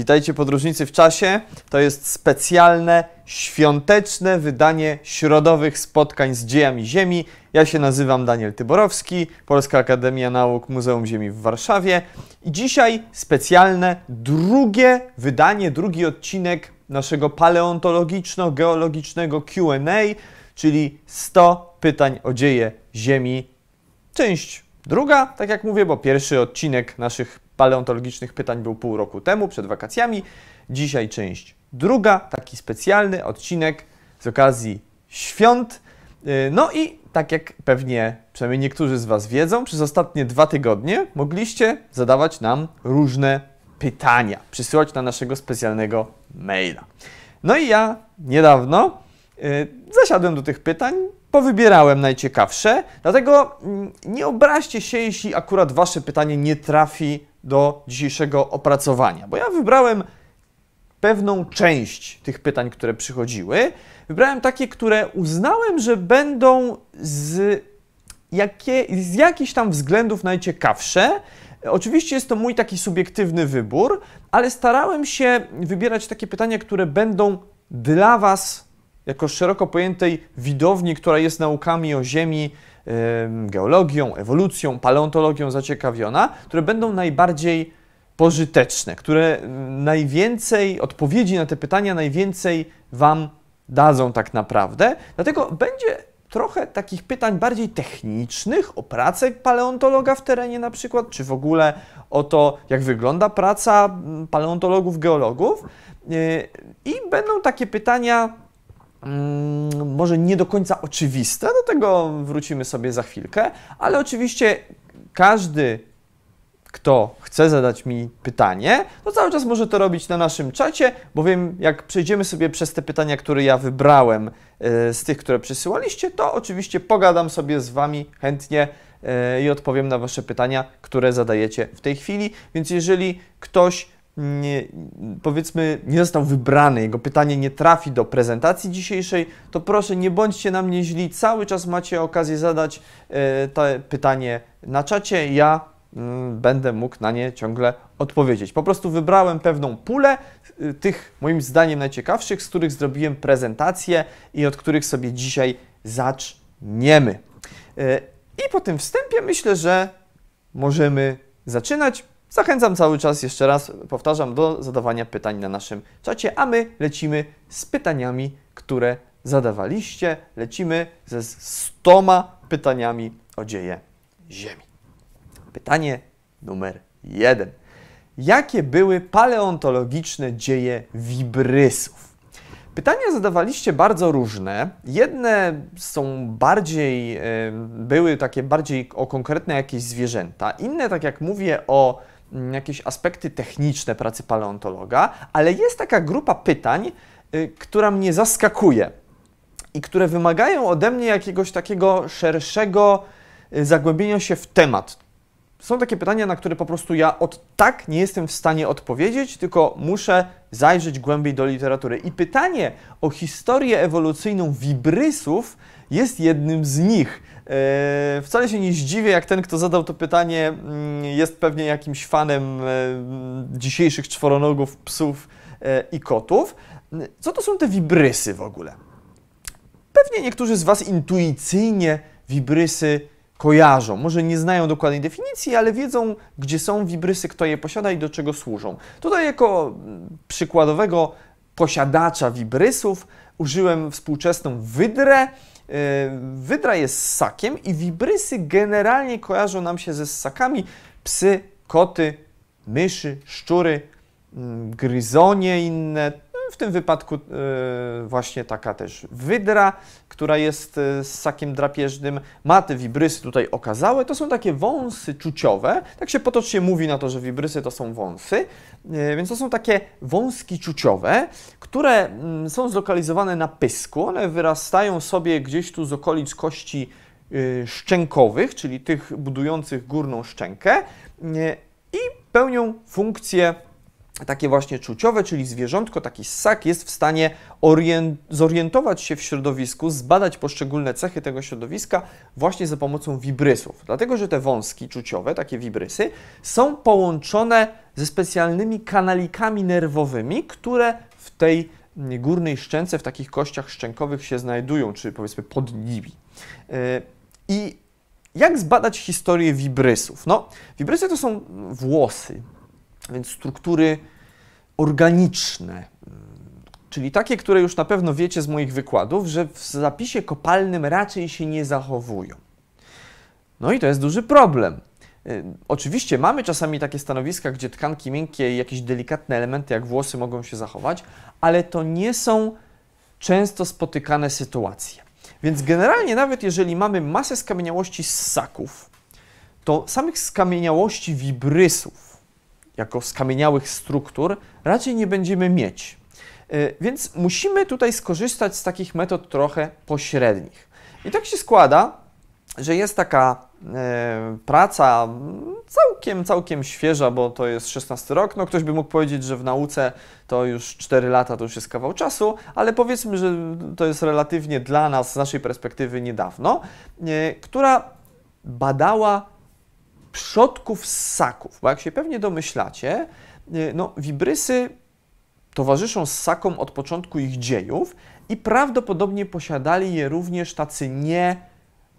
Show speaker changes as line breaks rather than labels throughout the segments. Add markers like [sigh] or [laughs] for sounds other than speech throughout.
Witajcie podróżnicy w czasie. To jest specjalne, świąteczne wydanie środowych spotkań z dziejami Ziemi. Ja się nazywam Daniel Tyborowski, Polska Akademia Nauk Muzeum Ziemi w Warszawie. I dzisiaj specjalne drugie wydanie, drugi odcinek naszego paleontologiczno-geologicznego QA, czyli 100 pytań o dzieje Ziemi, część druga, tak jak mówię, bo pierwszy odcinek naszych paleontologicznych pytań był pół roku temu, przed wakacjami. Dzisiaj część druga, taki specjalny odcinek z okazji świąt. Y, no i tak jak pewnie przynajmniej niektórzy z Was wiedzą, przez ostatnie dwa tygodnie mogliście zadawać nam różne pytania, przysyłać na naszego specjalnego maila. No i ja niedawno y, zasiadłem do tych pytań, powybierałem najciekawsze, dlatego mm, nie obraźcie się, jeśli akurat Wasze pytanie nie trafi do dzisiejszego opracowania, bo ja wybrałem pewną część tych pytań, które przychodziły. Wybrałem takie, które uznałem, że będą z, jakie, z jakichś tam względów najciekawsze. Oczywiście jest to mój taki subiektywny wybór, ale starałem się wybierać takie pytania, które będą dla Was, jako szeroko pojętej widowni, która jest naukami o Ziemi, geologią, ewolucją, paleontologią zaciekawiona, które będą najbardziej pożyteczne, które najwięcej odpowiedzi na te pytania najwięcej Wam dadzą tak naprawdę. Dlatego będzie trochę takich pytań bardziej technicznych o pracę paleontologa w terenie na przykład, czy w ogóle o to, jak wygląda praca paleontologów, geologów. Y, I będą takie pytania Mm, może nie do końca oczywiste, do tego wrócimy sobie za chwilkę, ale oczywiście każdy kto chce zadać mi pytanie, to cały czas może to robić na naszym czacie, bowiem jak przejdziemy sobie przez te pytania, które ja wybrałem e, z tych, które przysyłaliście, to oczywiście pogadam sobie z Wami chętnie e, i odpowiem na Wasze pytania, które zadajecie w tej chwili. Więc jeżeli ktoś nie, powiedzmy, nie został wybrany, jego pytanie nie trafi do prezentacji dzisiejszej, to proszę nie bądźcie na mnie źli. Cały czas macie okazję zadać e, to pytanie na czacie. Ja mm, będę mógł na nie ciągle odpowiedzieć. Po prostu wybrałem pewną pulę e, tych moim zdaniem najciekawszych, z których zrobiłem prezentację i od których sobie dzisiaj zaczniemy. E, I po tym wstępie myślę, że możemy zaczynać. Zachęcam cały czas, jeszcze raz powtarzam, do zadawania pytań na naszym czacie, a my lecimy z pytaniami, które zadawaliście. Lecimy ze 100 pytaniami o dzieje Ziemi. Pytanie numer jeden. Jakie były paleontologiczne dzieje wibrysów? Pytania zadawaliście bardzo różne. Jedne są bardziej, były takie bardziej o konkretne jakieś zwierzęta, inne, tak jak mówię, o Mm, jakieś aspekty techniczne pracy paleontologa, ale jest taka grupa pytań, y, która mnie zaskakuje i które wymagają ode mnie jakiegoś takiego szerszego y, zagłębienia się w temat. Są takie pytania, na które po prostu ja od tak nie jestem w stanie odpowiedzieć, tylko muszę zajrzeć głębiej do literatury. I pytanie o historię ewolucyjną wibrysów jest jednym z nich. E, wcale się nie zdziwię, jak ten, kto zadał to pytanie, mm, jest pewnie jakimś fanem e, dzisiejszych czworonogów, psów e, i kotów. Co to są te wibrysy w ogóle? Pewnie niektórzy z Was intuicyjnie wibrysy kojarzą. Może nie znają dokładnej definicji, ale wiedzą, gdzie są wibrysy, kto je posiada i do czego służą. Tutaj, jako mm, przykładowego posiadacza wibrysów, użyłem współczesną wydrę E, Wydra jest ssakiem i wibrysy generalnie kojarzą nam się ze ssakami. Psy, koty, myszy, szczury, mm, gryzonie inne, w tym wypadku e, właśnie taka też wydra, która jest e, z ssakiem drapieżnym. ma te wibrysy tutaj okazałe, to są takie wąsy czuciowe. Tak się potocznie mówi na to, że wibrysy to są wąsy. E, więc to są takie wąski czuciowe, które mm, są zlokalizowane na pysku. One wyrastają sobie gdzieś tu z okolic kości szczękowych, czyli tych budujących górną szczękę i pełnią funkcję takie właśnie czuciowe, czyli zwierzątko, taki ssak jest w stanie zorientować się w środowisku, zbadać poszczególne cechy tego środowiska właśnie za pomocą wibrysów. Dlatego, że te wąski czuciowe, takie wibrysy, są połączone ze specjalnymi kanalikami nerwowymi, które w tej górnej szczęce, w takich kościach szczękowych się znajdują, czy powiedzmy pod nimi. Y, I jak zbadać historię wibrysów? No, wibrysy to są włosy, więc struktury organiczne, czyli takie, które już na pewno wiecie z moich wykładów, że w zapisie kopalnym raczej się nie zachowują. No i to jest duży problem. Y, oczywiście mamy czasami takie stanowiska, gdzie tkanki miękkie i jakieś delikatne elementy jak włosy mogą się zachować, ale to nie są często spotykane sytuacje. Więc generalnie nawet jeżeli mamy masę skamieniałości ssaków, to samych skamieniałości wibrysów jako skamieniałych struktur raczej nie będziemy mieć. E, więc musimy tutaj skorzystać z takich metod trochę pośrednich. I tak się składa, że jest taka e, praca mm, całkiem, całkiem świeża, bo to jest 16 rok. No, ktoś by mógł powiedzieć, że w nauce to już 4 lata to już jest kawał czasu, ale powiedzmy, że to jest relatywnie dla nas, z naszej perspektywy niedawno, e, która badała przodków ssaków, bo jak się pewnie domyślacie, y, no, wibrysy towarzyszą ssakom od początku ich dziejów i prawdopodobnie posiadali je również tacy nie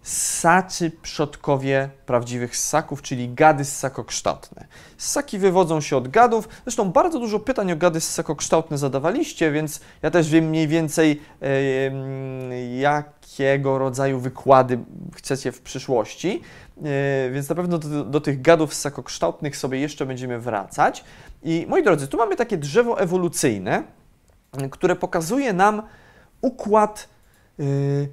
ssacy przodkowie prawdziwych ssaków, czyli gady ssakokształtne. Ssaki wywodzą się od gadów, zresztą bardzo dużo pytań o gady ssakokształtne zadawaliście, więc ja też wiem mniej więcej yy, jakiego rodzaju wykłady chcecie w przyszłości. E, więc na pewno do, do tych gadów sakokształtnych sobie jeszcze będziemy wracać. I moi drodzy, tu mamy takie drzewo ewolucyjne, które pokazuje nam układ e,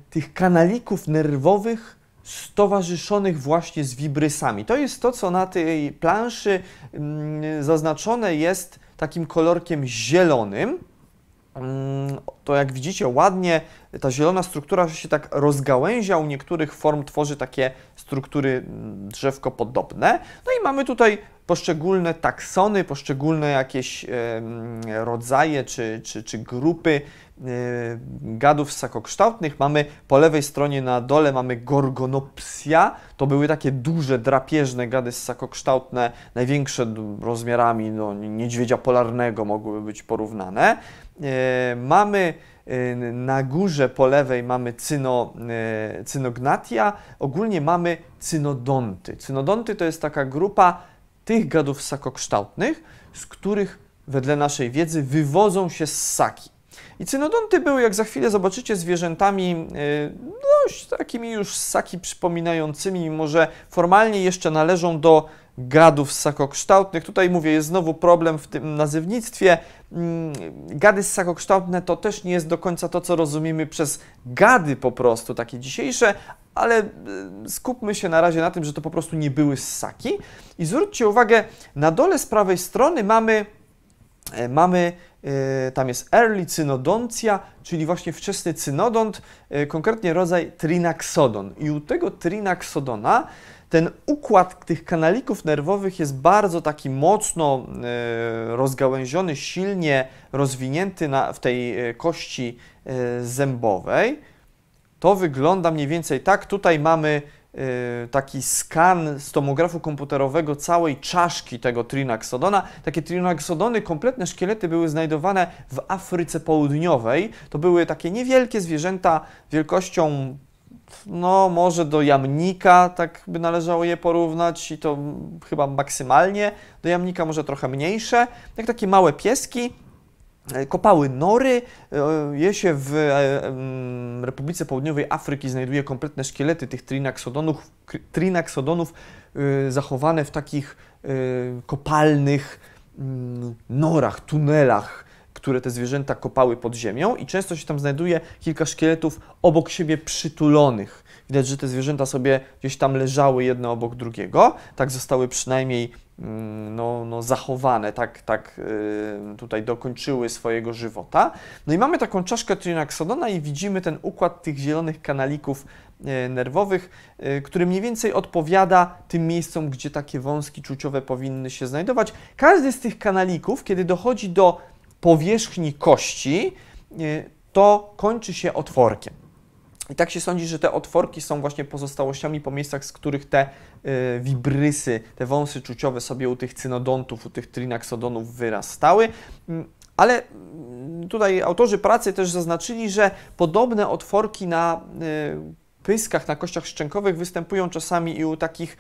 tych kanalików nerwowych stowarzyszonych właśnie z wibrysami. To jest to, co na tej planszy mm, zaznaczone jest takim kolorkiem zielonym. Mm, to jak widzicie ładnie ta zielona struktura się tak rozgałęzia, u niektórych form tworzy takie struktury mm, drzewko podobne. No i mamy tutaj poszczególne taksony, poszczególne jakieś rodzaje czy, czy, czy grupy gadów sakokształtnych. Mamy po lewej stronie na dole mamy Gorgonopsia. To były takie duże, drapieżne gady sakokształtne, największe rozmiarami no, niedźwiedzia polarnego mogłyby być porównane. E, mamy e, na górze po lewej mamy cyno, e, cynognatia, ogólnie mamy cynodonty. Cynodonty to jest taka grupa tych gadów sakokształtnych, z których wedle naszej wiedzy wywodzą się ssaki. I cynodonty były, jak za chwilę zobaczycie, zwierzętami dość takimi już ssaki przypominającymi, mimo że formalnie jeszcze należą do gadów ssakokształtnych. Tutaj mówię, jest znowu problem w tym nazywnictwie. Mm, gady ssakokształtne to też nie jest do końca to, co rozumiemy przez gady po prostu, takie dzisiejsze, ale y, skupmy się na razie na tym, że to po prostu nie były ssaki. I zwróćcie uwagę, na dole z prawej strony mamy, e, mamy e, tam jest early cynodontia, czyli właśnie wczesny cynodont, e, konkretnie rodzaj trinaxodon. I u tego trinaxodona ten układ tych kanalików nerwowych jest bardzo taki mocno e, rozgałęziony, silnie rozwinięty na, w tej e, kości e, zębowej. To wygląda mniej więcej tak. Tutaj mamy taki skan z tomografu komputerowego całej czaszki tego trinaxodona. Takie trinaxodony, kompletne szkielety były znajdowane w Afryce Południowej. To były takie niewielkie zwierzęta wielkością no może do jamnika tak by należało je porównać i to chyba maksymalnie. Do jamnika może trochę mniejsze, jak takie małe pieski. E, kopały nory, e, je się w e, Republice Południowej Afryki znajduje kompletne szkielety tych trinaxodonów trinaxodonów zachowane w takich kopalnych mm, norach, tunelach które te zwierzęta kopały pod ziemią i często się tam znajduje kilka szkieletów obok siebie przytulonych. Widać, że te zwierzęta sobie gdzieś tam leżały jedno obok drugiego, tak zostały przynajmniej mm, no, no, zachowane, tak, tak y, tutaj dokończyły swojego żywota. No i mamy taką czaszkę trinaxodona i widzimy ten układ tych zielonych kanalików y, nerwowych, y, który mniej więcej odpowiada tym miejscom, gdzie takie wąski czuciowe powinny się znajdować. Każdy z tych kanalików, kiedy dochodzi do powierzchni kości, y, to kończy się otworkiem. I tak się sądzi, że te otworki są właśnie pozostałościami po miejscach, z których te y, wibrysy, te wąsy czuciowe sobie u tych cynodontów, u tych trinaksodonów wyrastały. Mm, ale mm, tutaj autorzy pracy też zaznaczyli, że podobne otworki na y, pyskach, na kościach szczękowych występują czasami i u takich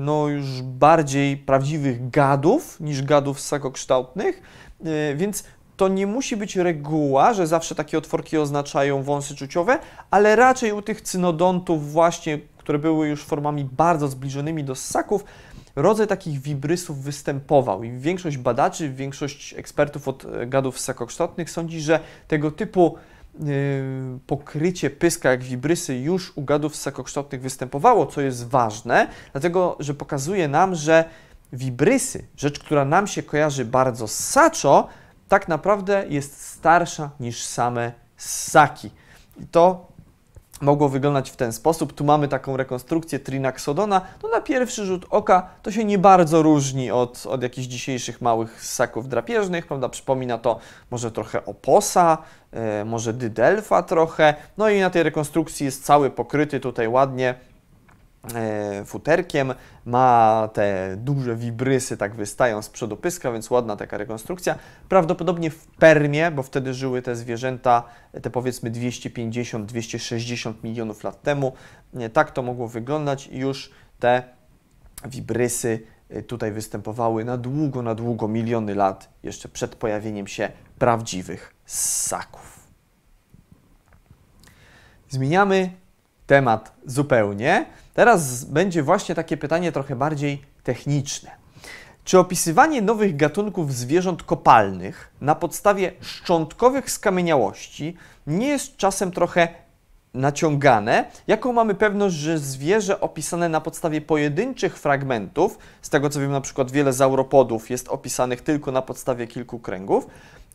no już bardziej prawdziwych gadów niż gadów sakokształtnych Y, więc to nie musi być reguła, że zawsze takie otworki oznaczają wąsy czuciowe, ale raczej u tych cynodontów właśnie, które były już formami bardzo zbliżonymi do ssaków, rodzaj takich wibrysów występował i większość badaczy, większość ekspertów od e, gadów ssakokształtnych sądzi, że tego typu y, pokrycie pyska jak wibrysy już u gadów ssakokształtnych występowało, co jest ważne, dlatego że pokazuje nam, że wibrysy, rzecz, która nam się kojarzy bardzo z saczo, tak naprawdę jest starsza niż same ssaki. I to mogło wyglądać w ten sposób. Tu mamy taką rekonstrukcję Trinaxodona. No na pierwszy rzut oka to się nie bardzo różni od, od jakichś dzisiejszych małych ssaków drapieżnych, prawda? Przypomina to może trochę oposa, yy, może dydelfa trochę. No i na tej rekonstrukcji jest cały pokryty tutaj ładnie E, futerkiem, ma te duże wibrysy, tak wystają z przodu pyska, więc ładna taka rekonstrukcja. Prawdopodobnie w Permie, bo wtedy żyły te zwierzęta, te powiedzmy 250-260 milionów lat temu. E, tak to mogło wyglądać już te wibrysy e, tutaj występowały na długo, na długo, miliony lat, jeszcze przed pojawieniem się prawdziwych ssaków. Zmieniamy temat zupełnie. Teraz będzie właśnie takie pytanie trochę bardziej techniczne. Czy opisywanie nowych gatunków zwierząt kopalnych na podstawie szczątkowych skamieniałości nie jest czasem trochę naciągane, jaką mamy pewność, że zwierzę opisane na podstawie pojedynczych fragmentów, z tego co wiem, na przykład wiele zauropodów jest opisanych tylko na podstawie kilku kręgów,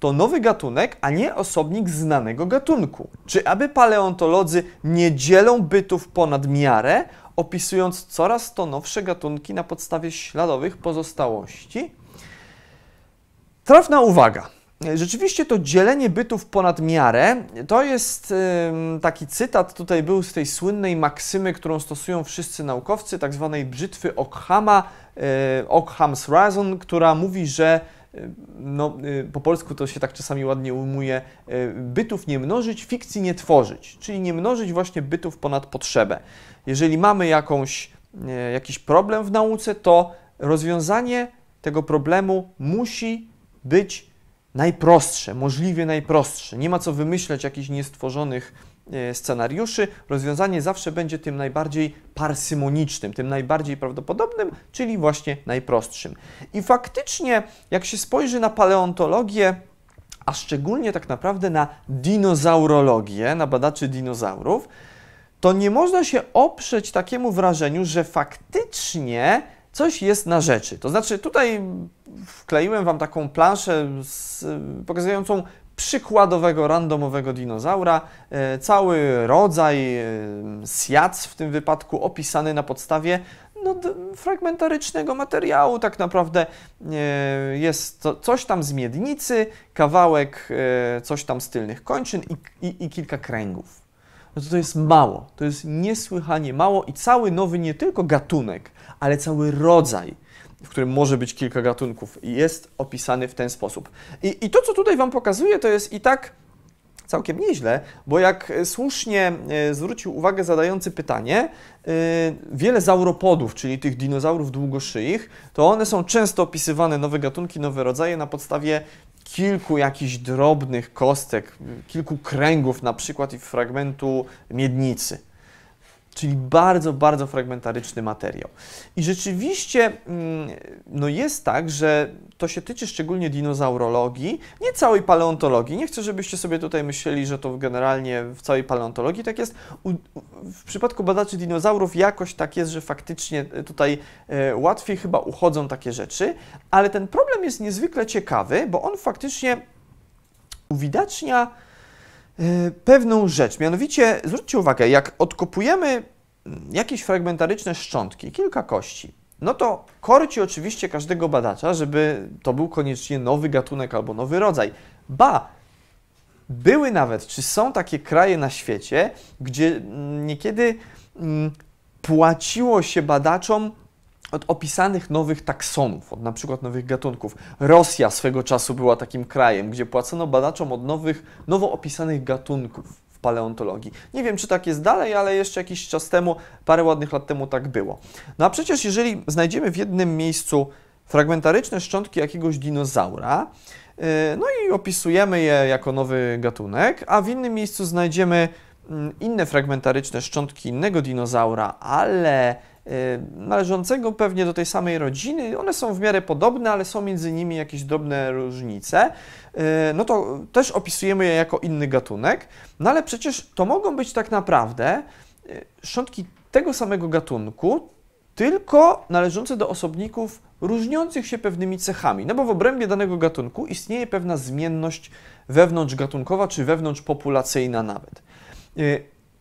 to nowy gatunek, a nie osobnik znanego gatunku. Czy aby paleontolodzy nie dzielą bytów ponad miarę, opisując coraz to nowsze gatunki na podstawie śladowych pozostałości? Trafna uwaga. Rzeczywiście to dzielenie bytów ponad miarę to jest taki cytat tutaj był z tej słynnej maksymy, którą stosują wszyscy naukowcy, tak zwanej brzytwy Ockhama, y, Ockham's Razon, która mówi, że no, y, po polsku to się tak czasami ładnie ujmuje, y, bytów nie mnożyć, fikcji nie tworzyć, czyli nie mnożyć właśnie bytów ponad potrzebę. Jeżeli mamy jakąś, y, jakiś problem w nauce, to rozwiązanie tego problemu musi być najprostsze, możliwie najprostsze. Nie ma co wymyślać jakichś niestworzonych E, scenariuszy, rozwiązanie zawsze będzie tym najbardziej parsymonicznym, tym najbardziej prawdopodobnym, czyli właśnie najprostszym. I faktycznie, jak się spojrzy na paleontologię, a szczególnie tak naprawdę na dinozaurologię, na badaczy dinozaurów, to nie można się oprzeć takiemu wrażeniu, że faktycznie coś jest na rzeczy. To znaczy, tutaj wkleiłem Wam taką planszę z, pokazującą przykładowego, randomowego dinozaura, e, cały rodzaj e, siac w tym wypadku opisany na podstawie no, fragmentarycznego materiału. Tak naprawdę e, jest to, coś tam z miednicy, kawałek coś tam z tylnych kończyn i, i, i kilka kręgów. No to, to jest mało, to jest niesłychanie mało i cały nowy nie tylko gatunek, ale cały rodzaj w którym może być kilka gatunków, jest opisany w ten sposób. I, i to, co tutaj Wam pokazuję, to jest i tak całkiem nieźle, bo jak e, słusznie e, zwrócił uwagę zadający pytanie, e, wiele zauropodów, czyli tych dinozaurów długoszyich, to one są często opisywane, nowe gatunki, nowe rodzaje, na podstawie kilku jakichś drobnych kostek, kilku kręgów na przykład i fragmentu miednicy. Czyli bardzo, bardzo fragmentaryczny materiał. I rzeczywiście mm, no jest tak, że to się tyczy szczególnie dinozaurologii, nie całej paleontologii. Nie chcę, żebyście sobie tutaj myśleli, że to generalnie w całej paleontologii tak jest. w przypadku badaczy dinozaurów jakoś tak jest, że faktycznie e, tutaj e, łatwiej chyba uchodzą takie rzeczy, ale ten problem jest niezwykle ciekawy, bo on faktycznie uwidacznia E, pewną rzecz. Mianowicie, zwróćcie uwagę, jak odkopujemy jakieś fragmentaryczne szczątki, kilka kości, no to korci oczywiście każdego badacza, żeby to był koniecznie nowy gatunek albo nowy rodzaj. Ba, były nawet, czy są takie kraje na świecie, gdzie mm, niekiedy mm, płaciło się badaczom od opisanych nowych taksonów, od na przykład nowych gatunków. Rosja swego czasu była takim krajem, gdzie płacono badaczom od nowych, nowo opisanych gatunków w paleontologii. Nie wiem, czy tak jest dalej, ale jeszcze jakiś czas temu, parę ładnych lat temu tak było. No a przecież jeżeli znajdziemy w jednym miejscu fragmentaryczne szczątki jakiegoś dinozaura, y, no i opisujemy je jako nowy gatunek, a w innym miejscu znajdziemy mm, inne fragmentaryczne szczątki innego dinozaura, ale Y, należącego pewnie do tej samej rodziny, one są w miarę podobne, ale są między nimi jakieś drobne różnice, y, no to też opisujemy je jako inny gatunek, no ale przecież to mogą być tak naprawdę y, szczątki tego samego gatunku, tylko należące do osobników różniących się pewnymi cechami, no bo w obrębie danego gatunku istnieje pewna zmienność wewnątrzgatunkowa czy wewnątrzpopulacyjna nawet.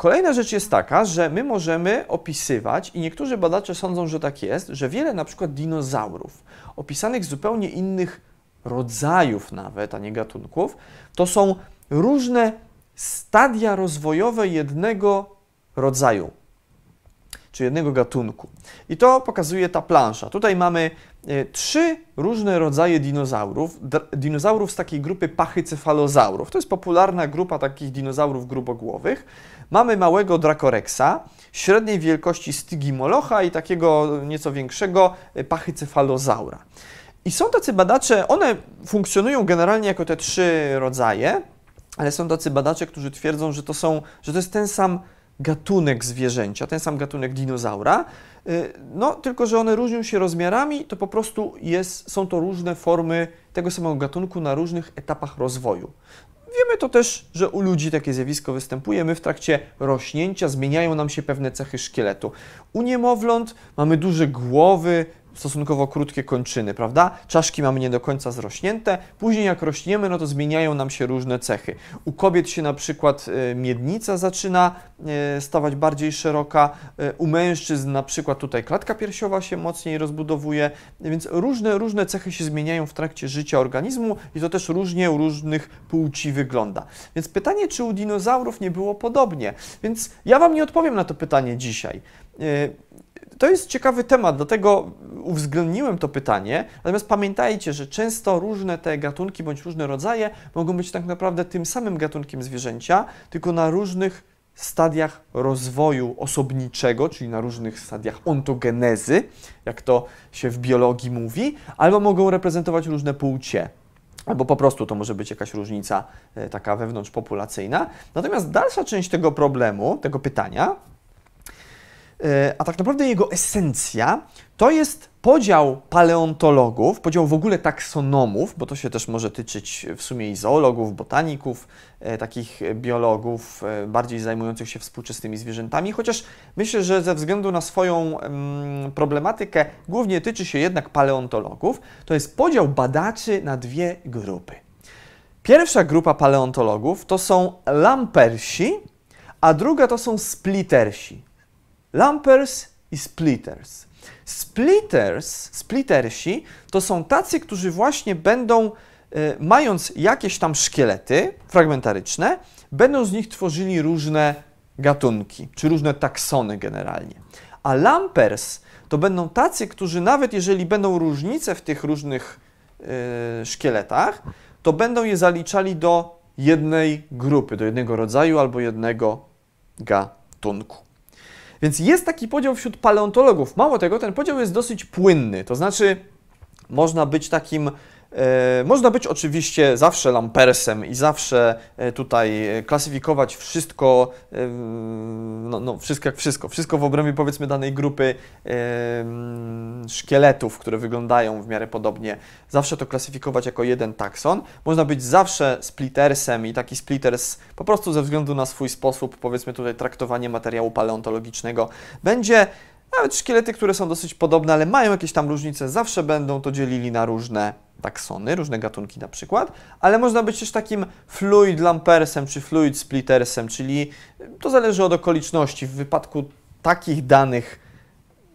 Kolejna rzecz jest taka, że my możemy opisywać, i niektórzy badacze sądzą, że tak jest, że wiele na przykład dinozaurów, opisanych zupełnie innych rodzajów nawet, a nie gatunków, to są różne stadia rozwojowe jednego rodzaju czy jednego gatunku. I to pokazuje ta plansza. Tutaj mamy e, trzy różne rodzaje dinozaurów, dinozaurów z takiej grupy pachycefalozaurów. To jest popularna grupa takich dinozaurów grubogłowych. Mamy małego drakoreksa, średniej wielkości Stygimolocha i takiego nieco większego e, pachycefalozaura. I są tacy badacze, one funkcjonują generalnie jako te trzy rodzaje, ale są tacy badacze, którzy twierdzą, że to, są, że to jest ten sam gatunek zwierzęcia, ten sam gatunek dinozaura, y, no tylko, że one różnią się rozmiarami, to po prostu jest, są to różne formy tego samego gatunku na różnych etapach rozwoju. Wiemy to też, że u ludzi takie zjawisko występuje. My w trakcie rośnięcia zmieniają nam się pewne cechy szkieletu. U niemowląt mamy duże głowy, stosunkowo krótkie kończyny, prawda? Czaszki mamy nie do końca zrośnięte, później jak rośniemy, no to zmieniają nam się różne cechy. U kobiet się na przykład e, miednica zaczyna e, stawać bardziej szeroka, e, u mężczyzn na przykład tutaj klatka piersiowa się mocniej rozbudowuje, więc różne, różne cechy się zmieniają w trakcie życia organizmu i to też różnie u różnych płci wygląda. Więc pytanie, czy u dinozaurów nie było podobnie? Więc ja Wam nie odpowiem na to pytanie dzisiaj to jest ciekawy temat, dlatego uwzględniłem to pytanie. Natomiast pamiętajcie, że często różne te gatunki bądź różne rodzaje mogą być tak naprawdę tym samym gatunkiem zwierzęcia, tylko na różnych stadiach rozwoju osobniczego, czyli na różnych stadiach ontogenezy, jak to się w biologii mówi, albo mogą reprezentować różne płcie. Albo po prostu to może być jakaś różnica e, taka wewnątrzpopulacyjna. Natomiast dalsza część tego problemu, tego pytania, E, a tak naprawdę jego esencja to jest podział paleontologów, podział w ogóle taksonomów, bo to się też może tyczyć w sumie i zoologów, botaników, e, takich biologów e, bardziej zajmujących się współczesnymi zwierzętami, chociaż myślę, że ze względu na swoją mm, problematykę głównie tyczy się jednak paleontologów, to jest podział badaczy na dwie grupy. Pierwsza grupa paleontologów to są lampersi, a druga to są splitersi. Lumpers i splitters. Splitters, splittersi to są tacy, którzy właśnie będą, e, mając jakieś tam szkielety fragmentaryczne, będą z nich tworzyli różne gatunki, czy różne taksony generalnie. A lumpers to będą tacy, którzy nawet jeżeli będą różnice w tych różnych e, szkieletach, to będą je zaliczali do jednej grupy, do jednego rodzaju albo jednego gatunku. Więc jest taki podział wśród paleontologów. Mało tego, ten podział jest dosyć płynny, to znaczy można być takim E, można być oczywiście zawsze lampersem i zawsze e, tutaj e, klasyfikować wszystko, no, no, wszystko jak wszystko, wszystko w obrębie powiedzmy danej grupy mm, szkieletów, które wyglądają w miarę podobnie, zawsze to klasyfikować jako jeden takson. Można być zawsze splittersem i taki splitters po prostu ze względu na swój sposób, powiedzmy tutaj traktowanie materiału paleontologicznego, będzie nawet szkielety, które są dosyć podobne, ale mają jakieś tam różnice, zawsze będą to dzielili na różne taksony, różne gatunki na przykład, ale można być też takim fluid lampersem czy fluid splittersem, czyli to zależy od okoliczności. W wypadku takich danych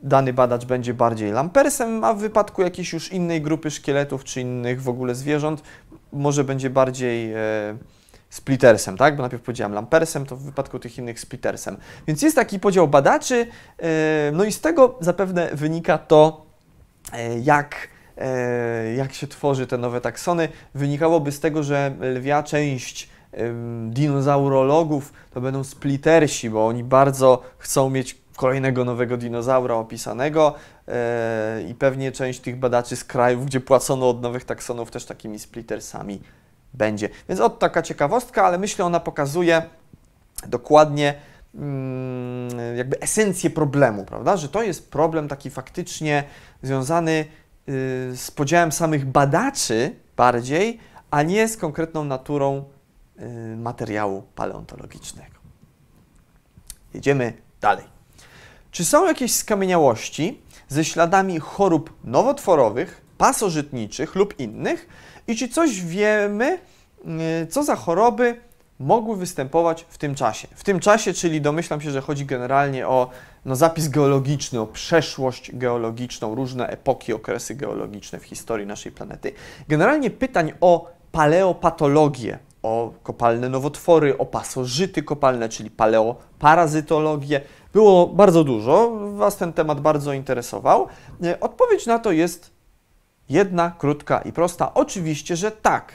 dany badacz będzie bardziej lampersem, a w wypadku jakiejś już innej grupy szkieletów czy innych w ogóle zwierząt może będzie bardziej... E, splittersem, tak? Bo najpierw powiedziałem lampersem, to w wypadku tych innych splittersem. Więc jest taki podział badaczy, e, no i z tego zapewne wynika to, e, jak, e, jak się tworzy te nowe taksony. Wynikałoby z tego, że lwia część dinozaurologów to będą splittersi, bo oni bardzo chcą mieć kolejnego nowego dinozaura opisanego i pewnie część tych badaczy z krajów, gdzie płacono od nowych taksonów też takimi splittersami będzie. Więc od taka ciekawostka, ale myślę, ona pokazuje dokładnie mm, jakby esencję problemu, prawda? Że to jest problem taki faktycznie związany y, z podziałem samych badaczy bardziej, a nie z konkretną naturą y, materiału paleontologicznego. Jedziemy dalej. Czy są jakieś skamieniałości ze śladami chorób nowotworowych, pasożytniczych lub innych, i czy coś wiemy, y, co za choroby mogły występować w tym czasie. W tym czasie, czyli domyślam się, że chodzi generalnie o no, zapis geologiczny, o przeszłość geologiczną, różne epoki, okresy geologiczne w historii naszej planety. Generalnie pytań o paleopatologię, o kopalne nowotwory, o pasożyty kopalne, czyli paleoparazytologię. Było bardzo dużo, Was ten temat bardzo interesował. Y, odpowiedź na to jest Jedna, krótka i prosta. Oczywiście, że tak.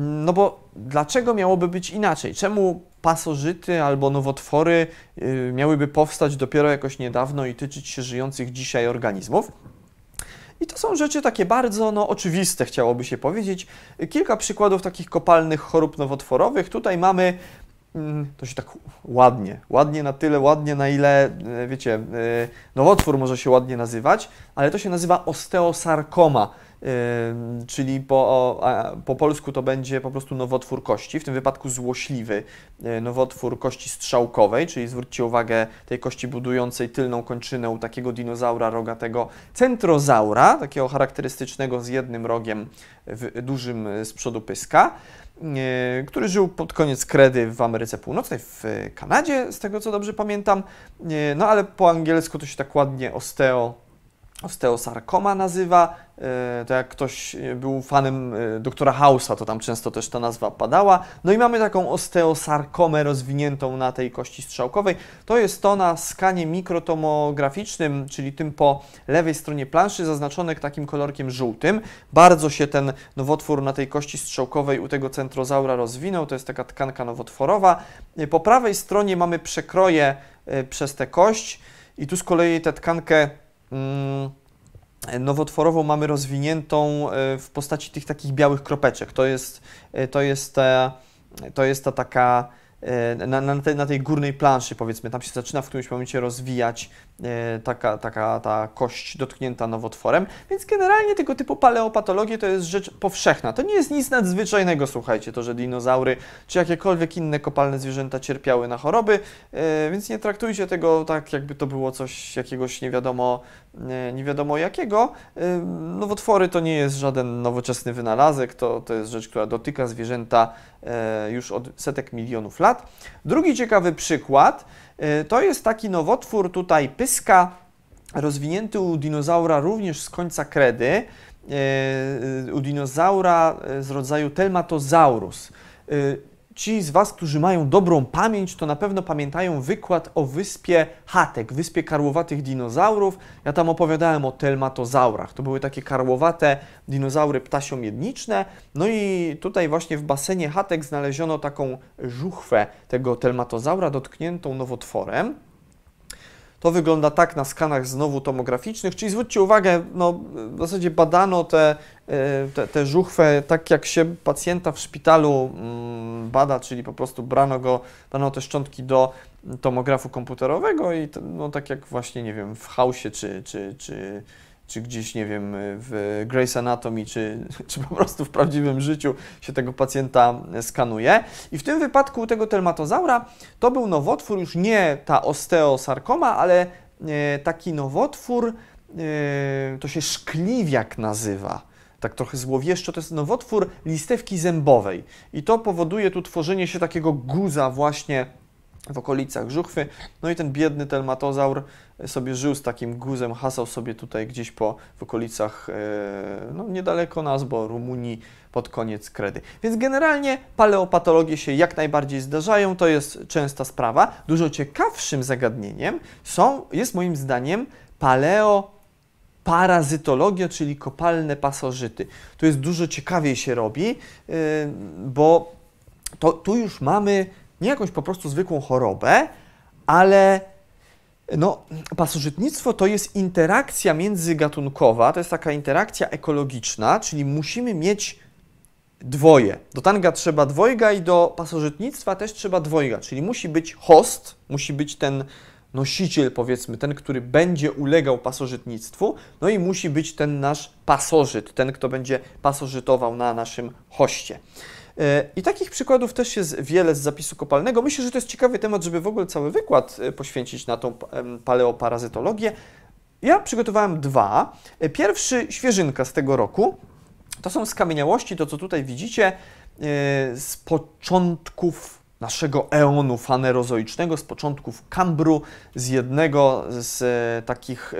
No bo dlaczego miałoby być inaczej? Czemu pasożyty albo nowotwory y, miałyby powstać dopiero jakoś niedawno i tyczyć się żyjących dzisiaj organizmów? I to są rzeczy takie bardzo no, oczywiste, chciałoby się powiedzieć. Kilka przykładów takich kopalnych chorób nowotworowych. Tutaj mamy Mhm. to się tak ładnie, ładnie na tyle, ładnie na ile, e, wiecie, e, nowotwór może się ładnie nazywać, ale to się nazywa osteosarkoma czyli po, po polsku to będzie po prostu nowotwór kości, w tym wypadku złośliwy y, nowotwór kości strzałkowej, czyli zwróćcie uwagę tej kości budującej tylną kończynę u takiego dinozaura rogatego centrozaura, takiego charakterystycznego z jednym rogiem w, dużym y, z przodu pyska y, który żył pod koniec kredy w Ameryce Północnej, w Kanadzie, z tego co dobrze pamiętam. No ale po angielsku to się tak ładnie osteo osteosarkoma nazywa. E, to jak ktoś e, był fanem e, doktora Hausa, to tam często też ta nazwa padała. No i mamy taką osteosarkomę rozwiniętą na tej kości strzałkowej. To jest to na skanie mikrotomograficznym, czyli tym po lewej stronie planszy, zaznaczone takim kolorkiem żółtym. Bardzo się ten nowotwór na tej kości strzałkowej u tego centrozaura rozwinął. To jest taka tkanka nowotworowa. Po prawej stronie mamy przekroje przez tę kość i tu z kolei tę tkankę Mm, nowotworową mamy rozwiniętą e, w postaci tych takich białych kropeczek. To jest, e, to jest, ta, to jest ta taka E, na, na, tej, na, tej, górnej planszy, powiedzmy, tam się zaczyna w którymś momencie rozwijać e, taka, taka ta kość dotknięta nowotworem. Więc generalnie tego typu paleopatologie to jest rzecz powszechna. To nie jest nic nadzwyczajnego, słuchajcie, to, że dinozaury czy jakiekolwiek inne kopalne zwierzęta cierpiały na choroby, e, więc nie traktujcie tego tak, jakby to było coś jakiegoś nie wiadomo E, nie wiadomo jakiego. E, Nowotwory to nie jest żaden nowoczesny wynalazek, to, to jest rzecz, która dotyka zwierzęta e, już od setek milionów lat. Drugi ciekawy przykład to jest taki nowotwór tutaj pyska, rozwinięty u dinozaura również z końca kredy, u dinozaura z rodzaju Telmatosaurus. Ci z Was, którzy mają dobrą pamięć, to na pewno pamiętają wykład o wyspie Hatek, wyspie karłowatych dinozaurów. Ja tam opowiadałem o telmatozaurach. To były takie karłowate dinozaury ptasiomiedniczne. No i tutaj właśnie w basenie Hatek znaleziono taką żuchwę tego telmatozaura dotkniętą nowotworem. To wygląda tak na skanach znowu tomograficznych, czyli zwróćcie uwagę, no, w zasadzie badano te, e, te, te żuchwę tak jak się pacjenta w szpitalu mm, bada, czyli po prostu brano go, brano te szczątki do tomografu komputerowego i no, tak jak właśnie, nie wiem, w hausie czy, czy, czy czy gdzieś, nie wiem, w Grace Anatomy, czy, [laughs] czy po prostu w prawdziwym życiu się tego pacjenta skanuje. I w tym wypadku tego telmatozaura to był nowotwór, już nie ta osteosarkoma, ale e, taki nowotwór, e, to się szkliwiak nazywa tak trochę złowieszczo, to jest nowotwór listewki zębowej. I to powoduje tu tworzenie się takiego guza właśnie w okolicach żuchwy. No i ten biedny telmatozaur sobie żył z takim guzem, hasał sobie tutaj gdzieś po, w okolicach, e, no niedaleko nas, bo Rumunii pod koniec kredy. Więc generalnie paleopatologie się jak najbardziej zdarzają, to jest częsta sprawa. Dużo ciekawszym zagadnieniem są, jest moim zdaniem paleo parazytologia, czyli kopalne pasożyty. Tu jest dużo ciekawiej się robi, e, bo to, tu już mamy nie jakąś po prostu zwykłą chorobę, ale no, pasożytnictwo to jest interakcja międzygatunkowa, to jest taka interakcja ekologiczna, czyli musimy mieć dwoje. Do tanga trzeba dwojga i do pasożytnictwa też trzeba dwojga, czyli musi być host, musi być ten nosiciel, powiedzmy, ten, który będzie ulegał pasożytnictwu, no i musi być ten nasz pasożyt, ten, kto będzie pasożytował na naszym hoście. E, I takich przykładów też jest wiele z zapisu kopalnego. Myślę, że to jest ciekawy temat, żeby w ogóle cały wykład e, poświęcić na tą paleoparazytologię. Ja przygotowałem dwa. E, pierwszy, świeżynka z tego roku. To są skamieniałości, to co tutaj widzicie, z początków naszego eonu fanerozoicznego, z początków Kambru, z jednego z takich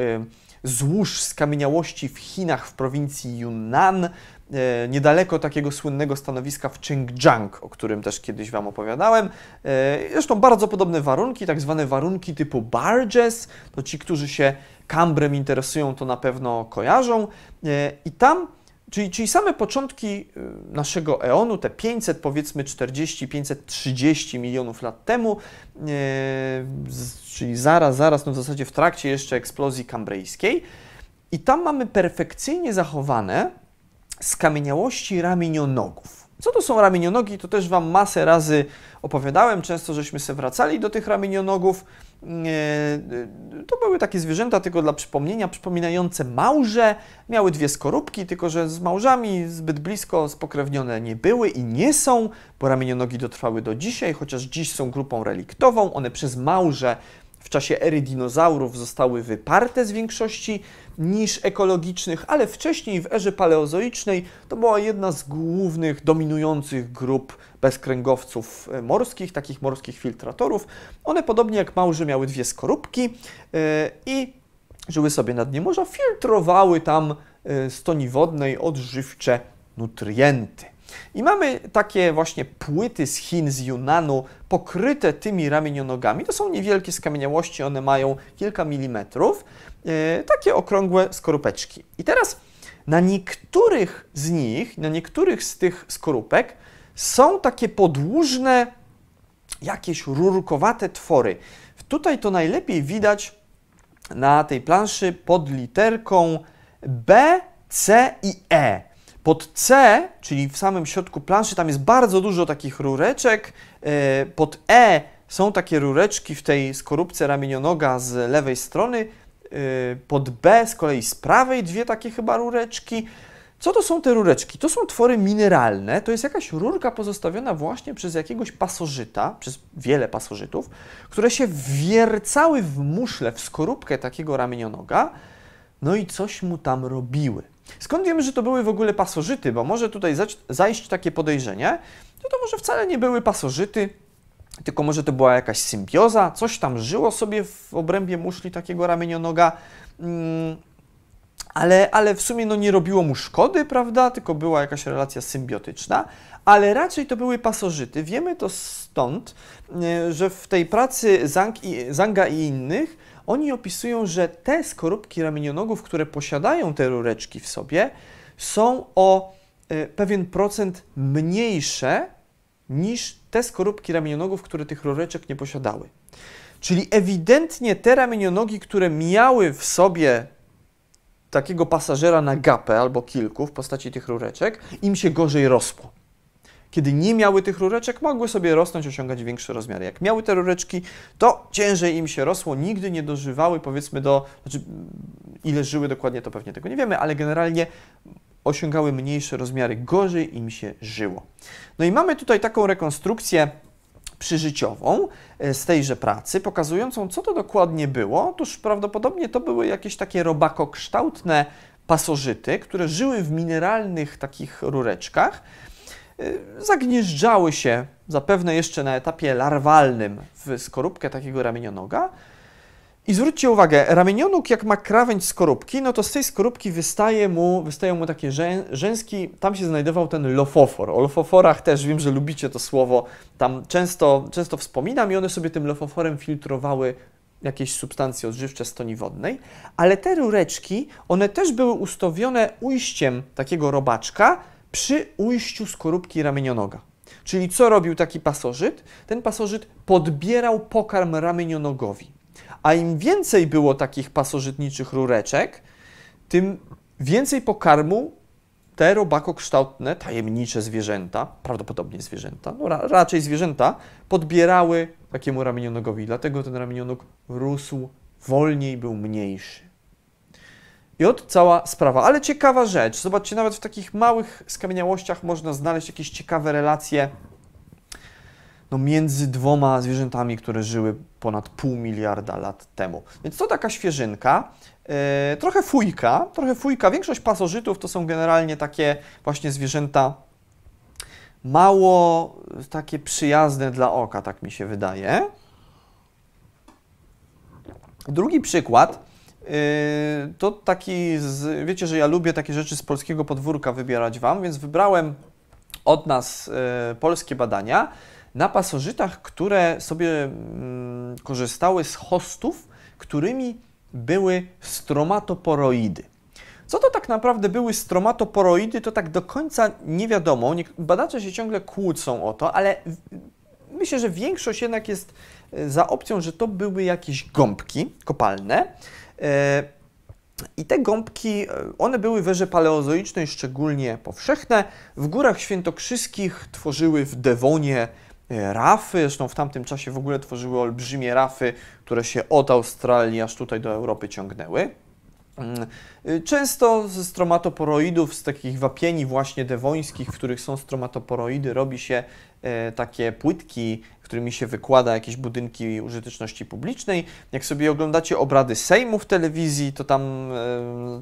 złóż skamieniałości w Chinach w prowincji Yunnan. E, niedaleko takiego słynnego stanowiska w Chingjiang, o którym też kiedyś Wam opowiadałem. E, zresztą bardzo podobne warunki, tak zwane warunki typu barges, to ci, którzy się kambrem interesują, to na pewno kojarzą. E, I tam Czyli, czyli same początki naszego eonu, te 500, powiedzmy 40, 530 milionów lat temu, czyli zaraz, zaraz, no w zasadzie w trakcie jeszcze eksplozji kambryjskiej, I tam mamy perfekcyjnie zachowane skamieniałości ramienionogów. Co to są ramienionogi? To też Wam masę razy opowiadałem. Często żeśmy se wracali do tych ramienionogów. To były takie zwierzęta, tylko dla przypomnienia, przypominające małże. Miały dwie skorupki, tylko że z małżami zbyt blisko spokrewnione nie były i nie są, bo ramienionogi dotrwały do dzisiaj, chociaż dziś są grupą reliktową. One przez małże w czasie ery dinozaurów zostały wyparte z większości niż ekologicznych, ale wcześniej w erze paleozoicznej to była jedna z głównych dominujących grup bezkręgowców morskich, takich morskich filtratorów. One podobnie jak małże miały dwie skorupki e, i żyły sobie na dnie morza, filtrowały tam z e, toni wodnej odżywcze nutrienty. I mamy takie właśnie płyty z Chin, z Yunanu, pokryte tymi ramienionogami. To są niewielkie skamieniałości, one mają kilka milimetrów, e, takie okrągłe skorupeczki. I teraz na niektórych z nich, na niektórych z tych skorupek są takie podłużne, jakieś rurkowate twory. Tutaj to najlepiej widać na tej planszy pod literką B, C i E. Pod C, czyli w samym środku planszy, tam jest bardzo dużo takich rureczek. E, pod E są takie rureczki w tej skorupce ramienionoga z lewej strony. E, pod B z kolei z prawej dwie takie chyba rureczki. Co to są te rureczki? To są twory mineralne, to jest jakaś rurka pozostawiona właśnie przez jakiegoś pasożyta, przez wiele pasożytów, które się wiercały w muszle, w skorupkę takiego ramienionoga, no i coś mu tam robiły. Skąd wiemy, że to były w ogóle pasożyty? Bo może tutaj zajść takie podejrzenie, że to może wcale nie były pasożyty, tylko może to była jakaś symbioza, coś tam żyło sobie w obrębie muszli takiego ramienionoga, mm, ale, ale w sumie no nie robiło mu szkody, prawda? Tylko była jakaś relacja symbiotyczna, ale raczej to były pasożyty. Wiemy to stąd, y, że w tej pracy Zang i, Zanga i innych oni opisują, że te skorupki ramienionogów, które posiadają te rureczki w sobie, są o e, pewien procent mniejsze niż te skorupki ramienionogów, które tych rureczek nie posiadały. Czyli ewidentnie te ramienionogi, które miały w sobie takiego pasażera na gapę albo kilku w postaci tych rureczek, im się gorzej rosło. Kiedy nie miały tych rureczek, mogły sobie rosnąć, osiągać większe rozmiary. Jak miały te rureczki, to ciężej im się rosło, nigdy nie dożywały powiedzmy do, znaczy ile żyły dokładnie, to pewnie tego nie wiemy, ale generalnie osiągały mniejsze rozmiary, gorzej im się żyło. No i mamy tutaj taką rekonstrukcję przyżyciową e, z tejże pracy, pokazującą co to dokładnie było. Otóż prawdopodobnie to były jakieś takie robakokształtne pasożyty, które żyły w mineralnych takich rureczkach Y, zagnieżdżały się, zapewne jeszcze na etapie larwalnym, w skorupkę takiego ramienionoga. I zwróćcie uwagę, ramienionóg jak ma krawędź skorupki, no to z tej skorupki wystaje mu, wystają mu takie żę, rzęski, tam się znajdował ten lofofor. O lofoforach też wiem, że lubicie to słowo, tam często, często wspominam i one sobie tym lofoforem filtrowały jakieś substancje odżywcze z toni wodnej, ale te rureczki, one też były ustawione ujściem takiego robaczka, przy ujściu skorupki ramienionoga. Czyli co robił taki pasożyt? Ten pasożyt podbierał pokarm ramienionogowi. A im więcej było takich pasożytniczych rureczek, tym więcej pokarmu te robakokształtne, tajemnicze zwierzęta, prawdopodobnie zwierzęta, no ra raczej zwierzęta, podbierały takiemu ramienionogowi. Dlatego ten ramionog rósł wolniej, był mniejszy. I od cała sprawa. Ale ciekawa rzecz, zobaczcie, nawet w takich małych skamieniałościach można znaleźć jakieś ciekawe relacje no, między dwoma zwierzętami, które żyły ponad pół miliarda lat temu. Więc to taka świeżynka, yy, trochę fujka, trochę fujka. Większość pasożytów to są generalnie takie właśnie zwierzęta mało takie przyjazne dla oka, tak mi się wydaje. Drugi przykład Yy, to taki, z, wiecie, że ja lubię takie rzeczy z polskiego podwórka wybierać Wam, więc wybrałem od nas yy, polskie badania na pasożytach, które sobie mm, korzystały z hostów, którymi były stromatoporoidy. Co to tak naprawdę były stromatoporoidy, to tak do końca nie wiadomo. Badacze się ciągle kłócą o to, ale myślę, że większość jednak jest yy, za opcją, że to były jakieś gąbki kopalne. E, I te gąbki, e, one były w erze paleozoicznej szczególnie powszechne. W górach świętokrzyskich tworzyły w Dewonie e, rafy, zresztą w tamtym czasie w ogóle tworzyły olbrzymie rafy, które się od Australii aż tutaj do Europy ciągnęły. Mm, często ze stromatoporoidów, z takich wapieni właśnie dewońskich, w których są stromatoporoidy, robi się takie płytki którymi się wykłada jakieś budynki użyteczności publicznej. Jak sobie oglądacie obrady Sejmu w telewizji, to tam e,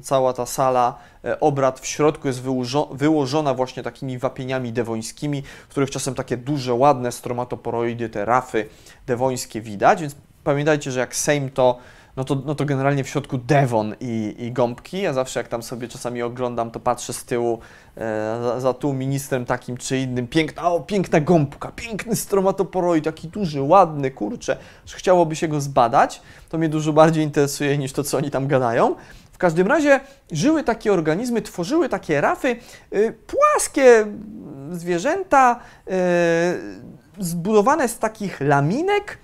cała ta sala e, obrad w środku jest wyłożona właśnie takimi wapieniami dewońskimi, w których czasem takie duże, ładne stromatoporoidy, te rafy dewońskie widać, więc pamiętajcie, że jak Sejm to no to, no to generalnie w środku Devon i, i gąbki. Ja zawsze jak tam sobie czasami oglądam, to patrzę z tyłu e, za, za tu ministrem takim czy innym. Piękna, o, piękna gąbka, piękny stromatoporoid, taki duży, ładny, kurczę, że chciałoby się go zbadać. To mnie dużo bardziej interesuje niż to, co oni tam gadają. W każdym razie żyły takie organizmy, tworzyły takie rafy, y, płaskie zwierzęta, y, zbudowane z takich laminek,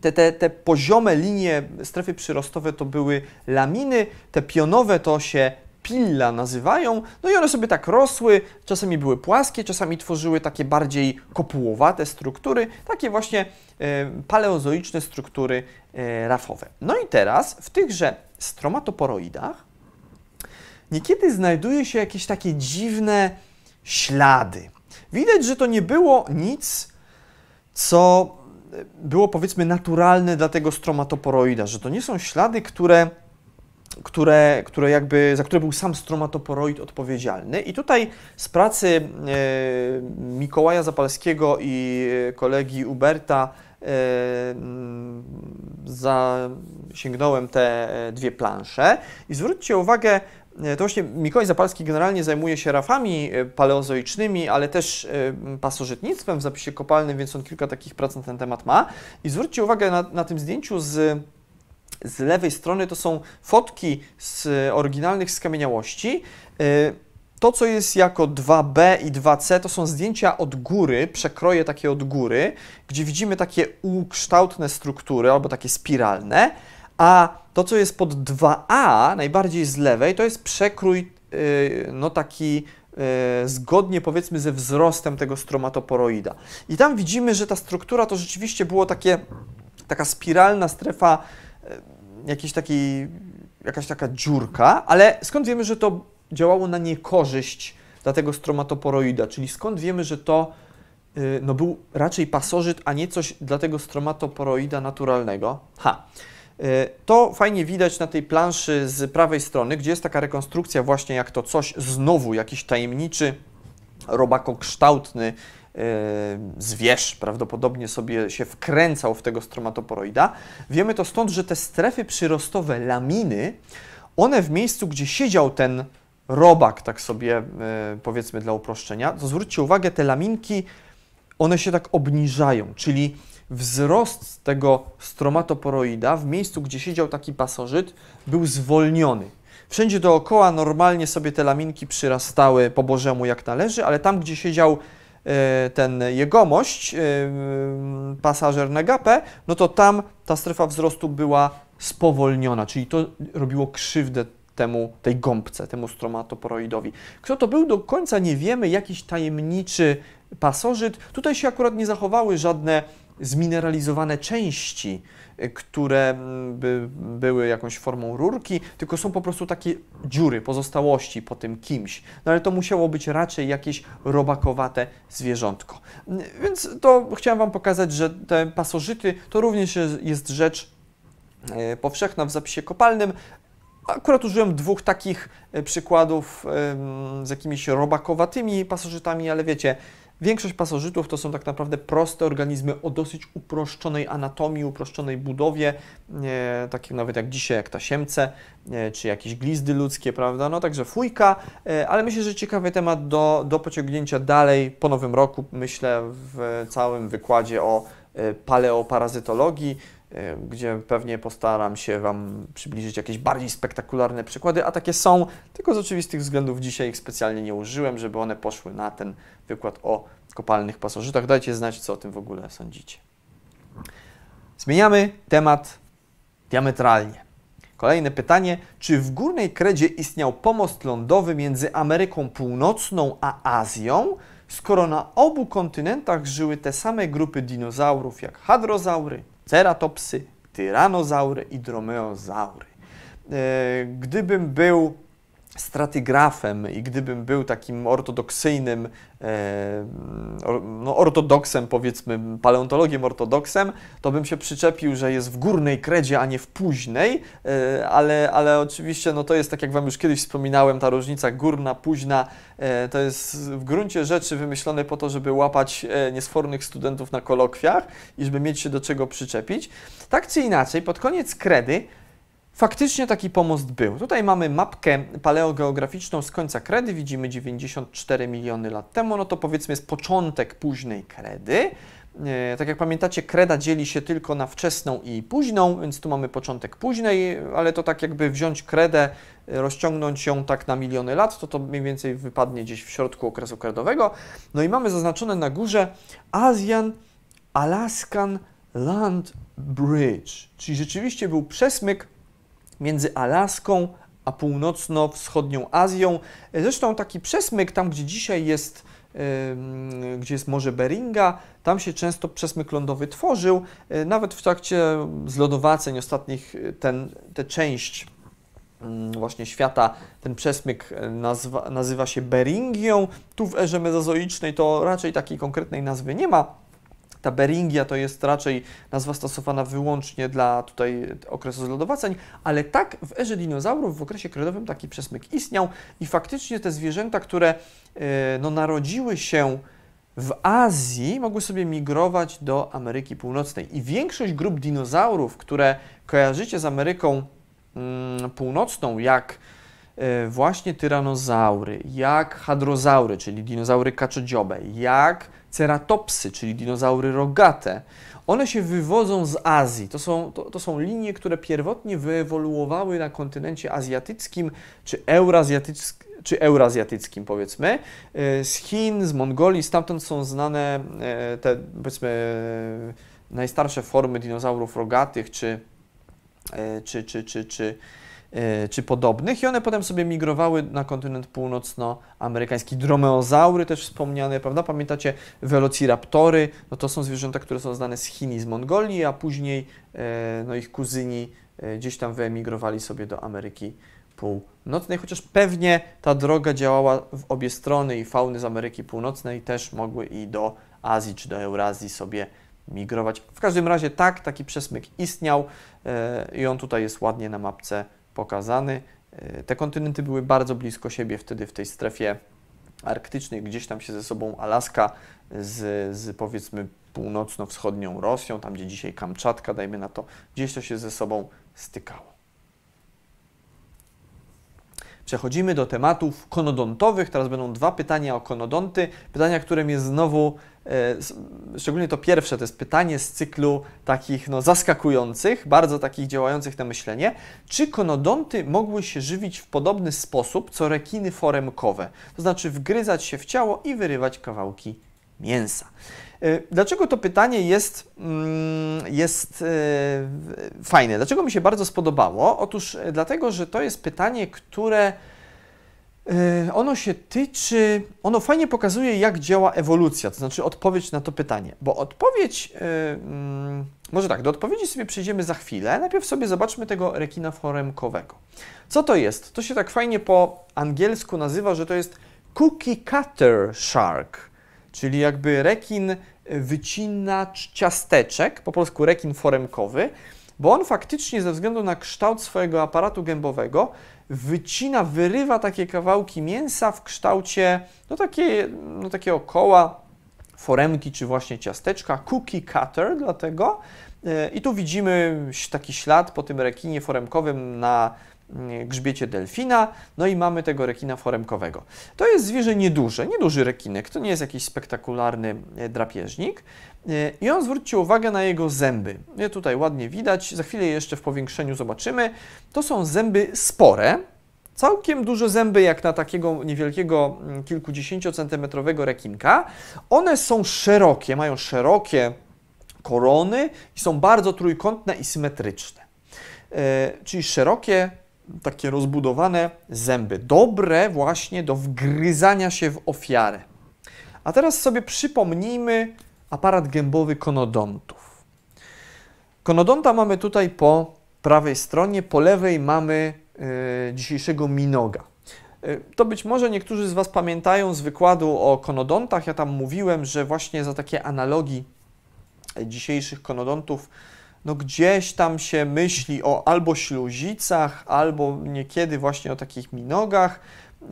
te, te, te poziome linie strefy przyrostowe to były laminy, te pionowe to się pilla nazywają, no i one sobie tak rosły, czasami były płaskie, czasami tworzyły takie bardziej kopułowate struktury, takie właśnie e, paleozoiczne struktury e, rafowe. No i teraz w tychże stromatoporoidach niekiedy znajduje się jakieś takie dziwne ślady. Widać, że to nie było nic, co było powiedzmy naturalne dla tego stromatoporoida, że to nie są ślady, które, które, które jakby, za które był sam stromatoporoid odpowiedzialny. I tutaj z pracy e, Mikołaja Zapalskiego i e, kolegi Uberta e, zasięgnąłem te dwie plansze i zwróćcie uwagę, E, to właśnie Mikołaj Zapalski generalnie zajmuje się rafami e, paleozoicznymi, ale też e, pasożytnictwem w zapisie kopalnym, więc on kilka takich prac na ten temat ma. I zwróćcie uwagę na, na tym zdjęciu z z lewej strony to są fotki z oryginalnych skamieniałości. To, co jest jako 2B i 2C, to są zdjęcia od góry, przekroje takie od góry, gdzie widzimy takie ukształtne struktury albo takie spiralne, a to, co jest pod 2A, najbardziej z lewej, to jest przekrój, y, no taki y, zgodnie powiedzmy ze wzrostem tego stromatoporoida. I tam widzimy, że ta struktura to rzeczywiście było takie, taka spiralna strefa, y, jakiś taki, jakaś taka dziurka, ale skąd wiemy, że to działało na niekorzyść dla tego stromatoporoida, czyli skąd wiemy, że to no, był raczej pasożyt, a nie coś dla tego stromatoporoida naturalnego? Ha! E, to fajnie widać na tej planszy z prawej strony, gdzie jest taka rekonstrukcja właśnie jak to coś znowu, jakiś tajemniczy, robakokształtny e, zwierz prawdopodobnie sobie się wkręcał w tego stromatoporoida. Wiemy to stąd, że te strefy przyrostowe laminy, one w miejscu, gdzie siedział ten robak, tak sobie e, powiedzmy dla uproszczenia, to zwróćcie uwagę, te laminki, one się tak obniżają, czyli wzrost tego stromatoporoida w miejscu, gdzie siedział taki pasożyt, był zwolniony. Wszędzie dookoła normalnie sobie te laminki przyrastały po Bożemu jak należy, ale tam, gdzie siedział e, ten jegomość, e, pasażer na gapę, no to tam ta strefa wzrostu była spowolniona, czyli to robiło krzywdę temu, tej gąbce, temu stromatoporoidowi. Kto to był, do końca nie wiemy, jakiś tajemniczy pasożyt. Tutaj się akurat nie zachowały żadne zmineralizowane części, y, które mm, by były jakąś formą rurki, tylko są po prostu takie dziury, pozostałości po tym kimś. No ale to musiało być raczej jakieś robakowate zwierzątko. Więc to chciałem Wam pokazać, że te pasożyty to również jest rzecz y, powszechna w zapisie kopalnym. Akurat użyłem dwóch takich y, przykładów z jakimiś robakowatymi pasożytami, ale wiecie, Większość pasożytów to są tak naprawdę proste organizmy o dosyć uproszczonej anatomii, uproszczonej budowie, e, takie nawet jak dzisiaj, jak tasiemce, e, czy jakieś glizdy ludzkie, prawda? No także fujka, e, ale myślę, że ciekawy temat do, do pociągnięcia dalej po nowym roku, myślę w całym wykładzie o e, paleoparazytologii, E, gdzie pewnie postaram się Wam przybliżyć jakieś bardziej spektakularne przykłady, a takie są, tylko z oczywistych względów dzisiaj ich specjalnie nie użyłem, żeby one poszły na ten wykład o kopalnych pasożytach. Dajcie znać, co o tym w ogóle sądzicie. Zmieniamy temat diametralnie. Kolejne pytanie, czy w Górnej Kredzie istniał pomost lądowy między Ameryką Północną a Azją, skoro na obu kontynentach żyły te same grupy dinozaurów jak hadrozaury? ceratopsy, tyranozaury i dromeozaury. E, gdybym był stratygrafem i gdybym był takim ortodoksyjnym, e, no ortodoksem powiedzmy, paleontologiem ortodoksem, to bym się przyczepił, że jest w górnej kredzie, a nie w późnej, e, ale, ale oczywiście no to jest, tak jak Wam już kiedyś wspominałem, ta różnica górna, późna, e, to jest w gruncie rzeczy wymyślone po to, żeby łapać niesfornych studentów na kolokwiach i żeby mieć się do czego przyczepić. Tak czy inaczej, pod koniec kredy Faktycznie taki pomost był. Tutaj mamy mapkę paleogeograficzną z końca kredy, widzimy 94 miliony lat temu, no to powiedzmy jest początek późnej kredy. E, tak jak pamiętacie, kreda dzieli się tylko na wczesną i późną, więc tu mamy początek późnej, ale to tak jakby wziąć kredę, e, rozciągnąć ją tak na miliony lat, to to mniej więcej wypadnie gdzieś w środku okresu kredowego. No i mamy zaznaczone na górze Asian Alaskan Land Bridge, czyli rzeczywiście był przesmyk między Alaską a północno-wschodnią Azją. Zresztą taki przesmyk tam, gdzie dzisiaj jest gdzie jest Morze Beringa, tam się często przesmyk lądowy tworzył. E, nawet w trakcie zlodowaceń ostatnich e, ten, tę część mm, właśnie świata, ten przesmyk e, nazwa, nazywa się Beringią. Tu w erze mezozoicznej to raczej takiej konkretnej nazwy nie ma, ta beringia to jest raczej nazwa stosowana wyłącznie dla tutaj okresu zlodowaceń, ale tak w erze dinozaurów w okresie kredowym taki przesmyk istniał i faktycznie te zwierzęta, które e, no, narodziły się w Azji mogły sobie migrować do Ameryki Północnej. I większość grup dinozaurów, które kojarzycie z Ameryką mm, Północną, jak E, właśnie tyranozaury, jak hadrozaury, czyli dinozaury kaczodziobe, jak ceratopsy, czyli dinozaury rogate, one się wywodzą z Azji. To są, to, to, są linie, które pierwotnie wyewoluowały na kontynencie azjatyckim czy, eurazjatycki, czy eurazjatyckim, powiedzmy. E, z Chin, z Mongolii, stamtąd są znane e, te, powiedzmy, najstarsze formy dinozaurów rogatych czy, czy, czy, czy, czy E, czy podobnych i one potem sobie migrowały na kontynent północnoamerykański. Dromeozaury też wspomniane, prawda? Pamiętacie velociraptory? No to są zwierzęta, które są znane z Chin i z Mongolii, a później e, no, ich kuzyni e, gdzieś tam wyemigrowali sobie do Ameryki Północnej, chociaż pewnie ta droga działała w obie strony i fauny z Ameryki Północnej też mogły i do Azji czy do Eurazji sobie migrować. W każdym razie tak, taki przesmyk istniał i on tutaj jest ładnie na mapce pokazany. E, te kontynenty były bardzo blisko siebie wtedy w tej strefie arktycznej, gdzieś tam się ze sobą Alaska z, z powiedzmy północno-wschodnią Rosją, tam gdzie dzisiaj Kamczatka, dajmy na to, gdzieś to się ze sobą stykało. Przechodzimy do tematów konodontowych. Teraz będą dwa pytania o konodonty. Pytania, które mnie znowu, e, szczególnie to pierwsze, to jest pytanie z cyklu takich no, zaskakujących, bardzo takich działających na myślenie. Czy konodonty mogły się żywić w podobny sposób co rekiny foremkowe? To znaczy wgryzać się w ciało i wyrywać kawałki mięsa. E, dlaczego to pytanie jest, mm, jest e, fajne? Dlaczego mi się bardzo spodobało? Otóż e, dlatego, że to jest pytanie, które ono się tyczy, ono fajnie pokazuje, jak działa ewolucja, to znaczy odpowiedź na to pytanie. Bo odpowiedź, mm, może tak, do odpowiedzi sobie przejdziemy za chwilę. Najpierw sobie zobaczmy tego rekina foremkowego. Co to jest? To się tak fajnie po angielsku nazywa, że to jest cookie cutter shark czyli jakby rekin wycinacz ciasteczek, po polsku rekin foremkowy, bo on faktycznie ze względu na kształt swojego aparatu gębowego wycina, wyrywa takie kawałki mięsa w kształcie no takie, no takiego koła, foremki czy właśnie ciasteczka, cookie cutter dlatego. E, I tu widzimy taki ślad po tym rekinie foremkowym na Mm, grzbiecie delfina, no i mamy tego rekina foremkowego. To jest zwierzę nieduże, nieduży rekinek, to nie jest jakiś spektakularny e, drapieżnik. E, I on zwrócił uwagę na jego zęby. Je tutaj ładnie widać, za chwilę jeszcze w powiększeniu zobaczymy. To są zęby spore, całkiem duże zęby jak na takiego niewielkiego mm, kilkudziesięciocentymetrowego rekinka. One są szerokie, mają szerokie korony i są bardzo trójkątne i symetryczne. E, czyli szerokie, takie rozbudowane zęby. Dobre właśnie do wgryzania się w ofiarę. A teraz sobie przypomnijmy aparat gębowy konodontów. Konodonta mamy tutaj po prawej stronie, po lewej mamy y, dzisiejszego minoga. E, to być może niektórzy z Was pamiętają z wykładu o konodontach. Ja tam mówiłem, że właśnie za takie analogii e, dzisiejszych konodontów no gdzieś tam się myśli o albo śluzicach, albo niekiedy właśnie o takich minogach,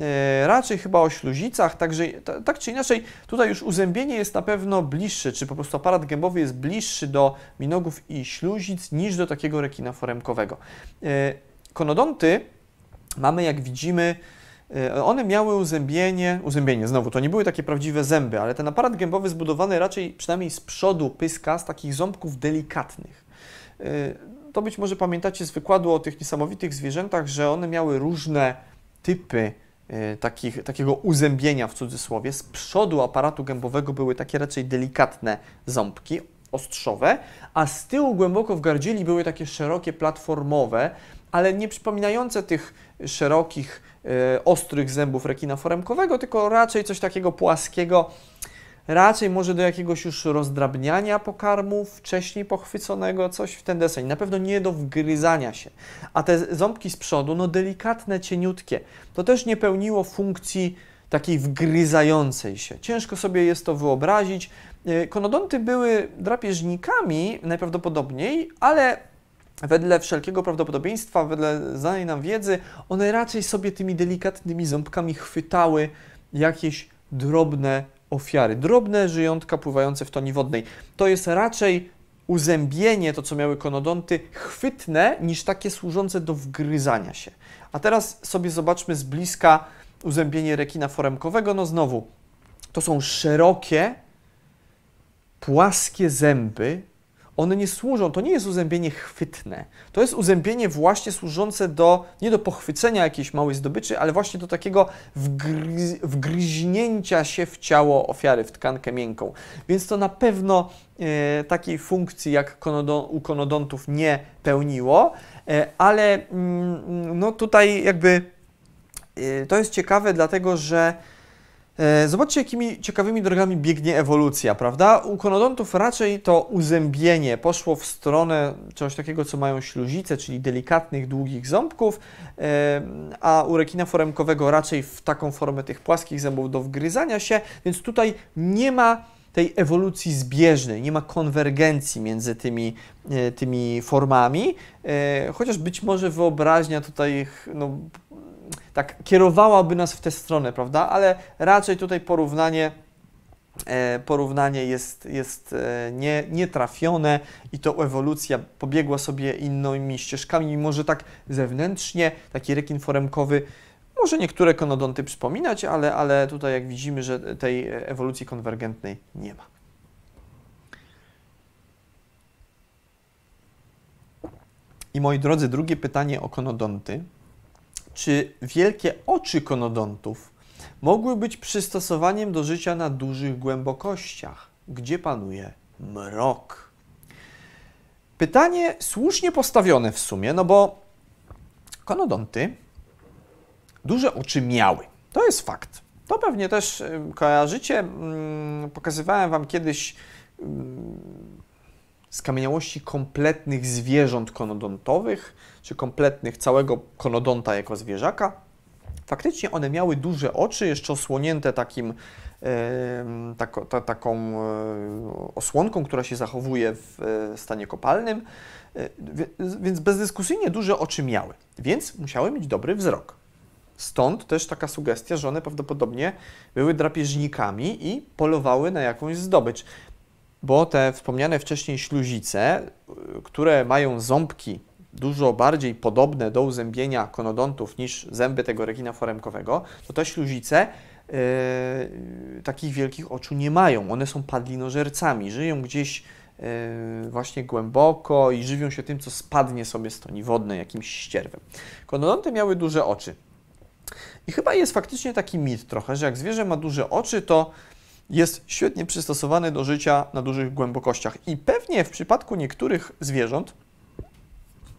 e, raczej chyba o śluzicach, także tak czy inaczej tutaj już uzębienie jest na pewno bliższe, czy po prostu aparat gębowy jest bliższy do minogów i śluzic niż do takiego rekina foremkowego. E, konodonty mamy, jak widzimy, e, one miały uzębienie, uzębienie znowu, to nie były takie prawdziwe zęby, ale ten aparat gębowy zbudowany raczej przynajmniej z przodu pyska z takich ząbków delikatnych. To być może pamiętacie z wykładu o tych niesamowitych zwierzętach, że one miały różne typy e, takich, takiego uzębienia w cudzysłowie. Z przodu aparatu gębowego były takie raczej delikatne ząbki, ostrzowe, a z tyłu głęboko w gardzieli były takie szerokie, platformowe, ale nie przypominające tych szerokich, e, ostrych zębów rekina foremkowego, tylko raczej coś takiego płaskiego, raczej może do jakiegoś już rozdrabniania pokarmu, wcześniej pochwyconego, coś w ten deseń. Na pewno nie do wgryzania się. A te ząbki z przodu, no delikatne, cieniutkie, to też nie pełniło funkcji takiej wgryzającej się. Ciężko sobie jest to wyobrazić. Y, konodonty były drapieżnikami najprawdopodobniej, ale wedle wszelkiego prawdopodobieństwa, wedle znanej nam wiedzy, one raczej sobie tymi delikatnymi ząbkami chwytały jakieś drobne ofiary. Drobne żyjątka pływające w toni wodnej. To jest raczej uzębienie, to co miały konodonty, chwytne niż takie służące do wgryzania się. A teraz sobie zobaczmy z bliska uzębienie rekina foremkowego. No znowu, to są szerokie, płaskie zęby, one nie służą, to nie jest uzębienie chwytne. To jest uzębienie właśnie służące do, nie do pochwycenia jakiejś małej zdobyczy, ale właśnie do takiego wgryz, wgryźnięcia się w ciało ofiary, w tkankę miękką. Więc to na pewno e, takiej funkcji jak konodon, u konodontów nie pełniło, e, ale mm, mm, no tutaj jakby e, to jest ciekawe, dlatego że E, zobaczcie, jakimi ciekawymi drogami biegnie ewolucja, prawda? U konodontów raczej to uzębienie poszło w stronę czegoś takiego, co mają śluzice, czyli delikatnych, długich ząbków, e, a u rekina foremkowego raczej w taką formę tych płaskich zębów do wgryzania się, więc tutaj nie ma tej ewolucji zbieżnej, nie ma konwergencji między tymi, e, tymi formami, chociaż być może wyobraźnia tutaj no, tak kierowałaby nas w tę stronę, prawda? Ale raczej tutaj porównanie e, porównanie jest, jest e, nie, nietrafione i to ewolucja pobiegła sobie innymi ścieżkami, mimo że tak zewnętrznie taki rekin foremkowy może niektóre konodonty przypominać, ale, ale tutaj jak widzimy, że tej ewolucji konwergentnej nie ma. I moi drodzy, drugie pytanie o konodonty czy wielkie oczy konodontów mogły być przystosowaniem do życia na dużych głębokościach, gdzie panuje mrok. Pytanie słusznie postawione w sumie, no bo konodonty duże oczy miały. To jest fakt. To pewnie też y, kojarzycie. Mm, pokazywałem Wam kiedyś mm, skamieniałości kompletnych zwierząt konodontowych, czy kompletnych całego konodonta jako zwierzaka. Faktycznie one miały duże oczy, jeszcze osłonięte takim, tak, ta, taką e, osłonką, która się zachowuje w e, stanie kopalnym, e, więc bezdyskusyjnie duże oczy miały, więc musiały mieć dobry wzrok. Stąd też taka sugestia, że one prawdopodobnie były drapieżnikami i polowały na jakąś zdobycz bo te wspomniane wcześniej śluzice, y, które mają ząbki dużo bardziej podobne do uzębienia konodontów niż zęby tego rekina foremkowego, to te śluzice yy, takich wielkich oczu nie mają. One są padlinożercami, żyją gdzieś y, właśnie głęboko i żywią się tym, co spadnie sobie z toni wodnej, jakimś ścierwem. Konodonty miały duże oczy. I chyba jest faktycznie taki mit trochę, że jak zwierzę ma duże oczy, to jest świetnie przystosowany do życia na dużych głębokościach. I pewnie w przypadku niektórych zwierząt,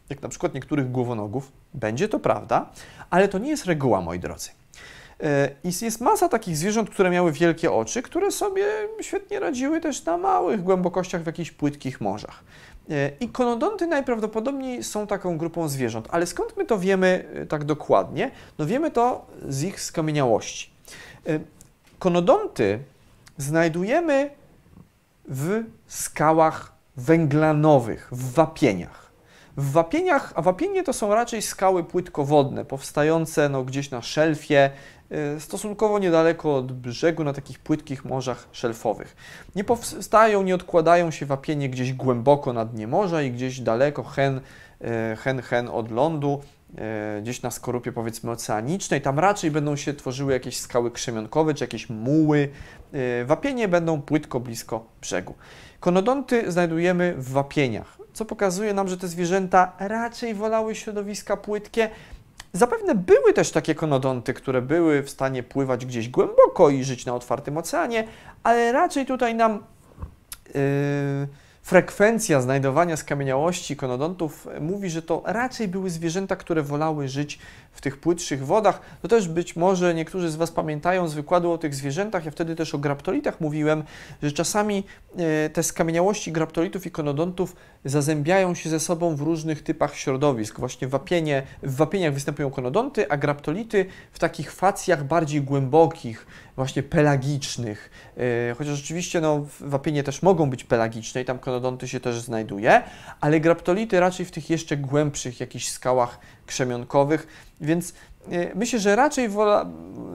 jak na przykład niektórych głowonogów, będzie to prawda, ale to nie jest reguła, moi drodzy. E, I jest masa takich zwierząt, które miały wielkie oczy, które sobie świetnie radziły też na małych głębokościach w jakichś płytkich morzach. E, I konodonty najprawdopodobniej są taką grupą zwierząt, ale skąd my to wiemy e, tak dokładnie? No wiemy to z ich skamieniałości. Konodonty znajdujemy w skałach węglanowych, w wapieniach. W wapieniach, a wapienie to są raczej skały płytkowodne, powstające no, gdzieś na szelfie, y, stosunkowo niedaleko od brzegu, na takich płytkich morzach szelfowych. Nie powstają, nie odkładają się wapienie gdzieś głęboko na dnie morza i gdzieś daleko, hen, y, hen, hen od lądu, E, gdzieś na skorupie powiedzmy oceanicznej, tam raczej będą się tworzyły jakieś skały krzemionkowe czy jakieś muły. E, wapienie będą płytko blisko brzegu. Konodonty znajdujemy w wapieniach, co pokazuje nam, że te zwierzęta raczej wolały środowiska płytkie. Zapewne były też takie konodonty, które były w stanie pływać gdzieś głęboko i żyć na otwartym oceanie, ale raczej tutaj nam yy, Frekwencja znajdowania skamieniałości konodontów mówi, że to raczej były zwierzęta, które wolały żyć w tych płytszych wodach. To też być może niektórzy z Was pamiętają z wykładu o tych zwierzętach. Ja wtedy też o graptolitach mówiłem, że czasami e, te skamieniałości graptolitów i konodontów zazębiają się ze sobą w różnych typach środowisk. Właśnie wapienie, w wapieniach występują konodonty, a graptolity w takich facjach bardziej głębokich, właśnie pelagicznych. E, chociaż oczywiście no, wapienie też mogą być pelagiczne i tam konodonty się też znajduje, ale graptolity raczej w tych jeszcze głębszych jakichś skałach krzemionkowych, więc e, myślę, że raczej wola...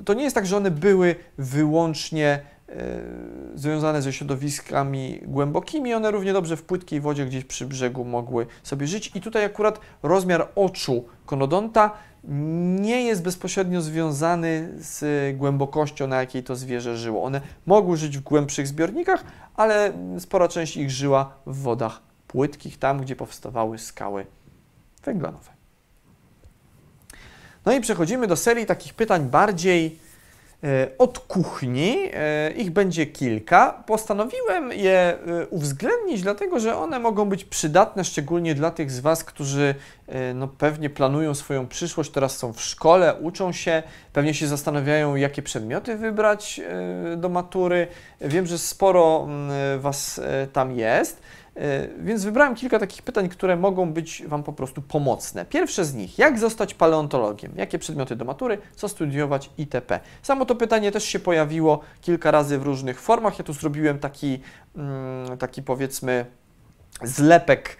to nie jest tak, że one były wyłącznie e, związane ze środowiskami głębokimi, one równie dobrze w płytkiej wodzie gdzieś przy brzegu mogły sobie żyć i tutaj akurat rozmiar oczu konodonta nie jest bezpośrednio związany z głębokością, na jakiej to zwierzę żyło. One mogły żyć w głębszych zbiornikach, ale spora część ich żyła w wodach płytkich, tam gdzie powstawały skały węglanowe. No i przechodzimy do serii takich pytań bardziej E, od kuchni, e, ich będzie kilka. Postanowiłem je e, uwzględnić, dlatego że one mogą być przydatne szczególnie dla tych z Was, którzy no, pewnie planują swoją przyszłość, teraz są w szkole, uczą się, pewnie się zastanawiają, jakie przedmioty wybrać do matury. Wiem, że sporo mm, Was tam jest. E, więc wybrałem kilka takich pytań, które mogą być Wam po prostu pomocne. Pierwsze z nich, jak zostać paleontologiem? Jakie przedmioty do matury? Co studiować? ITP. Samo to pytanie też się pojawiło kilka razy w różnych formach. Ja tu zrobiłem taki, mm, taki powiedzmy zlepek e,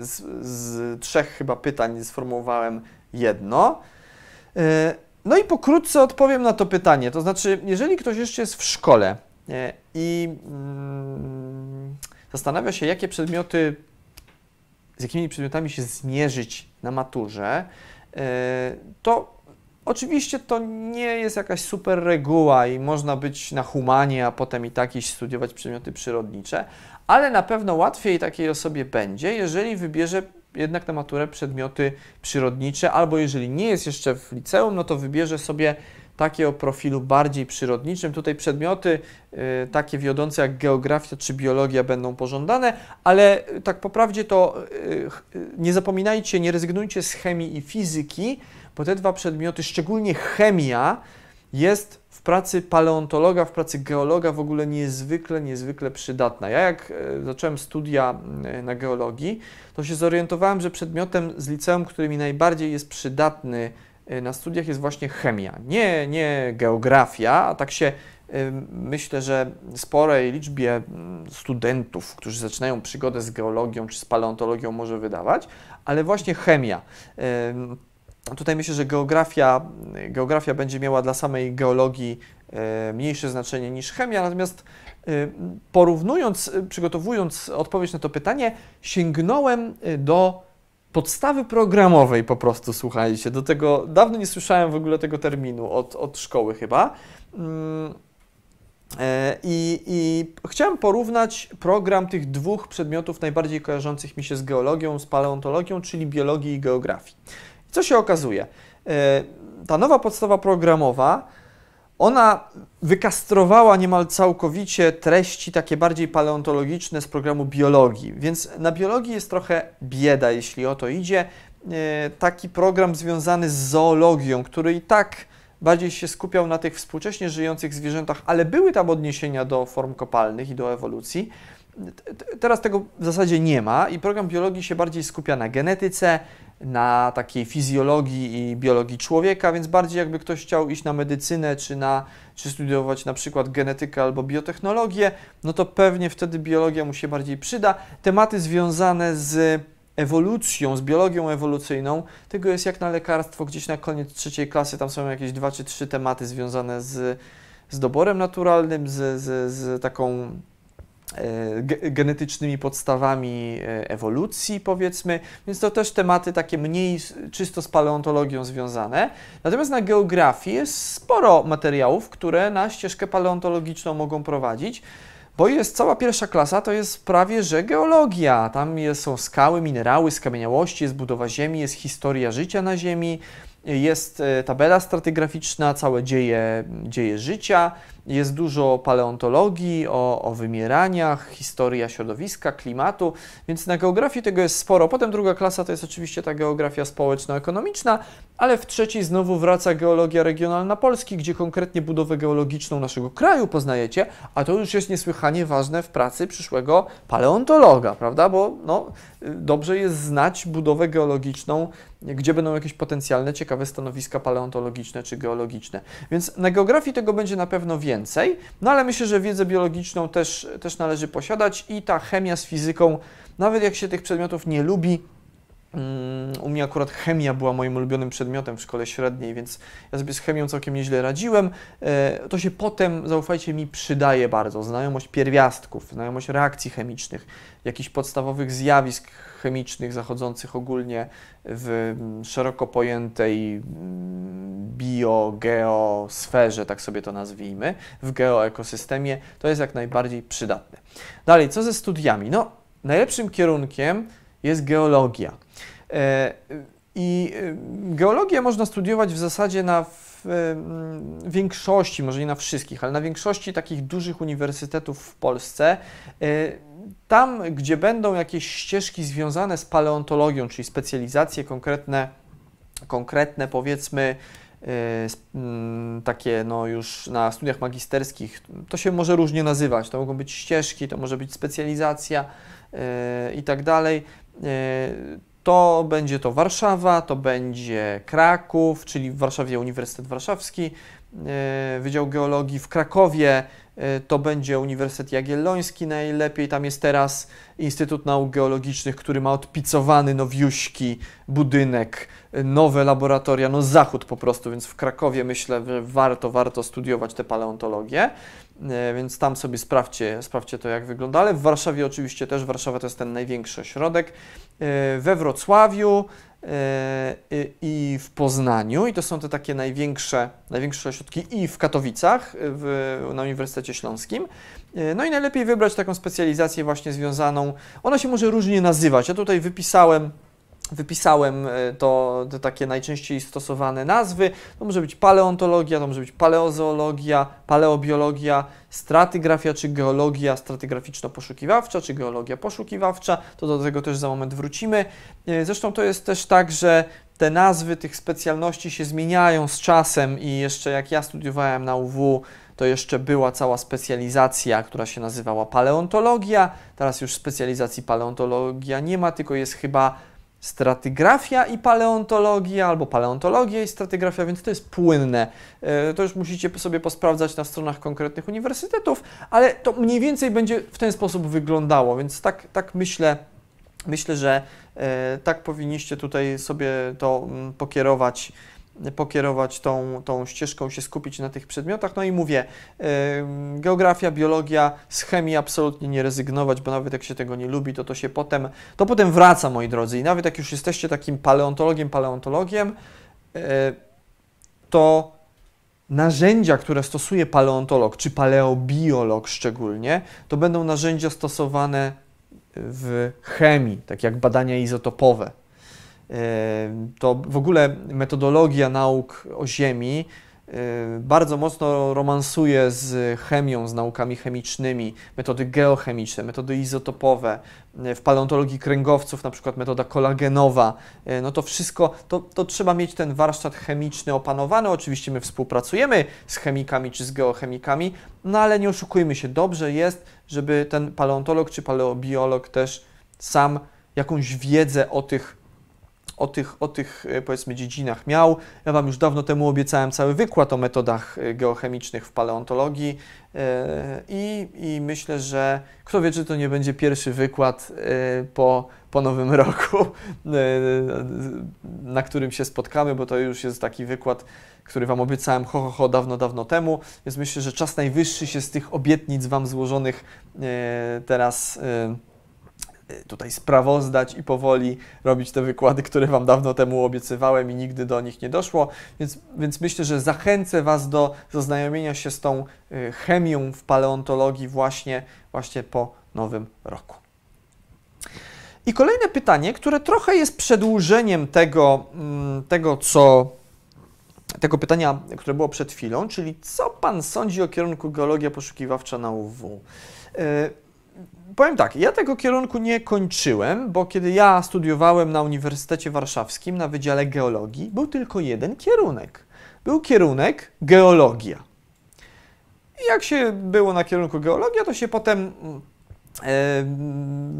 z, z trzech chyba pytań, sformułowałem jedno. E, no i pokrótce odpowiem na to pytanie. To znaczy, jeżeli ktoś jeszcze jest w szkole i... Yy, zastanawia się, jakie przedmioty, z jakimi przedmiotami się zmierzyć na maturze, e, to Oczywiście to nie jest jakaś super reguła i można być na humanie, a potem i tak iść studiować przedmioty przyrodnicze, ale na pewno łatwiej takiej osobie będzie, jeżeli wybierze jednak na maturę przedmioty przyrodnicze, albo jeżeli nie jest jeszcze w liceum, no to wybierze sobie takie o profilu bardziej przyrodniczym. Tutaj przedmioty y, takie wiodące jak geografia czy biologia będą pożądane, ale y, tak po prawdzie to y, nie zapominajcie, nie rezygnujcie z chemii i fizyki, bo te dwa przedmioty, szczególnie chemia, jest w pracy paleontologa, w pracy geologa w ogóle niezwykle, niezwykle przydatna. Ja jak zacząłem studia na geologii, to się zorientowałem, że przedmiotem z liceum, który mi najbardziej jest przydatny Y, na studiach jest właśnie chemia, nie, nie geografia, a tak się y, myślę, że sporej liczbie mm, studentów, którzy zaczynają przygodę z geologią czy z paleontologią może wydawać, ale właśnie chemia. Y, tutaj myślę, że geografia, geografia będzie miała dla samej geologii mniejsze znaczenie niż chemia, natomiast porównując, przygotowując odpowiedź na to pytanie, sięgnąłem do podstawy programowej po prostu, słuchajcie. Do tego dawno nie słyszałem w ogóle tego terminu od, od szkoły chyba. Mm, e, I, I, chciałem porównać program tych dwóch przedmiotów najbardziej kojarzących mi się z geologią, z paleontologią, czyli biologii i geografii. Co się okazuje? E, ta nowa podstawa programowa ona wykastrowała niemal całkowicie treści takie bardziej paleontologiczne z programu biologii, więc na biologii jest trochę bieda, jeśli o to idzie. E, taki program związany z zoologią, który i tak bardziej się skupiał na tych współcześnie żyjących zwierzętach, ale były tam odniesienia do form kopalnych i do ewolucji. Teraz tego w zasadzie nie ma i program biologii się bardziej skupia na genetyce, na takiej fizjologii i biologii człowieka, więc bardziej jakby ktoś chciał iść na medycynę, czy, na, czy studiować na przykład genetykę albo biotechnologię, no to pewnie wtedy biologia mu się bardziej przyda. Tematy związane z ewolucją, z biologią ewolucyjną, tego jest jak na lekarstwo, gdzieś na koniec trzeciej klasy, tam są jakieś dwa czy trzy tematy związane z, z doborem naturalnym, z, z, z taką E, genetycznymi podstawami e, ewolucji, powiedzmy, więc to też tematy takie mniej czysto z paleontologią związane. Natomiast na geografii jest sporo materiałów, które na ścieżkę paleontologiczną mogą prowadzić, bo jest cała pierwsza klasa, to jest prawie że geologia. Tam są skały, minerały, skamieniałości, jest budowa ziemi, jest historia życia na ziemi, jest e, tabela stratygraficzna, całe dzieje, dzieje życia, jest dużo paleontologii, o, o wymieraniach, historia środowiska, klimatu, więc na geografii tego jest sporo. Potem druga klasa to jest oczywiście ta geografia społeczno-ekonomiczna, ale w trzeciej znowu wraca geologia regionalna Polski, gdzie konkretnie budowę geologiczną naszego kraju poznajecie, a to już jest niesłychanie ważne w pracy przyszłego paleontologa, prawda? Bo no, dobrze jest znać budowę geologiczną, gdzie będą jakieś potencjalne ciekawe stanowiska paleontologiczne czy geologiczne. Więc na geografii tego będzie na pewno więcej, no ale myślę, że wiedzę biologiczną też, też należy posiadać i ta chemia z fizyką, nawet jak się tych przedmiotów nie lubi, Mm, u mnie akurat chemia była moim ulubionym przedmiotem w szkole średniej, więc ja sobie z chemią całkiem nieźle radziłem. E, to się potem, zaufajcie mi, przydaje bardzo. Znajomość pierwiastków, znajomość reakcji chemicznych, jakichś podstawowych zjawisk chemicznych zachodzących ogólnie w mm, szeroko pojętej mm, bio, geosferze tak sobie to nazwijmy, w geoekosystemie, to jest jak najbardziej przydatne. Dalej, co ze studiami? No, najlepszym kierunkiem jest geologia. E, I e, geologię można studiować w zasadzie na mm, większości, może nie na wszystkich, ale na większości takich dużych uniwersytetów w Polsce. E, tam, gdzie będą jakieś ścieżki związane z paleontologią, czyli specjalizacje konkretne, konkretne powiedzmy, mm, takie no już na studiach magisterskich, to się może różnie nazywać, to mogą być ścieżki, to może być specjalizacja i tak dalej, E, to będzie to Warszawa, to będzie Kraków, czyli w Warszawie Uniwersytet Warszawski, e, Wydział Geologii w Krakowie, e, to będzie Uniwersytet Jagielloński najlepiej. Tam jest teraz Instytut Nauk Geologicznych, który ma odpicowany nowiuśki budynek, nowe laboratoria, no zachód po prostu, więc w Krakowie myślę, że warto, warto studiować tę paleontologię. E, więc tam sobie sprawdźcie, sprawdźcie to, jak wygląda. Ale w Warszawie oczywiście też, Warszawa to jest ten największy ośrodek. E, we Wrocławiu e, i w Poznaniu, i to są te takie największe, największe ośrodki, i w Katowicach w, na Uniwersytecie Śląskim. No i najlepiej wybrać taką specjalizację właśnie związaną, ona się może różnie nazywać, ja tutaj wypisałem Wypisałem e, to, te takie najczęściej stosowane nazwy. To może być paleontologia, to może być paleozoologia, paleobiologia, stratygrafia czy geologia stratygraficzno-poszukiwawcza, czy geologia poszukiwawcza. To do tego też za moment wrócimy. E, zresztą to jest też tak, że te nazwy tych specjalności się zmieniają z czasem i jeszcze jak ja studiowałem na UW, to jeszcze była cała specjalizacja, która się nazywała paleontologia. Teraz już specjalizacji paleontologia nie ma, tylko jest chyba stratygrafia i paleontologia, albo paleontologia i stratygrafia, więc to jest płynne. E, to już musicie sobie posprawdzać na stronach konkretnych uniwersytetów, ale to mniej więcej będzie w ten sposób wyglądało, więc tak, tak myślę, myślę, że e, tak powinniście tutaj sobie to mm, pokierować pokierować tą, tą ścieżką, się skupić na tych przedmiotach. No i mówię, geografia, biologia, z chemii absolutnie nie rezygnować, bo nawet jak się tego nie lubi, to to się potem, to potem wraca, moi drodzy. I nawet jak już jesteście takim paleontologiem, paleontologiem, e, to narzędzia, które stosuje paleontolog, czy paleobiolog szczególnie, to będą narzędzia stosowane w chemii, tak jak badania izotopowe, to w ogóle metodologia nauk o Ziemi bardzo mocno romansuje z chemią, z naukami chemicznymi, metody geochemiczne, metody izotopowe, w paleontologii kręgowców na przykład metoda kolagenowa, no to wszystko, to, to trzeba mieć ten warsztat chemiczny opanowany, oczywiście my współpracujemy z chemikami czy z geochemikami, no ale nie oszukujmy się, dobrze jest, żeby ten paleontolog czy paleobiolog też sam jakąś wiedzę o tych o tych, o tych e, powiedzmy dziedzinach miał. Ja Wam już dawno temu obiecałem cały wykład o metodach e, geochemicznych w paleontologii e, i, i myślę, że kto wie, czy to nie będzie pierwszy wykład po, po nowym [laughs] roku, na którym się spotkamy, bo to już jest taki wykład, który Wam obiecałem ho, ho, ho dawno, dawno temu, więc myślę, że czas najwyższy się z tych obietnic Wam złożonych teraz Y, tutaj sprawozdać i powoli robić te wykłady, które Wam dawno temu obiecywałem i nigdy do nich nie doszło. Więc, więc myślę, że zachęcę Was do zaznajomienia się z tą y, chemią w paleontologii właśnie, właśnie po nowym roku. I kolejne pytanie, które trochę jest przedłużeniem tego, mm, tego co tego pytania, które było przed chwilą, czyli co Pan sądzi o kierunku geologia poszukiwawcza na UW? Y, powiem tak, ja tego kierunku nie kończyłem, bo kiedy ja studiowałem na Uniwersytecie Warszawskim na Wydziale Geologii, był tylko jeden kierunek. Był kierunek geologia. I jak się było na kierunku geologia, to się potem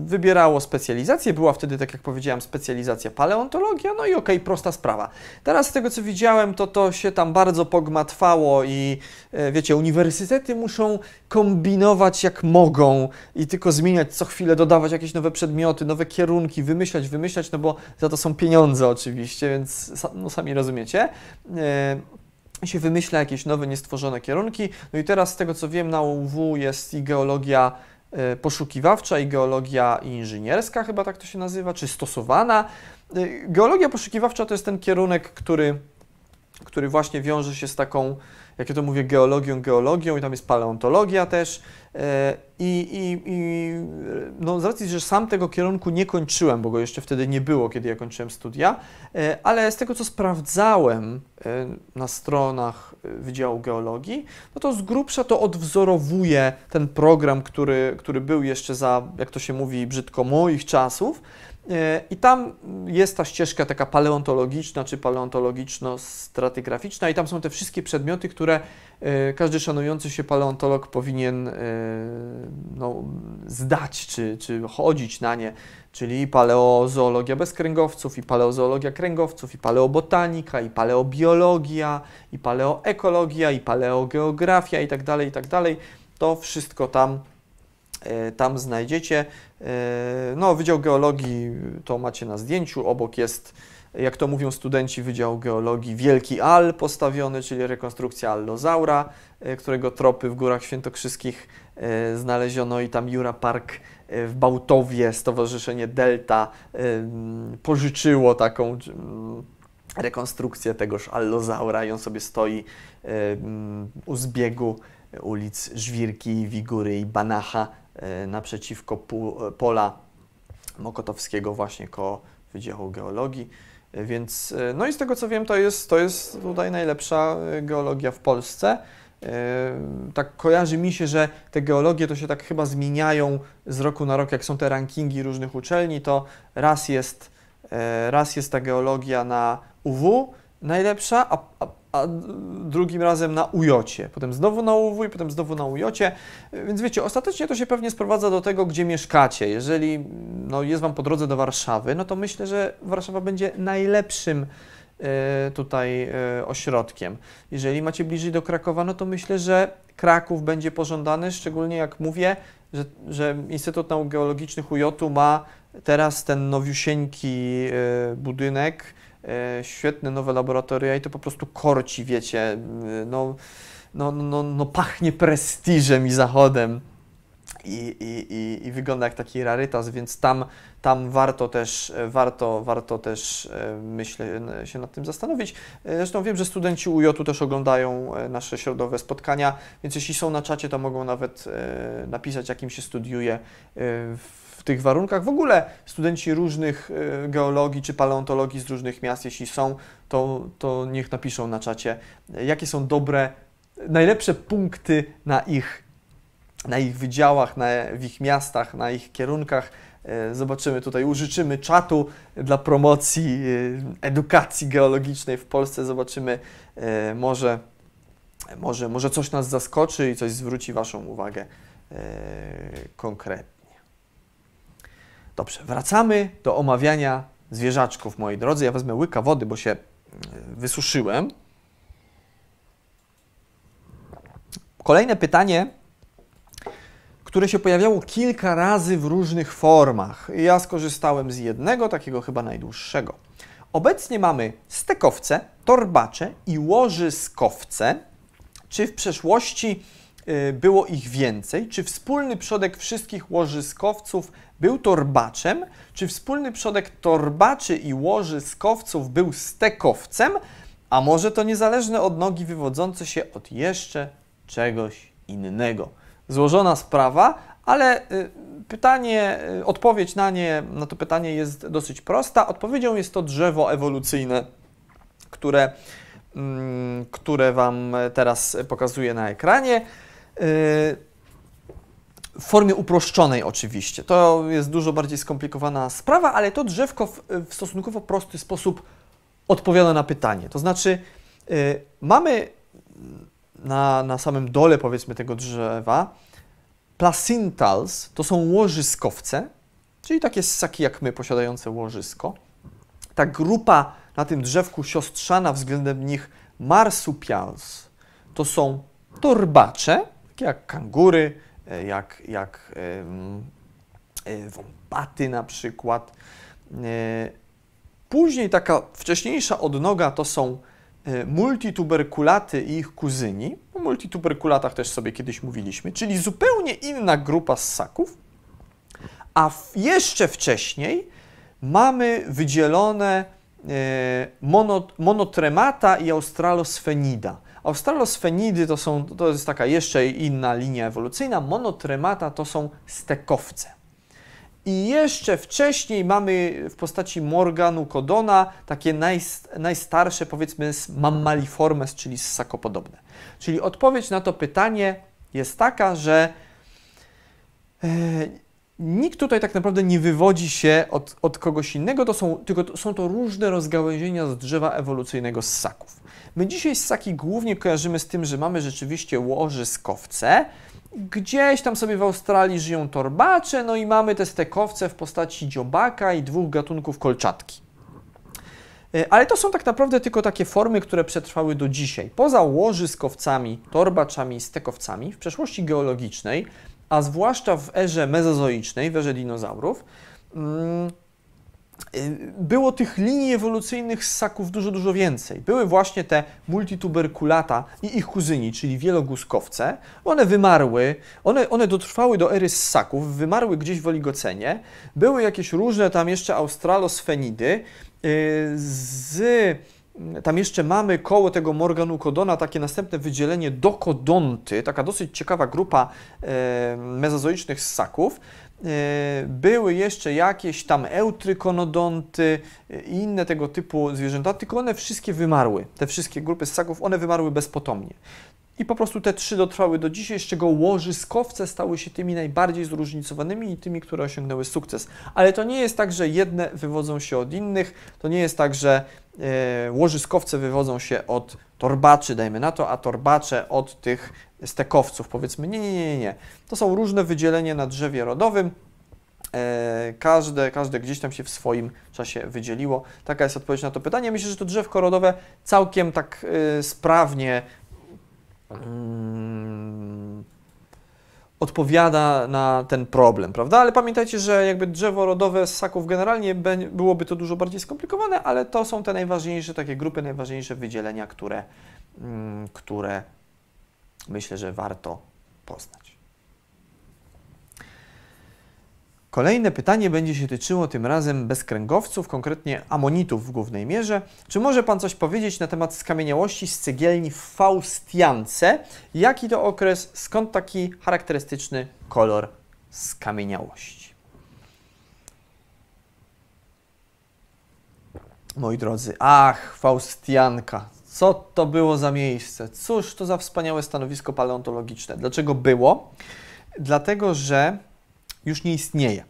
wybierało specjalizację. Była wtedy, tak jak powiedziałem, specjalizacja paleontologia, no i okej, okay, prosta sprawa. Teraz z tego, co widziałem, to to się tam bardzo pogmatwało i e, wiecie, uniwersytety muszą kombinować jak mogą i tylko zmieniać co chwilę, dodawać jakieś nowe przedmioty, nowe kierunki, wymyślać, wymyślać, no bo za to są pieniądze oczywiście, więc no, sami rozumiecie e, się wymyśla jakieś nowe, niestworzone kierunki. No i teraz z tego co wiem na UW jest i geologia E, poszukiwawcza i geologia inżynierska, chyba tak to się nazywa, czy stosowana. E, geologia poszukiwawcza to jest ten kierunek, który który właśnie wiąże się z taką, jak ja to mówię, geologią, geologią i tam jest paleontologia też. E, I, i, i no, z racji, że sam tego kierunku nie kończyłem, bo go jeszcze wtedy nie było, kiedy ja kończyłem studia, e, ale z tego, co sprawdzałem e, na stronach Wydziału Geologii, no to z grubsza to odwzorowuje ten program, który, który był jeszcze za, jak to się mówi brzydko, moich czasów, E, I tam jest ta ścieżka taka paleontologiczna czy paleontologiczno-stratygraficzna i tam są te wszystkie przedmioty, które e, każdy szanujący się paleontolog powinien e, no, zdać czy, czy chodzić na nie, czyli paleozoologia bezkręgowców i paleozoologia kręgowców i paleobotanika i paleobiologia i paleoekologia i paleogeografia i tak dalej, i tak dalej. To wszystko tam E, tam znajdziecie. E, no, Wydział Geologii e, to macie na zdjęciu, obok jest, jak to mówią studenci wydział Geologii, Wielki Al postawiony, czyli rekonstrukcja Allozaura, którego tropy w Górach Świętokrzyskich znaleziono i tam Jura Park w Bałtowie, Stowarzyszenie Delta pożyczyło taką rekonstrukcję tegoż Allozaura i on sobie stoi u zbiegu ulic Żwirki, Wigury i Banacha E, naprzeciwko e, pola Mokotowskiego właśnie koło Wydziału Geologii. E, więc, no i z tego co wiem, to jest, to jest tutaj najlepsza geologia w Polsce. Tak kojarzy mi się, że te geologie to się tak chyba zmieniają z roku na rok, jak są te rankingi różnych uczelni, to raz jest, raz jest ta geologia na UW najlepsza, a, a a drugim razem na ujocie, potem znowu na UW i potem znowu na ujocie. Więc wiecie, ostatecznie to się pewnie sprowadza do tego, gdzie mieszkacie. Jeżeli no, jest Wam po drodze do Warszawy, no to myślę, że Warszawa będzie najlepszym e, tutaj e, ośrodkiem. Jeżeli macie bliżej do Krakowa, no to myślę, że Kraków będzie pożądany, szczególnie jak mówię, że, że Instytut Nauk Geologicznych UJ ma teraz ten nowiusieńki e, budynek, świetne nowe laboratoria i to po prostu korci, wiecie, no, no, no, no pachnie prestiżem i zachodem. I, i, i, wygląda jak taki rarytas, więc tam, tam warto też, warto, warto też myślę, się nad tym zastanowić. Zresztą wiem, że studenci UJ też oglądają nasze środowe spotkania, więc jeśli są na czacie, to mogą nawet napisać, jakim się studiuje w w tych warunkach. W ogóle studenci różnych e, geologii czy paleontologii z różnych miast, jeśli są, to, to niech napiszą na czacie, e, jakie są dobre, najlepsze punkty na ich, na ich wydziałach, na, w ich miastach, na ich kierunkach. E, zobaczymy tutaj, użyczymy czatu dla promocji edukacji geologicznej w Polsce. Zobaczymy, może, może, może coś nas zaskoczy i coś zwróci Waszą uwagę konkretnie. Dobrze, wracamy do omawiania zwierzaczków, moi drodzy. Ja wezmę łyka wody, bo się e, wysuszyłem. Kolejne pytanie, które się pojawiało kilka razy w różnych formach. Ja skorzystałem z jednego, takiego chyba najdłuższego. Obecnie mamy stekowce, torbacze i łożyskowce. Czy w przeszłości e, było ich więcej? Czy wspólny przodek wszystkich łożyskowców był torbaczem, czy wspólny przodek torbaczy i łożyskowców był stekowcem, a może to niezależne od nogi wywodzące się od jeszcze czegoś innego. Złożona sprawa, ale y, pytanie, y, odpowiedź na nie, na to pytanie jest dosyć prosta. Odpowiedzią jest to drzewo ewolucyjne, które, mm, które Wam teraz pokazuję na ekranie. Y, w formie uproszczonej oczywiście. To jest dużo bardziej skomplikowana sprawa, ale to drzewko w, w stosunkowo prosty sposób odpowiada na pytanie. To znaczy y, mamy na, na samym dole powiedzmy tego drzewa placintals, to są łożyskowce, czyli takie ssaki jak my posiadające łożysko. Ta grupa na tym drzewku siostrzana względem nich marsupials to są torbacze, takie jak kangury, E, jak, jak e, wąpaty na przykład. E, później taka wcześniejsza odnoga to są multituberkulaty i ich kuzyni. O multituberkulatach też sobie kiedyś mówiliśmy, czyli zupełnie inna grupa ssaków. A jeszcze wcześniej mamy wydzielone monotremata i australosfenida. Australosfenidy to, są, to jest taka jeszcze inna linia ewolucyjna. Monotremata to są stekowce. I jeszcze wcześniej mamy w postaci Morganu Kodona takie najstarsze, powiedzmy, mammaliformes, czyli ssakopodobne. Czyli odpowiedź na to pytanie jest taka, że e, nikt tutaj tak naprawdę nie wywodzi się od, od kogoś innego, to są, tylko to, są to różne rozgałęzienia z drzewa ewolucyjnego ssaków. My dzisiaj ssaki głównie kojarzymy z tym, że mamy rzeczywiście łożyskowce, Gdzieś tam sobie w Australii żyją torbacze, no i mamy te stekowce w postaci dziobaka i dwóch gatunków kolczatki. E, ale to są tak naprawdę tylko takie formy, które przetrwały do dzisiaj. Poza łożyskowcami, torbaczami i stekowcami w przeszłości geologicznej, a zwłaszcza w erze mezozoicznej, w erze dinozaurów, mm, Y, było tych linii ewolucyjnych ssaków dużo, dużo więcej. Były właśnie te multituberculata i ich kuzyni, czyli wielogłuskowce. One wymarły, one, one dotrwały do ery ssaków, wymarły gdzieś w oligocenie. Były jakieś różne tam jeszcze australosfenidy y, z... Y, tam jeszcze mamy koło tego Morganukodona takie następne wydzielenie dokodonty, taka dosyć ciekawa grupa mezozoicznych ssaków. E, były jeszcze jakieś tam eutrykonodonty e, i inne tego typu zwierzęta, tylko one wszystkie wymarły. Te wszystkie grupy ssaków, one wymarły bezpotomnie. I po prostu te trzy dotrwały do dzisiaj, z czego łożyskowce stały się tymi najbardziej zróżnicowanymi i tymi, które osiągnęły sukces. Ale to nie jest tak, że jedne wywodzą się od innych, to nie jest tak, że e, łożyskowce wywodzą się od torbaczy, dajmy na to, a torbacze od tych stekowców, powiedzmy. Nie, nie, nie, nie. To są różne wydzielenia na drzewie rodowym. E, każde, każde gdzieś tam się w swoim czasie wydzieliło. Taka jest odpowiedź na to pytanie. Myślę, że to drzewko rodowe całkiem tak e, sprawnie mm, odpowiada na ten problem, prawda? Ale pamiętajcie, że jakby drzewo rodowe ssaków generalnie byłoby to dużo bardziej skomplikowane, ale to są te najważniejsze takie grupy, najważniejsze wydzielenia, które, mm, które myślę, że warto poznać. Kolejne pytanie będzie się tyczyło tym razem bezkręgowców, konkretnie amonitów w głównej mierze. Czy może Pan coś powiedzieć na temat skamieniałości z cegielni w Faustiance? Jaki to okres, skąd taki charakterystyczny kolor skamieniałości? Moi drodzy, ach, Faustianka, co to było za miejsce? Cóż to za wspaniałe stanowisko paleontologiczne? Dlaczego było? Dlatego, że już nie istnieje.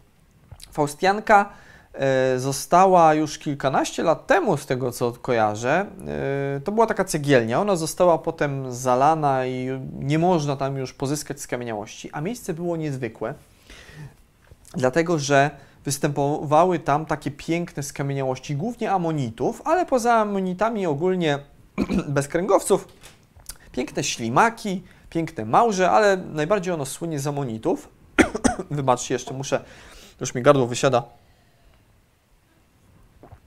Faustianka e, została już kilkanaście lat temu, z tego co kojarzę. E, to była taka cegielnia. Ona została potem zalana i nie można tam już pozyskać skamieniałości. A miejsce było niezwykłe, dlatego że występowały tam takie piękne skamieniałości, głównie amonitów, ale poza amonitami ogólnie [clears throat] bez kręgowców. Piękne ślimaki, piękne małże, ale najbardziej ono słynie z amonitów. [clears throat] Wybaczcie, jeszcze muszę, już mi gardło wysiada.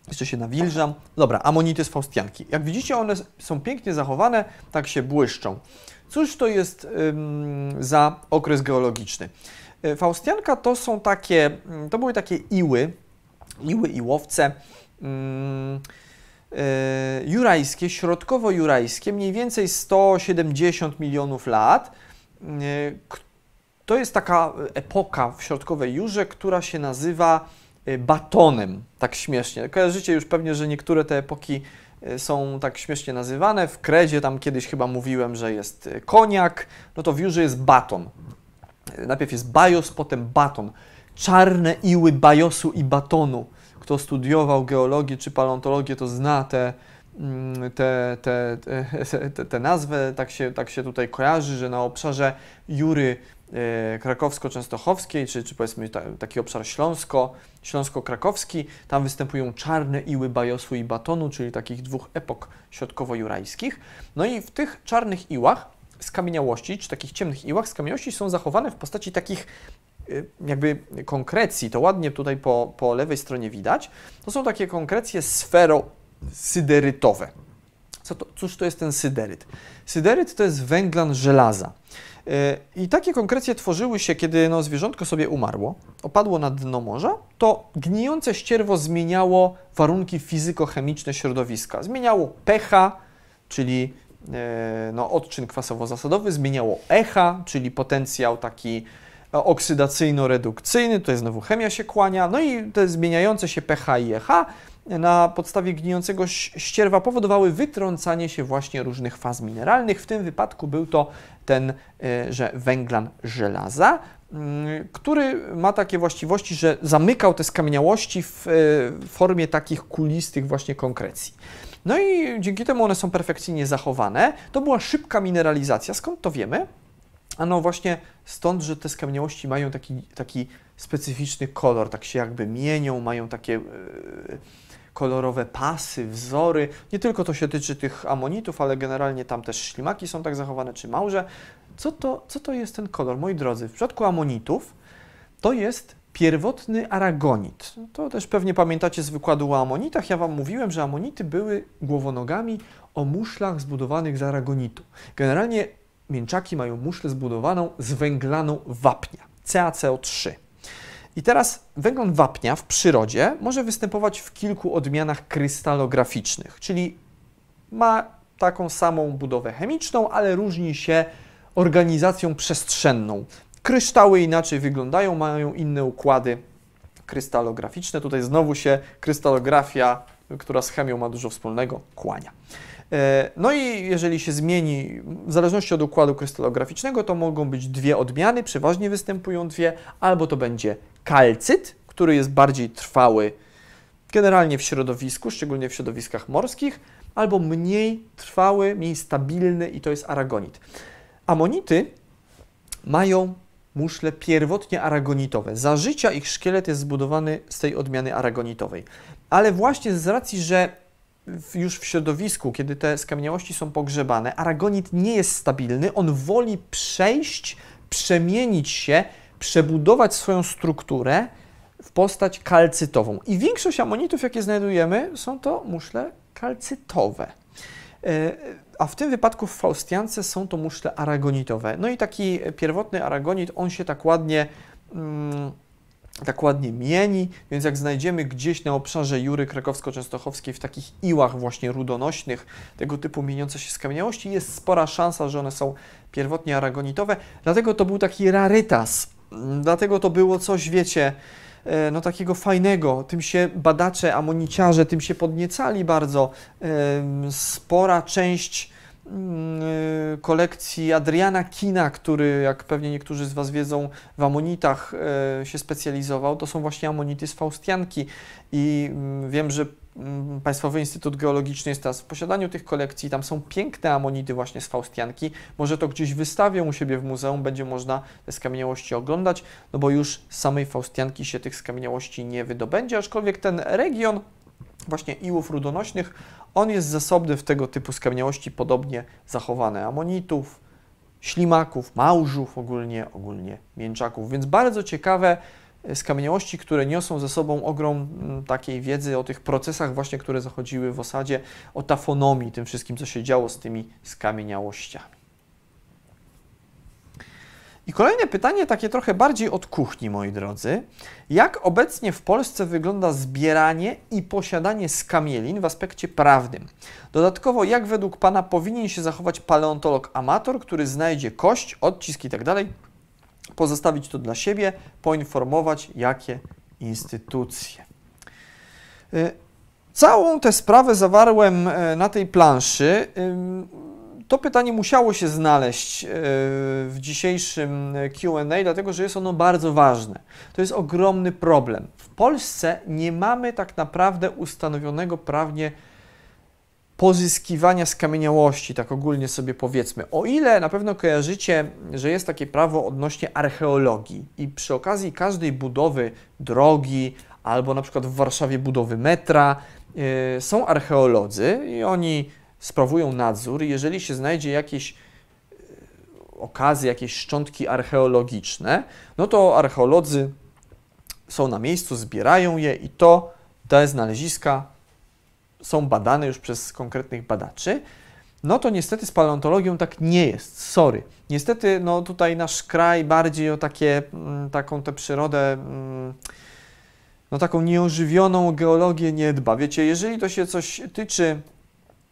Jeszcze się nawilżam. Dobra, amonity z faustianki. Jak widzicie, one są pięknie zachowane, tak się błyszczą. Cóż to jest ym, za okres geologiczny? Y, Faustianka to są takie, mm, to były takie iły, iły i łowce. Ym, mm, E, jurajskie, środkowo-jurajskie, mniej więcej 170 milionów lat. E, to jest taka epoka w środkowej jurze, która się nazywa e, batonem, tak śmiesznie. Kojarzycie już pewnie, że niektóre te epoki są tak śmiesznie nazywane. W Kredzie tam kiedyś chyba mówiłem, że jest koniak, no to w jurze jest baton. Najpierw jest bajos, potem baton. Czarne iły bajosu i batonu kto studiował geologię czy paleontologię, to zna te, mm, te, te, te, te nazwy. Tak się, tak się tutaj kojarzy, że na obszarze Jury e, krakowsko-częstochowskiej, czy, czy powiedzmy taki obszar Śląsko, śląsko-krakowski, tam występują czarne iły Bajosu i Batonu, czyli takich dwóch epok środkowo-jurajskich. No i w tych czarnych iłach skamieniałości, czy takich ciemnych iłach, skamieniałości są zachowane w postaci takich Y, jakby konkrecji, to ładnie tutaj po, po lewej stronie widać, to są takie konkrecje sferosyderytowe. Co to, cóż to jest ten syderyt? Syderyt to jest węglan żelaza. Y, I takie konkrecje tworzyły się, kiedy no, zwierzątko sobie umarło, opadło na dno morza, to gnijące ścierwo zmieniało warunki fiziko-chemiczne środowiska. Zmieniało pH, czyli y, no, odczyn kwasowo-zasadowy, zmieniało echa, czyli potencjał taki oksydacyjno-redukcyjny, tutaj znowu chemia się kłania, no i te zmieniające się pH i EH na podstawie gnijącego ścierwa powodowały wytrącanie się właśnie różnych faz mineralnych. W tym wypadku był to ten, e, że węglan żelaza, mm, który ma takie właściwości, że zamykał te skamieniałości e, w formie takich kulistych właśnie konkrecji. No i dzięki temu one są perfekcyjnie zachowane. To była szybka mineralizacja. Skąd to wiemy? A no właśnie stąd, że te skamieniałości mają taki, taki specyficzny kolor, tak się jakby mienią, mają takie e, kolorowe pasy, wzory. Nie tylko to się tyczy tych amonitów, ale generalnie tam też ślimaki są tak zachowane, czy małże. Co to, co to jest ten kolor? Moi drodzy, w przypadku amonitów to jest pierwotny aragonit. To też pewnie pamiętacie z wykładu o amonitach. Ja Wam mówiłem, że amonity były głowonogami o muszlach zbudowanych z aragonitu. Generalnie mięczaki mają muszlę zbudowaną z węglanu wapnia, CaCO3. I teraz węglan wapnia w przyrodzie może występować w kilku odmianach krystalograficznych, czyli ma taką samą budowę chemiczną, ale różni się organizacją przestrzenną. Kryształy inaczej wyglądają, mają inne układy krystalograficzne. Tutaj znowu się krystalografia, która z chemią ma dużo wspólnego, kłania. E, no i jeżeli się zmieni, w zależności od układu krystalograficznego, to mogą być dwie odmiany, przeważnie występują dwie, albo to będzie kalcyt, który jest bardziej trwały generalnie w środowisku, szczególnie w środowiskach morskich, albo mniej trwały, mniej stabilny i to jest aragonit. Amonity mają muszle pierwotnie aragonitowe. Za życia ich szkielet jest zbudowany z tej odmiany aragonitowej. Ale właśnie z racji, że już w środowisku, kiedy te skamieniałości są pogrzebane, aragonit nie jest stabilny, on woli przejść, przemienić się, przebudować swoją strukturę w postać kalcytową. I większość amonitów, jakie znajdujemy, są to muszle kalcytowe. E, a w tym wypadku w faustiance są to muszle aragonitowe. No i taki pierwotny aragonit, on się tak ładnie. Mm, tak ładnie mieni, więc jak znajdziemy gdzieś na obszarze Jury Krakowsko-Częstochowskiej w takich iłach właśnie rudonośnych tego typu mieniące się skamieniałości, jest spora szansa, że one są pierwotnie aragonitowe, dlatego to był taki rarytas, mm, dlatego to było coś, wiecie, e, no takiego fajnego, tym się badacze, amoniciarze, tym się podniecali bardzo. E, spora część Y, kolekcji Adriana Kina, który, jak pewnie niektórzy z Was wiedzą, w amonitach y, się specjalizował. To są właśnie amonity z Faustianki i mm, wiem, że mm, Państwowy Instytut Geologiczny jest teraz w posiadaniu tych kolekcji. Tam są piękne amonity właśnie z Faustianki. Może to gdzieś wystawią u siebie w muzeum, będzie można te skamieniałości oglądać, no bo już z samej Faustianki się tych skamieniałości nie wydobędzie, aczkolwiek ten region właśnie iłów rudonośnych, on jest zasobny w tego typu skamieniałości, podobnie zachowane amonitów, ślimaków, małżów ogólnie, ogólnie mięczaków. Więc bardzo ciekawe e, skamieniałości, które niosą ze sobą ogrom mm, takiej wiedzy o tych procesach właśnie, które zachodziły w osadzie, o tafonomii, tym wszystkim, co się działo z tymi skamieniałościami. I kolejne pytanie, takie trochę bardziej od kuchni, moi drodzy. Jak obecnie w Polsce wygląda zbieranie i posiadanie skamielin w aspekcie prawnym? Dodatkowo, jak według Pana powinien się zachować paleontolog amator, który znajdzie kość, odcisk i tak dalej, pozostawić to dla siebie, poinformować, jakie instytucje? Y, całą tę sprawę zawarłem e, na tej planszy. To pytanie musiało się znaleźć e, w dzisiejszym e, QA, dlatego że jest ono bardzo ważne. To jest ogromny problem. W Polsce nie mamy tak naprawdę ustanowionego prawnie pozyskiwania skamieniałości, tak ogólnie sobie powiedzmy. O ile na pewno kojarzycie, że jest takie prawo odnośnie archeologii i przy okazji każdej budowy drogi albo na przykład w Warszawie budowy metra yy, są archeolodzy i oni sprawują nadzór i jeżeli się znajdzie jakieś e, okazje, jakieś szczątki archeologiczne, no to archeolodzy są na miejscu, zbierają je i to te znaleziska są badane już przez konkretnych badaczy. No to niestety z paleontologią tak nie jest, sorry. Niestety no tutaj nasz kraj bardziej o takie, mm, taką tę przyrodę, mm, no taką nieożywioną geologię nie dba. Wiecie, jeżeli to się coś tyczy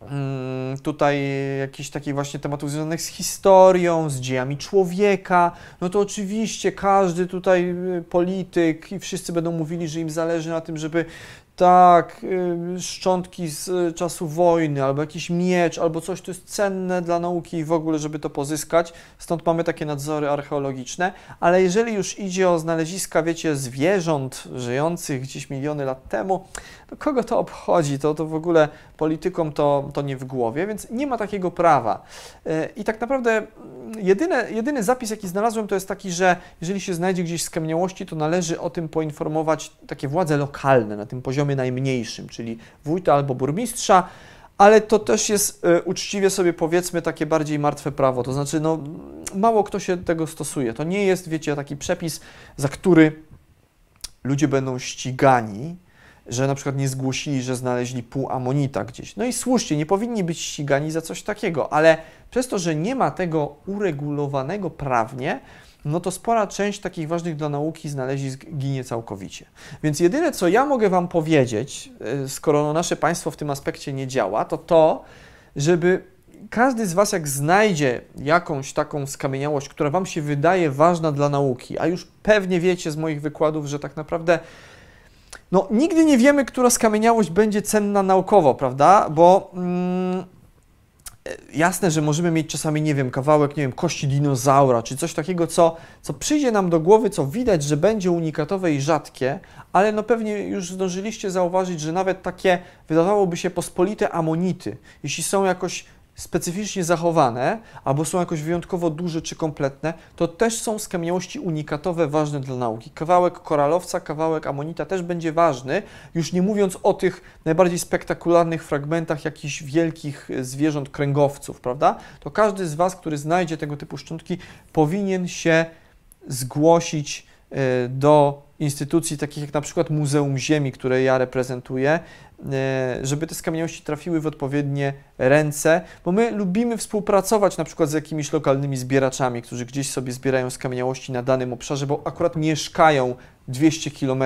Mm, tutaj jakichś takich właśnie tematów związanych z historią, z dziejami człowieka, no to oczywiście każdy tutaj y, polityk i wszyscy będą mówili, że im zależy na tym, żeby tak, y, szczątki z y, czasu wojny, albo jakiś miecz, albo coś, co jest cenne dla nauki i w ogóle, żeby to pozyskać. Stąd mamy takie nadzory archeologiczne. Ale jeżeli już idzie o znaleziska, wiecie, zwierząt żyjących gdzieś miliony lat temu, to kogo to obchodzi, to, to w ogóle politykom to, to nie w głowie, więc nie ma takiego prawa. E, I tak naprawdę mm, jedyne, jedyny zapis, jaki znalazłem, to jest taki, że jeżeli się znajdzie gdzieś skamieniałości, to należy o tym poinformować takie władze lokalne na tym poziomie najmniejszym, czyli wójta albo burmistrza, ale to też jest y, uczciwie sobie powiedzmy takie bardziej martwe prawo. To znaczy, no, mało kto się tego stosuje. To nie jest, wiecie, taki przepis, za który ludzie będą ścigani że na przykład nie zgłosili, że znaleźli pół amonita gdzieś. No i słusznie, nie powinni być ścigani za coś takiego, ale przez to, że nie ma tego uregulowanego prawnie, no to spora część takich ważnych dla nauki znalezisk ginie całkowicie. Więc jedyne, co ja mogę Wam powiedzieć, e, skoro no nasze państwo w tym aspekcie nie działa, to to, żeby każdy z Was, jak znajdzie jakąś taką skamieniałość, która Wam się wydaje ważna dla nauki, a już pewnie wiecie z moich wykładów, że tak naprawdę no, nigdy nie wiemy, która skamieniałość będzie cenna naukowo, prawda? Bo mm, e, jasne, że możemy mieć czasami, nie wiem, kawałek, nie wiem, kości dinozaura, czy coś takiego, co, co przyjdzie nam do głowy, co widać, że będzie unikatowe i rzadkie, ale no pewnie już zdążyliście zauważyć, że nawet takie wydawałoby się pospolite amonity, jeśli są jakoś specyficznie zachowane albo są jakoś wyjątkowo duże czy kompletne, to też są skamieniałości unikatowe ważne dla nauki. Kawałek koralowca, kawałek amonita też będzie ważny, już nie mówiąc o tych najbardziej spektakularnych fragmentach jakichś wielkich e, zwierząt kręgowców, prawda? To każdy z Was, który znajdzie tego typu szczątki, powinien się zgłosić e, do instytucji takich jak na przykład Muzeum Ziemi, które ja reprezentuję, e, żeby te skamieniałości trafiły w odpowiednie ręce, bo my lubimy współpracować na przykład z jakimiś lokalnymi zbieraczami, którzy gdzieś sobie zbierają skamieniałości na danym obszarze, bo akurat mieszkają 200 km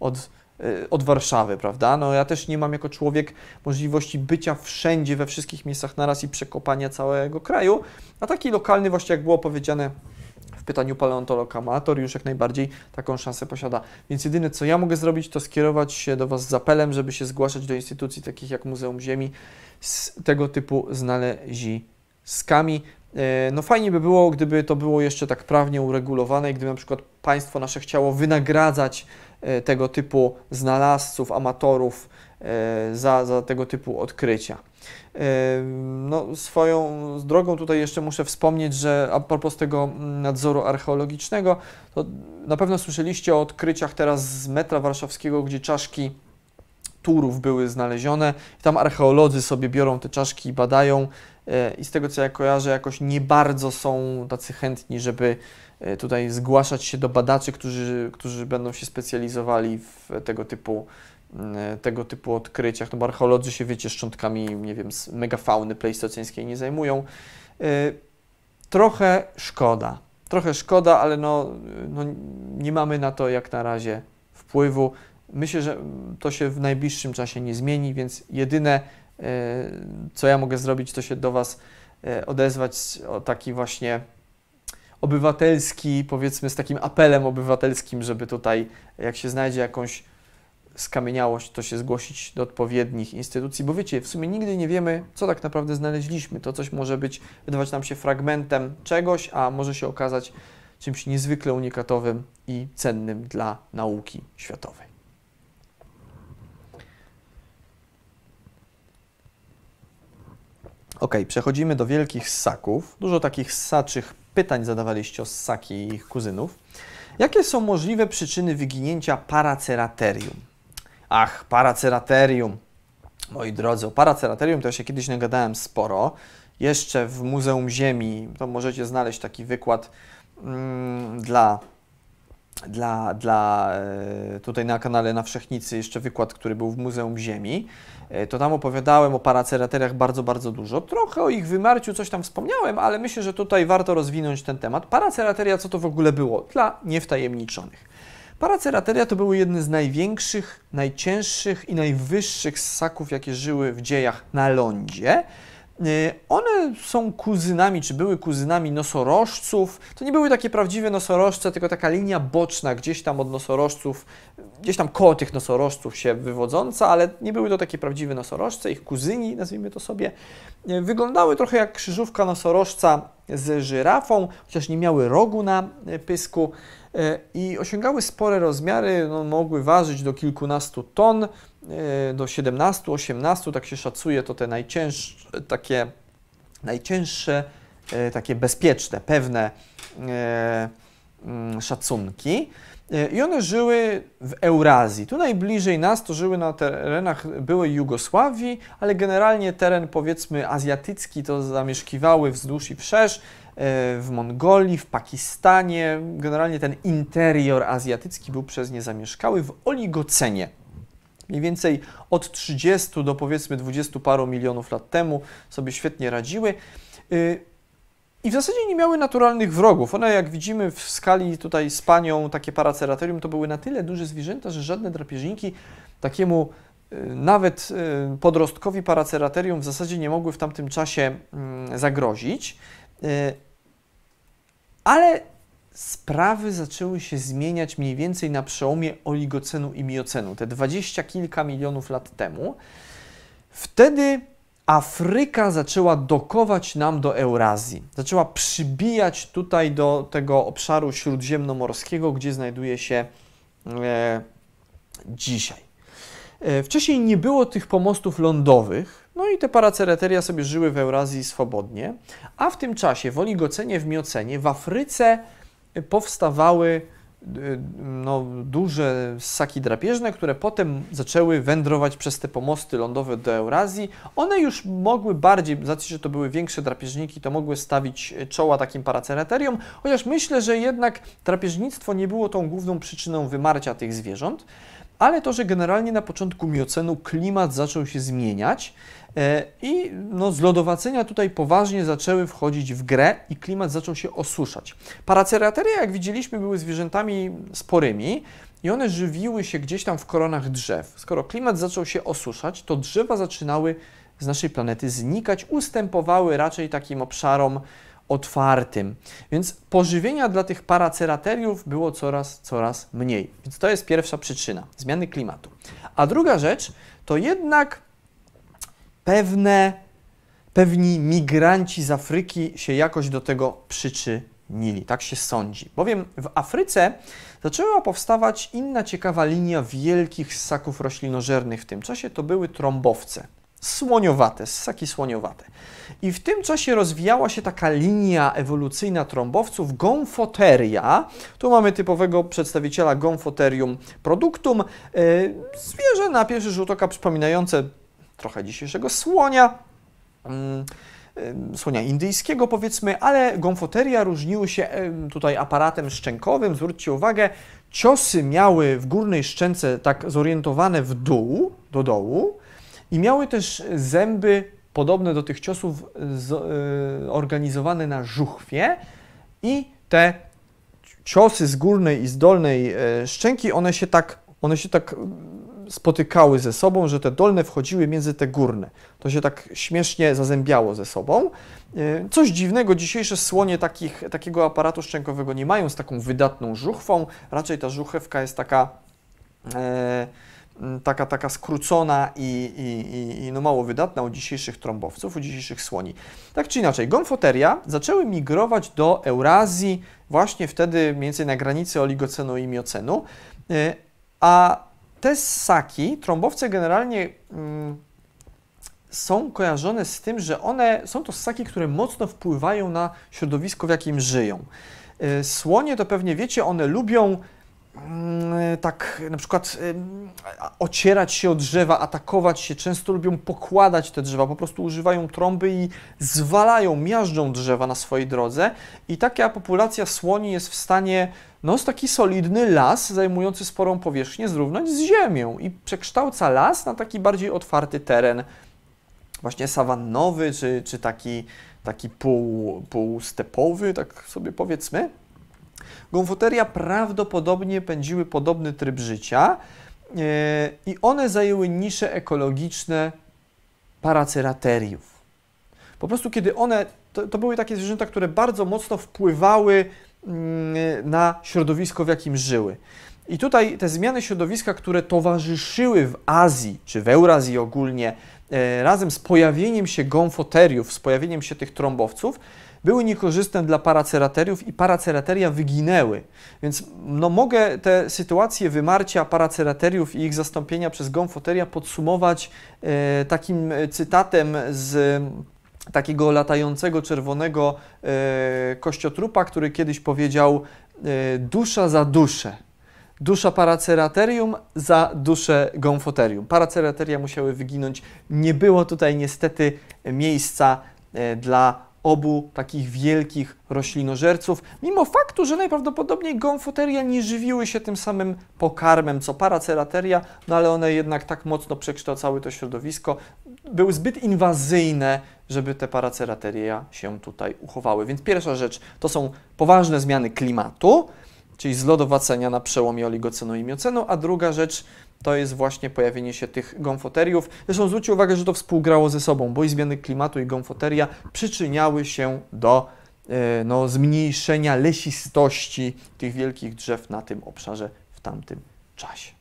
od e, od Warszawy, prawda? No ja też nie mam jako człowiek możliwości bycia wszędzie, we wszystkich miejscach naraz i przekopania całego kraju, a taki lokalny właśnie, jak było powiedziane, w pytaniu paleontolog amator już jak najbardziej taką szansę posiada. Więc jedyne co ja mogę zrobić, to skierować się do Was z apelem, żeby się zgłaszać do instytucji takich jak Muzeum Ziemi z tego typu znaleziskami. E, no fajnie by było, gdyby to było jeszcze tak prawnie uregulowane i gdyby na przykład państwo nasze chciało wynagradzać e, tego typu znalazców, amatorów e, za, za tego typu odkrycia. No, swoją drogą tutaj jeszcze muszę wspomnieć, że a propos tego mm, nadzoru archeologicznego, to na pewno słyszeliście o odkryciach teraz z metra warszawskiego, gdzie czaszki turów były znalezione. Tam archeolodzy sobie biorą te czaszki i badają e, i z tego co ja kojarzę, jakoś nie bardzo są tacy chętni, żeby e, tutaj zgłaszać się do badaczy, którzy, którzy będą się specjalizowali w tego typu E, tego typu odkryciach, no bo archeolodzy się, wiecie, szczątkami, nie wiem, z megafauny pleistoceńskiej nie zajmują. E, trochę szkoda, trochę szkoda, ale no, no nie mamy na to jak na razie wpływu. Myślę, że to się w najbliższym czasie nie zmieni, więc jedyne, e, co ja mogę zrobić, to się do Was odezwać o taki właśnie obywatelski, powiedzmy z takim apelem obywatelskim, żeby tutaj, jak się znajdzie jakąś skamieniałość, to się zgłosić do odpowiednich instytucji, bo wiecie, w sumie nigdy nie wiemy, co tak naprawdę znaleźliśmy. To coś może być, wydawać nam się fragmentem czegoś, a może się okazać czymś niezwykle unikatowym i cennym dla nauki światowej. Ok, przechodzimy do wielkich ssaków. Dużo takich ssaczych pytań zadawaliście o ssaki i ich kuzynów. Jakie są możliwe przyczyny wyginięcia paraceraterium? Ach, paraceraterium. Moi drodzy, o paraceraterium to ja się kiedyś nagadałem sporo. Jeszcze w Muzeum Ziemi to możecie znaleźć taki wykład mm, dla dla, dla e, tutaj na kanale na Wszechnicy jeszcze wykład, który był w Muzeum Ziemi, e, to tam opowiadałem o paracerateriach bardzo, bardzo dużo. Trochę o ich wymarciu coś tam wspomniałem, ale myślę, że tutaj warto rozwinąć ten temat. Paracerateria, co to w ogóle było? Dla niewtajemniczonych. Paracerateria to były jedne z największych, najcięższych i najwyższych ssaków, jakie żyły w dziejach na lądzie. Y, one są kuzynami, czy były kuzynami nosorożców. To nie były takie prawdziwe nosorożce, tylko taka linia boczna gdzieś tam od nosorożców, gdzieś tam koło tych nosorożców się wywodząca, ale nie były to takie prawdziwe nosorożce, ich kuzyni, nazwijmy to sobie. Y, wyglądały trochę jak krzyżówka nosorożca z żyrafą, chociaż nie miały rogu na pysku. E, i osiągały spore rozmiary, no, mogły ważyć do kilkunastu ton, e, do 17-18, tak się szacuje, to te najcięższe, takie najcięższe, e, takie bezpieczne, pewne mm, szacunki. I one żyły w Eurazji. Tu najbliżej nas to żyły na terenach byłej Jugosławii, ale generalnie teren powiedzmy azjatycki to zamieszkiwały wzdłuż i wszerz. E, w Mongolii, w Pakistanie. Generalnie ten interior azjatycki był przez nie zamieszkały w oligocenie. Mniej więcej od 30 do powiedzmy 20 paru milionów lat temu sobie świetnie radziły. Y, I w zasadzie nie miały naturalnych wrogów. One, jak widzimy w skali tutaj z panią, takie paraceratorium, to były na tyle duże zwierzęta, że żadne drapieżniki takiemu y, nawet y, podrostkowi paraceraterium w zasadzie nie mogły w tamtym czasie mm, zagrozić. Y, ale sprawy zaczęły się zmieniać mniej więcej na przełomie oligocenu i miocenu, te dwadzieścia kilka milionów lat temu. Wtedy Afryka zaczęła dokować nam do Eurazji. Zaczęła przybijać tutaj do tego obszaru śródziemnomorskiego, gdzie znajduje się e, dzisiaj. E, wcześniej nie było tych pomostów lądowych, no i te paracereteria sobie żyły w Eurazji swobodnie, a w tym czasie w oligocenie, w miocenie w Afryce powstawały y, no, duże ssaki drapieżne, które potem zaczęły wędrować przez te pomosty lądowe do Eurazji. One już mogły bardziej, znaczy, że to były większe drapieżniki, to mogły stawić czoła takim paracereteriom, chociaż myślę, że jednak drapieżnictwo nie było tą główną przyczyną wymarcia tych zwierząt, ale to, że generalnie na początku miocenu klimat zaczął się zmieniać, E, I no, zlodowacenia tutaj poważnie zaczęły wchodzić w grę i klimat zaczął się osuszać. Paraceratery, jak widzieliśmy, były zwierzętami sporymi i one żywiły się gdzieś tam w koronach drzew. Skoro klimat zaczął się osuszać, to drzewa zaczynały z naszej planety znikać, ustępowały raczej takim obszarom otwartym. Więc pożywienia dla tych paracerateriów było coraz, coraz mniej. Więc to jest pierwsza przyczyna zmiany klimatu. A druga rzecz to jednak pewne, pewni migranci z Afryki się jakoś do tego przyczynili. Tak się sądzi. Bowiem w Afryce zaczęła powstawać inna ciekawa linia wielkich ssaków roślinożernych. W tym czasie to były trąbowce słoniowate, ssaki słoniowate. I w tym czasie rozwijała się taka linia ewolucyjna trąbowców gąfoteria. Tu mamy typowego przedstawiciela gąfoterium produktum. E, zwierzę na pierwszy rzut oka przypominające trochę dzisiejszego słonia, mm, słonia indyjskiego powiedzmy, ale gomfoteria różniły się tutaj aparatem szczękowym. Zwróćcie uwagę, ciosy miały w górnej szczęce tak zorientowane w dół, do dołu i miały też zęby podobne do tych ciosów e, zorganizowane e, na żuchwie i te ciosy z górnej i z dolnej e, szczęki, one się tak, one się tak spotykały ze sobą, że te dolne wchodziły między te górne. To się tak śmiesznie zazębiało ze sobą. E, coś dziwnego, dzisiejsze słonie takich, takiego aparatu szczękowego nie mają z taką wydatną żuchwą. Raczej ta żuchewka jest taka. E, taka, taka skrócona i, i, i, no mało wydatna u dzisiejszych trąbowców, u dzisiejszych słoni. Tak czy inaczej, gonfoteria zaczęły migrować do Eurazji właśnie wtedy mniej więcej na granicy oligocenu i miocenu, e, a te ssaki, trąbowce generalnie mm, są kojarzone z tym, że one są to ssaki, które mocno wpływają na środowisko, w jakim żyją. Y, słonie to pewnie wiecie, one lubią Mm, e, tak na przykład e, ocierać się o drzewa, atakować się, często lubią pokładać te drzewa, po prostu używają trąby i zwalają, miażdżą drzewa na swojej drodze i taka populacja słoni jest w stanie no, z taki solidny las zajmujący sporą powierzchnię zrównać z ziemią i przekształca las na taki bardziej otwarty teren, właśnie sawannowy czy, czy taki, taki pół, półstepowy, tak sobie powiedzmy. Gomfuteria prawdopodobnie pędziły podobny tryb życia e, i one zajęły nisze ekologiczne paracerateriów. Po prostu kiedy one, to, to były takie zwierzęta, które bardzo mocno wpływały mm, na środowisko, w jakim żyły. I tutaj te zmiany środowiska, które towarzyszyły w Azji, czy w Eurazji ogólnie, e, razem z pojawieniem się gomfoteriów, z pojawieniem się tych trąbowców, były niekorzystne dla paracerateriów i paracerateria wyginęły. Więc no, mogę te sytuacje wymarcia paracerateriów i ich zastąpienia przez gomfoteria podsumować e, takim e, cytatem z takiego latającego czerwonego e, kościotrupa, który kiedyś powiedział e, dusza za duszę. Dusza paraceraterium za duszę gomfoterium. Paracerateria musiały wyginąć. Nie było tutaj niestety miejsca e, dla obu takich wielkich roślinożerców, mimo faktu, że najprawdopodobniej gomfoteria nie żywiły się tym samym pokarmem co paracerateria, no ale one jednak tak mocno przekształcały to środowisko, były zbyt inwazyjne, żeby te paracerateria się tutaj uchowały. Więc pierwsza rzecz to są poważne zmiany klimatu, czyli zlodowacenia na przełomie oligocenu i miocenu, a druga rzecz to jest właśnie pojawienie się tych gąfoteriów. Zresztą zwróćcie uwagę, że to współgrało ze sobą, bo i zmiany klimatu i gąfoteria przyczyniały się do e, no, zmniejszenia lesistości tych wielkich drzew na tym obszarze w tamtym czasie.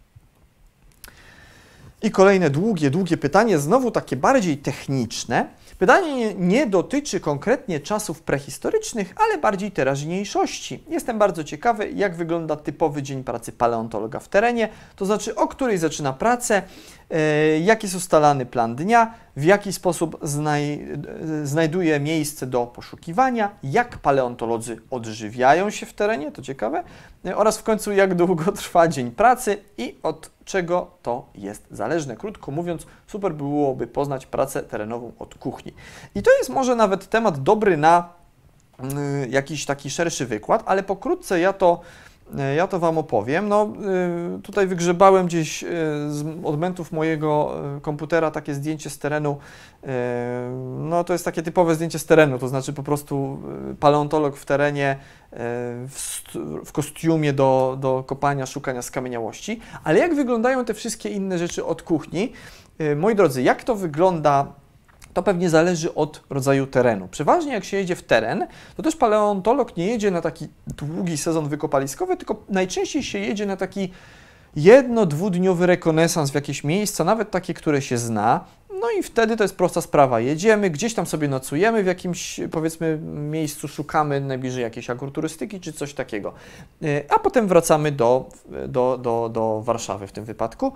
I kolejne długie, długie pytanie, znowu takie bardziej techniczne. Pytanie nie dotyczy konkretnie czasów prehistorycznych, ale bardziej teraźniejszości. Jestem bardzo ciekawy, jak wygląda typowy dzień pracy paleontologa w terenie, to znaczy o której zaczyna pracę, E, jaki jest ustalany plan dnia, w jaki sposób znaj e, znajduje miejsce do poszukiwania, jak paleontolodzy odżywiają się w terenie, to ciekawe, e, oraz w końcu jak długo [laughs] trwa dzień pracy i od czego to jest zależne. Krótko mówiąc, super byłoby poznać pracę terenową od kuchni. I to jest może nawet temat dobry na mm, jakiś taki szerszy wykład, ale pokrótce ja to E, ja to Wam opowiem. No, y, tutaj wygrzebałem gdzieś y, z odmentów mojego y, komputera takie zdjęcie z terenu. No, to jest takie typowe zdjęcie z terenu, to znaczy po prostu paleontolog w terenie w, w kostiumie do, do kopania, szukania skamieniałości. Ale jak wyglądają te wszystkie inne rzeczy od kuchni? Moi drodzy, jak to wygląda to pewnie zależy od rodzaju terenu. Przeważnie jak się jedzie w teren, to też paleontolog nie jedzie na taki długi sezon wykopaliskowy, tylko najczęściej się jedzie na taki jedno-dwudniowy rekonesans w jakieś miejsca, nawet takie, które się zna. No i wtedy to jest prosta sprawa. Jedziemy, gdzieś tam sobie nocujemy w jakimś, powiedzmy, miejscu, szukamy najbliżej jakiejś agroturystyki czy coś takiego. E, a potem wracamy do, do, do, do Warszawy w tym wypadku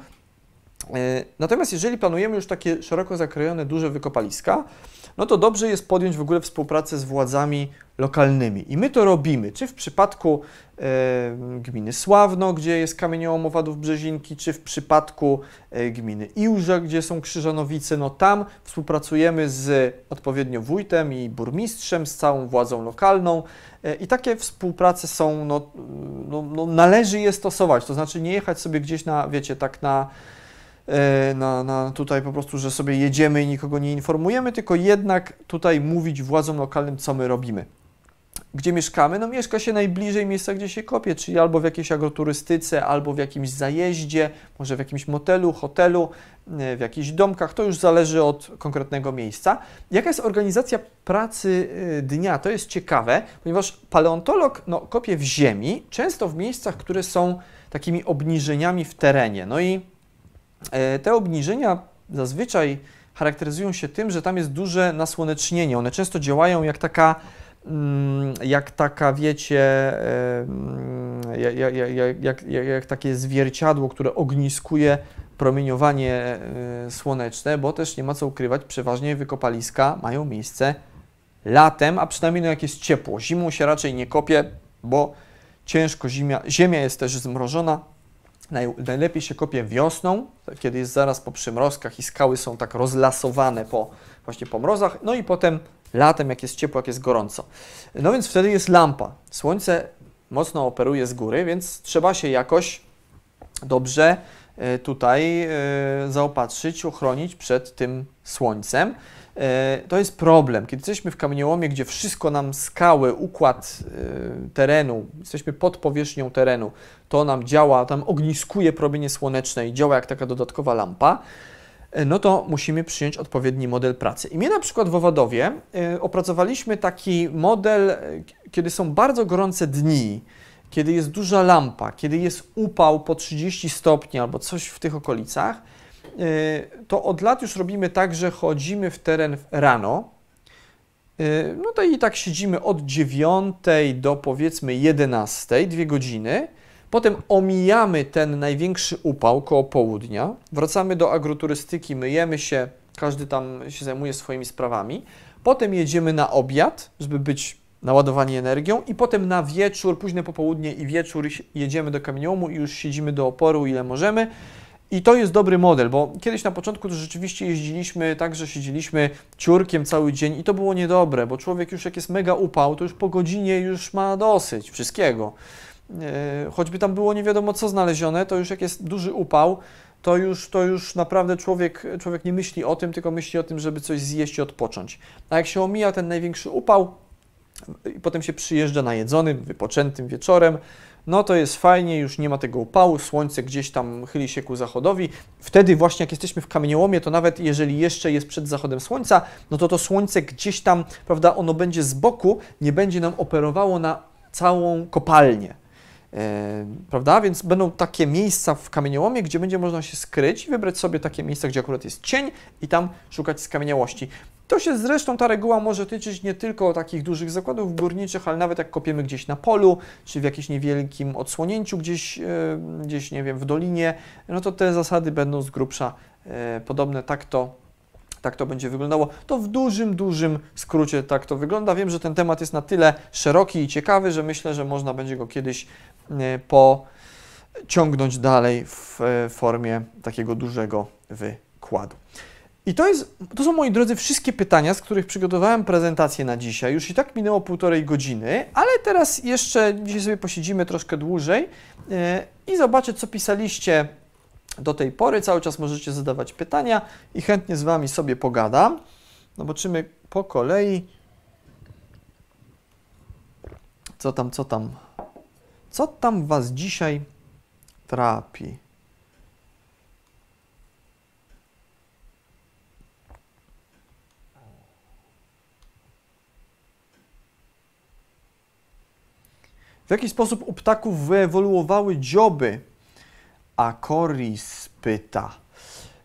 E, natomiast jeżeli planujemy już takie szeroko zakrojone, duże wykopaliska, no to dobrze jest podjąć w ogóle współpracę z władzami lokalnymi. I my to robimy, czy w przypadku e, gminy Sławno, gdzie jest kamieniołom owadów Brzezinki, czy w przypadku e, gminy Iłża, gdzie są Krzyżanowice, no tam współpracujemy z odpowiednio wójtem i burmistrzem, z całą władzą lokalną e, i takie współprace są, no, no, no należy je stosować, to znaczy nie jechać sobie gdzieś na, wiecie, tak na E, na, na tutaj po prostu, że sobie jedziemy i nikogo nie informujemy, tylko jednak tutaj mówić władzom lokalnym, co my robimy. Gdzie mieszkamy? No mieszka się najbliżej miejsca, gdzie się kopie, czyli albo w jakiejś agroturystyce, albo w jakimś zajeździe, może w jakimś motelu, hotelu, e, w jakichś domkach, to już zależy od konkretnego miejsca. Jaka jest organizacja pracy e, dnia? To jest ciekawe, ponieważ paleontolog no, kopie w ziemi, często w miejscach, które są takimi obniżeniami w terenie. No i E, te obniżenia zazwyczaj charakteryzują się tym, że tam jest duże nasłonecznienie. One często działają jak taka, mm, jak taka wiecie, e, mm, jak, jak, jak, jak takie zwierciadło, które ogniskuje promieniowanie e, słoneczne, bo też nie ma co ukrywać, przeważnie wykopaliska mają miejsce latem, a przynajmniej no jak jest ciepło. Zimą się raczej nie kopie, bo ciężko, zimia, ziemia jest też zmrożona, Naj, najlepiej się kopie wiosną, kiedy jest zaraz po przymrozkach i skały są tak rozlasowane po, właśnie po mrozach, no i potem latem, jak jest ciepło, jak jest gorąco. No więc wtedy jest lampa. Słońce mocno operuje z góry, więc trzeba się jakoś dobrze e, tutaj e, zaopatrzyć, ochronić przed tym słońcem. E, to jest problem. Kiedy jesteśmy w kamieniołomie, gdzie wszystko nam skały, układ e, terenu, jesteśmy pod powierzchnią terenu, to nam działa, tam ogniskuje promienie słoneczne i działa jak taka dodatkowa lampa, e, no to musimy przyjąć odpowiedni model pracy. I my na przykład w Owadowie opracowaliśmy taki model, kiedy są bardzo gorące dni, kiedy jest duża lampa, kiedy jest upał po 30 stopni albo coś w tych okolicach, Y, to od lat już robimy tak, że chodzimy w teren rano. Y, no to i tak siedzimy od 9 do powiedzmy 11, dwie godziny. Potem omijamy ten największy upał koło południa. Wracamy do agroturystyki, myjemy się, każdy tam się zajmuje swoimi sprawami. Potem jedziemy na obiad, żeby być naładowani energią i potem na wieczór, późne popołudnie i wieczór jedziemy do kamieniołomu i już siedzimy do oporu ile możemy. I to jest dobry model, bo kiedyś na początku to rzeczywiście jeździliśmy tak, że siedzieliśmy ciurkiem cały dzień i to było niedobre, bo człowiek już jak jest mega upał, to już po godzinie już ma dosyć wszystkiego. E, choćby tam było nie wiadomo co znalezione, to już jak jest duży upał, to już, to już naprawdę człowiek, człowiek nie myśli o tym, tylko myśli o tym, żeby coś zjeść i odpocząć. A jak się omija ten największy upał, i potem się przyjeżdża najedzonym, wypoczętym wieczorem, no to jest fajnie, już nie ma tego upału, słońce gdzieś tam chyli się ku zachodowi. Wtedy właśnie jak jesteśmy w kamieniołomie, to nawet jeżeli jeszcze jest przed zachodem słońca, no to to słońce gdzieś tam, prawda, ono będzie z boku, nie będzie nam operowało na całą kopalnię. E, prawda? Więc będą takie miejsca w kamieniołomie, gdzie będzie można się skryć i wybrać sobie takie miejsca, gdzie akurat jest cień i tam szukać skamieniałości. To się zresztą ta reguła może tyczyć nie tylko takich dużych zakładów górniczych, ale nawet jak kopiemy gdzieś na polu, czy w jakimś niewielkim odsłonięciu gdzieś, e, gdzieś nie wiem, w dolinie, no to te zasady będą z grubsza e, podobne. Tak to tak to będzie wyglądało. To w dużym, dużym skrócie tak to wygląda. Wiem, że ten temat jest na tyle szeroki i ciekawy, że myślę, że można będzie go kiedyś e, pociągnąć dalej w e, formie takiego dużego wykładu. I to, jest, to są, moi drodzy, wszystkie pytania, z których przygotowałem prezentację na dzisiaj. Już i tak minęło półtorej godziny, ale teraz jeszcze dzisiaj sobie posiedzimy troszkę dłużej e, i zobaczę, co pisaliście do tej pory. Cały czas możecie zadawać pytania i chętnie z Wami sobie pogadam. Zobaczymy no po kolei, co tam, co tam, co tam Was dzisiaj trapi. W jaki sposób u ptaków wyewoluowały dzioby? A pyta.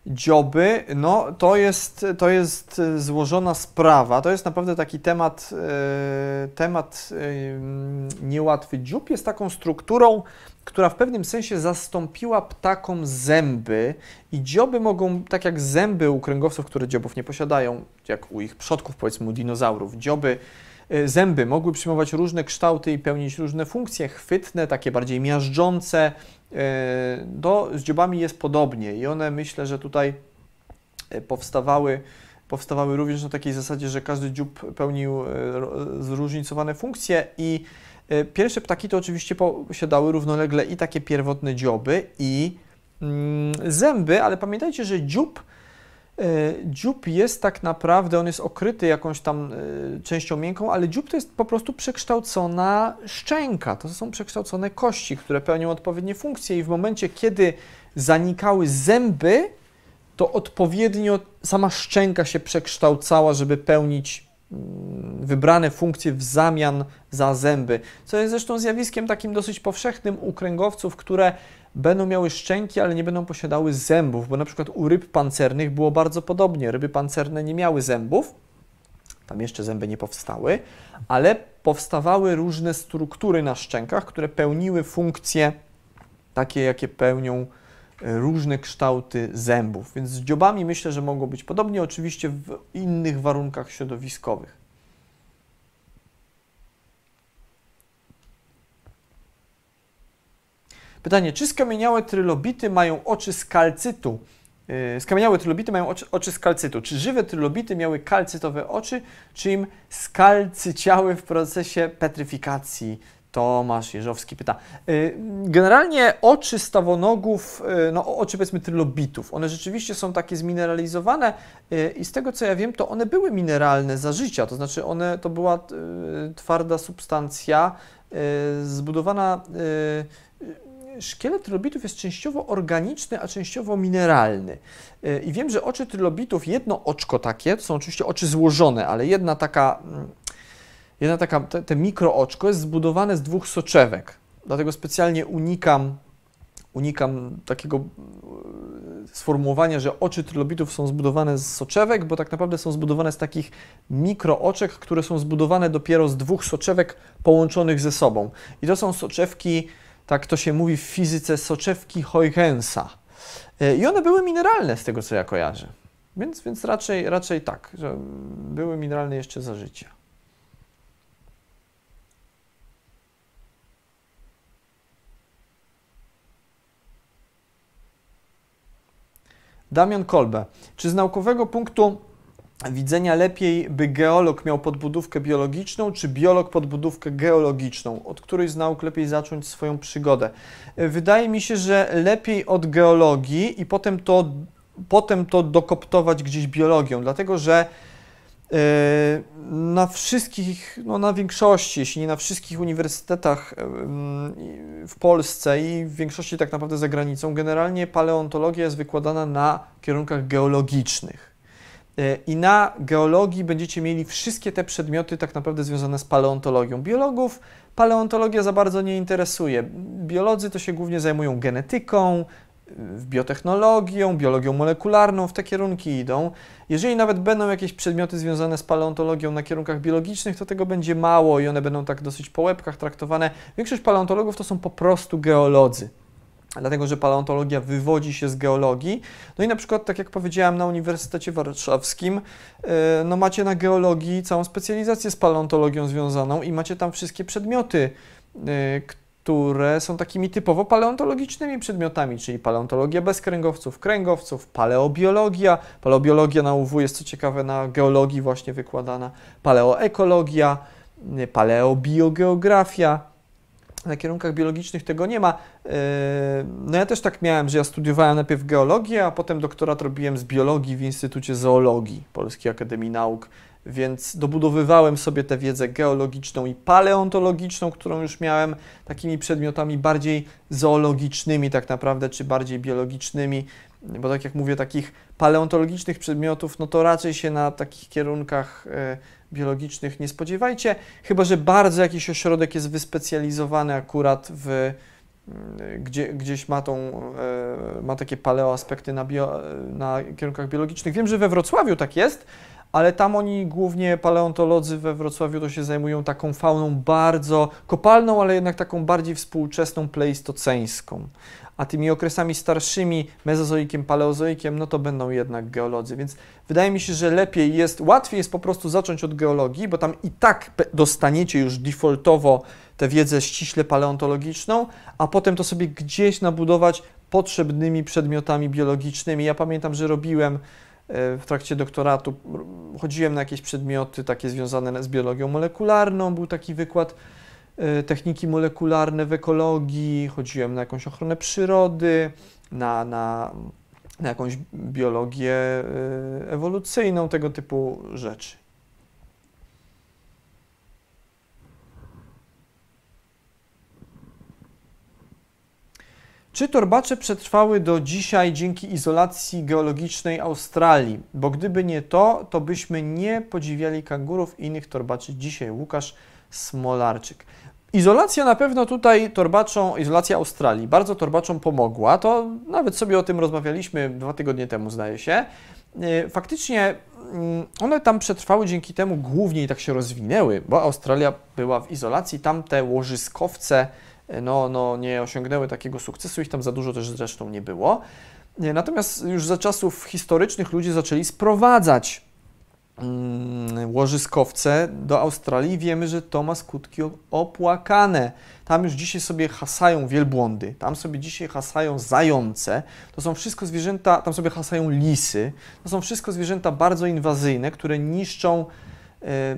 Dzioby, no to jest, to jest e, złożona sprawa. To jest naprawdę taki temat, e, temat e, mm, niełatwy. Dziób jest taką strukturą, która w pewnym sensie zastąpiła ptakom zęby i dzioby mogą, tak jak zęby u kręgowców, które dziobów nie posiadają, jak u ich przodków, powiedzmy u dinozaurów, dzioby E, zęby mogły przyjmować różne kształty i pełnić różne funkcje, chwytne, takie bardziej miażdżące. Do, e, no, z dziobami jest podobnie i one myślę, że tutaj e, powstawały, powstawały również na takiej zasadzie, że każdy dziób pełnił zróżnicowane funkcje i pierwsze ptaki to oczywiście posiadały równolegle i takie pierwotne dzioby i mm, zęby, ale pamiętajcie, że dziób E, dziób jest tak naprawdę, on jest okryty jakąś tam e, częścią miękką, ale dziób to jest po prostu przekształcona szczęka. To są przekształcone kości, które pełnią odpowiednie funkcje i w momencie, kiedy zanikały zęby, to odpowiednio sama szczęka się przekształcała, żeby pełnić mm, wybrane funkcje w zamian za zęby. Co jest zresztą zjawiskiem takim dosyć powszechnym u kręgowców, które będą miały szczęki, ale nie będą posiadały zębów, bo na przykład u ryb pancernych było bardzo podobnie. Ryby pancerne nie miały zębów, tam jeszcze zęby nie powstały, ale powstawały różne struktury na szczękach, które pełniły funkcje takie, jakie pełnią e, różne kształty zębów. Więc z dziobami myślę, że mogło być podobnie, oczywiście w innych warunkach środowiskowych. Pytanie, czy skamieniałe trylobity mają oczy z kalcytu? Y, skamieniałe trylobity mają oczy, oczy z kalcytu. Czy żywe trylobity miały kalcytowe oczy, czy im skalcyciały w procesie petryfikacji? Tomasz Jeżowski pyta. Y, generalnie oczy stawonogów, y, no oczy powiedzmy trylobitów, one rzeczywiście są takie zmineralizowane i z tego co ja wiem, to one były mineralne za życia, to znaczy one, to była twarda substancja zbudowana szkielet trylobitów jest częściowo organiczny, a częściowo mineralny. E, I wiem, że oczy trylobitów, jedno oczko takie, to są oczywiście oczy złożone, ale jedna taka, mm, jedna taka te, te mikrooczko jest zbudowane z dwóch soczewek. Dlatego specjalnie unikam, unikam takiego e, sformułowania, że oczy trylobitów są zbudowane z soczewek, bo tak naprawdę są zbudowane z takich mikrooczek, które są zbudowane dopiero z dwóch soczewek połączonych ze sobą. I to są soczewki tak to się mówi w fizyce soczewki Huygensa. E, I one były mineralne, z tego co ja kojarzę. Więc, więc raczej, raczej tak, że były mineralne jeszcze za życia. Damian Kolbe. Czy z naukowego punktu widzenia lepiej, by geolog miał podbudówkę biologiczną, czy biolog podbudówkę geologiczną? Od której z nauk lepiej zacząć swoją przygodę? E, wydaje mi się, że lepiej od geologii i potem to, potem to dokoptować gdzieś biologią, dlatego że e, na wszystkich, no na większości, jeśli nie na wszystkich uniwersytetach e, mm, w Polsce i w większości tak naprawdę za granicą, generalnie paleontologia jest wykładana na kierunkach geologicznych E, I na geologii będziecie mieli wszystkie te przedmioty tak naprawdę związane z paleontologią. Biologów paleontologia za bardzo nie interesuje. Biolodzy to się głównie zajmują genetyką, biotechnologią, biologią molekularną, w te kierunki idą. Jeżeli nawet będą jakieś przedmioty związane z paleontologią na kierunkach biologicznych, to tego będzie mało i one będą tak dosyć po łebkach traktowane. Większość paleontologów to są po prostu geolodzy dlatego że paleontologia wywodzi się z geologii. No i na przykład, tak jak powiedziałem, na Uniwersytecie Warszawskim, y, no macie na geologii całą specjalizację z paleontologią związaną i macie tam wszystkie przedmioty, y, które są takimi typowo paleontologicznymi przedmiotami, czyli paleontologia bezkręgowców, kręgowców, kręgowców, paleobiologia, paleobiologia na UW jest co ciekawe na geologii właśnie wykładana, paleoekologia, y, paleobiogeografia, na kierunkach biologicznych tego nie ma. E, no ja też tak miałem, że ja studiowałem najpierw geologię, a potem doktorat robiłem z biologii w Instytucie Zoologii Polskiej Akademii Nauk, więc dobudowywałem sobie tę wiedzę geologiczną i paleontologiczną, którą już miałem takimi przedmiotami bardziej zoologicznymi tak naprawdę, czy bardziej biologicznymi, bo tak jak mówię, takich paleontologicznych przedmiotów, no to raczej się na takich kierunkach e, biologicznych nie spodziewajcie, chyba że bardzo jakiś ośrodek jest wyspecjalizowany akurat w, mm, gdzie, gdzieś ma, tą, e, ma takie paleoaspekty na, bio, na kierunkach biologicznych. Wiem, że we Wrocławiu tak jest, ale tam oni głównie paleontolodzy we Wrocławiu to się zajmują taką fauną bardzo kopalną, ale jednak taką bardziej współczesną pleistoceńską a tymi okresami starszymi, mezozoikiem, paleozoikiem, no to będą jednak geolodzy. Więc wydaje mi się, że lepiej jest, łatwiej jest po prostu zacząć od geologii, bo tam i tak dostaniecie już defaultowo tę wiedzę ściśle paleontologiczną, a potem to sobie gdzieś nabudować potrzebnymi przedmiotami biologicznymi. Ja pamiętam, że robiłem e, w trakcie doktoratu, chodziłem na jakieś przedmioty takie związane z biologią molekularną, był taki wykład E, techniki molekularne w ekologii, chodziłem na jakąś ochronę przyrody, na, na, na jakąś biologię e, ewolucyjną, tego typu rzeczy. Czy torbacze przetrwały do dzisiaj dzięki izolacji geologicznej Australii? Bo gdyby nie to, to byśmy nie podziwiali kangurów i innych torbaczy dzisiaj. Łukasz Smolarczyk. Izolacja na pewno tutaj torbaczą, izolacja Australii bardzo torbaczą pomogła. To nawet sobie o tym rozmawialiśmy dwa tygodnie temu, zdaje się. Y, faktycznie mm, one tam przetrwały dzięki temu głównie i tak się rozwinęły, bo Australia była w izolacji, tamte łożyskowce y, no, no, nie osiągnęły takiego sukcesu, ich tam za dużo też zresztą nie było. Y, natomiast już za czasów historycznych ludzie zaczęli sprowadzać Mm, łożyskowce do Australii, wiemy, że to ma skutki opłakane. Tam już dzisiaj sobie hasają wielbłądy, tam sobie dzisiaj hasają zające, to są wszystko zwierzęta, tam sobie hasają lisy, to są wszystko zwierzęta bardzo inwazyjne, które niszczą e,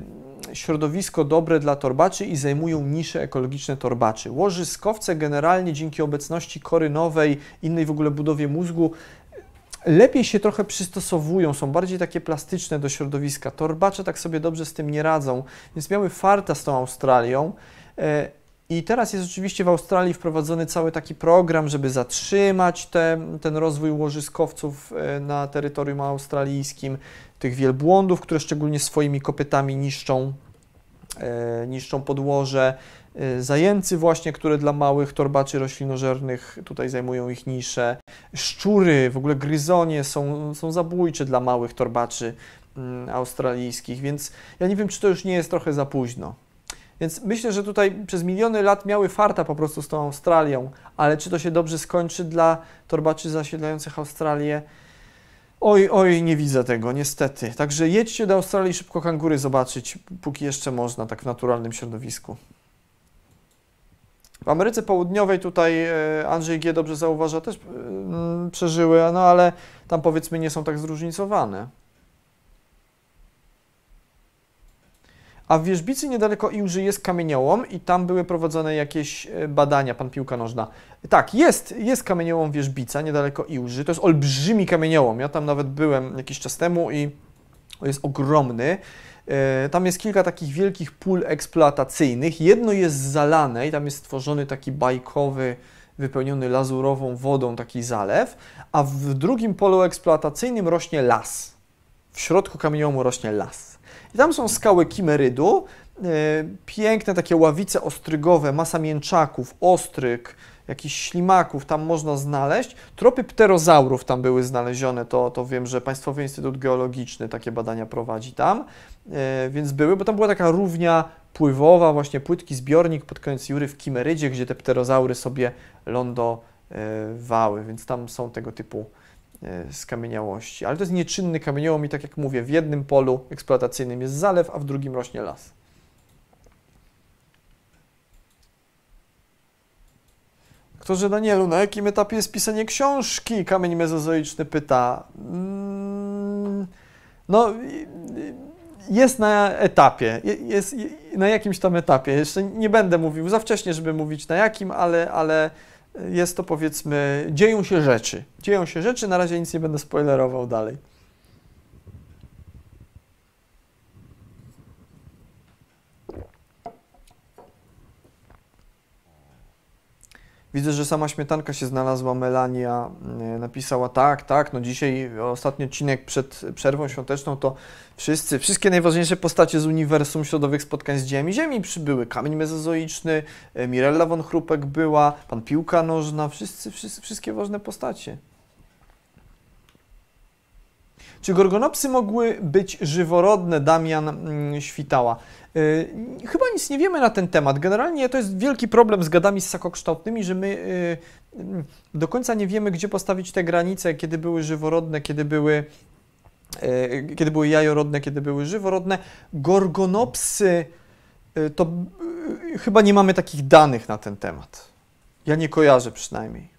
środowisko dobre dla torbaczy i zajmują nisze ekologiczne torbaczy. Łożyskowce generalnie dzięki obecności korynowej, innej w ogóle budowie mózgu lepiej się trochę przystosowują, są bardziej takie plastyczne do środowiska. Torbacze tak sobie dobrze z tym nie radzą, więc miały farta z tą Australią. E, I teraz jest oczywiście w Australii wprowadzony cały taki program, żeby zatrzymać te, ten rozwój łożyskowców e, na terytorium australijskim, tych wielbłądów, które szczególnie swoimi kopytami niszczą, e, niszczą podłoże, Y, zajęcy właśnie, które dla małych torbaczy roślinożernych tutaj zajmują ich nisze. Szczury, w ogóle gryzonie są, są zabójcze dla małych torbaczy mm, australijskich, więc ja nie wiem, czy to już nie jest trochę za późno. Więc myślę, że tutaj przez miliony lat miały farta po prostu z tą Australią, ale czy to się dobrze skończy dla torbaczy zasiedlających Australię? Oj, oj, nie widzę tego, niestety. Także jedźcie do Australii szybko kangury zobaczyć, póki jeszcze można, tak w naturalnym środowisku. W Ameryce Południowej tutaj e, Andrzej G. dobrze zauważa, też e, przeżyły, no ale tam powiedzmy nie są tak zróżnicowane. A w Wierzbicy niedaleko Iłży jest kamieniołom i tam były prowadzone jakieś e, badania, pan piłka nożna. Tak, jest, jest kamieniołom Wierzbica niedaleko Iłży, to jest olbrzymi kamieniołom, ja tam nawet byłem jakiś czas temu i jest ogromny. E, tam jest kilka takich wielkich pól eksploatacyjnych. Jedno jest zalane i tam jest stworzony taki bajkowy, wypełniony lazurową wodą taki zalew, a w drugim polu eksploatacyjnym rośnie las. W środku kamieniomu rośnie las. I tam są skały kimerydu, e, piękne takie ławice ostrygowe, masa mięczaków, ostryk, jakichś ślimaków tam można znaleźć. Tropy pterozaurów tam były znalezione, to, to wiem, że Państwowy Instytut Geologiczny takie badania prowadzi tam, e, więc były, bo tam była taka równia pływowa, właśnie płytki zbiornik pod koniec Jury w Kimerydzie, gdzie te pterozaury sobie lądowały, więc tam są tego typu e, skamieniałości. Ale to jest nieczynny kamieniołom i tak jak mówię, w jednym polu eksploatacyjnym jest zalew, a w drugim rośnie las. Aktorze Danielu, na jakim etapie jest pisanie książki? Kamień mezozoiczny pyta. Mm, no, jest na etapie, jest na jakimś tam etapie. Jeszcze nie będę mówił za wcześnie, żeby mówić na jakim, ale, ale jest to powiedzmy, dzieją się rzeczy. Dzieją się rzeczy, na razie nic nie będę spoilerował dalej. Widzę, że sama śmietanka się znalazła. Melania e, napisała tak, tak. No dzisiaj ostatni odcinek przed przerwą świąteczną to wszyscy, wszystkie najważniejsze postacie z uniwersum środowych spotkań z dziejami Ziemi przybyły. Kamień mezozoiczny, e, Mirella von Chrupek była, pan Piłka Nożna, wszyscy, wszyscy wszystkie ważne postacie. Czy gorgonopsy mogły być żyworodne? Damian mm, Świtała. Y, chyba nic nie wiemy na ten temat. Generalnie to jest wielki problem z gadami ssakokształtnymi, że my y, do końca nie wiemy, gdzie postawić te granice, kiedy były żyworodne, kiedy były, y, kiedy były jajorodne, kiedy były żyworodne. Gorgonopsy to chyba nie mamy takich danych na ten temat. Ja nie kojarzę przynajmniej.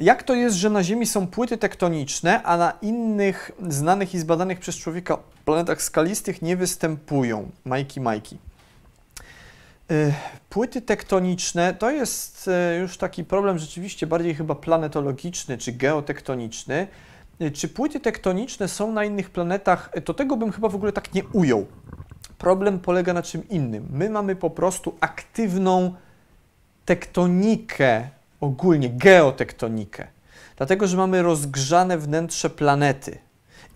Jak to jest, że na Ziemi są płyty tektoniczne, a na innych znanych i zbadanych przez człowieka planetach skalistych nie występują? Majki, majki. Yy, płyty tektoniczne to jest yy, już taki problem rzeczywiście bardziej chyba planetologiczny czy geotektoniczny. Yy, czy płyty tektoniczne są na innych planetach? To tego bym chyba w ogóle tak nie ujął. Problem polega na czym innym. My mamy po prostu aktywną tektonikę ogólnie geotektonikę. Dlatego, że mamy rozgrzane wnętrze planety.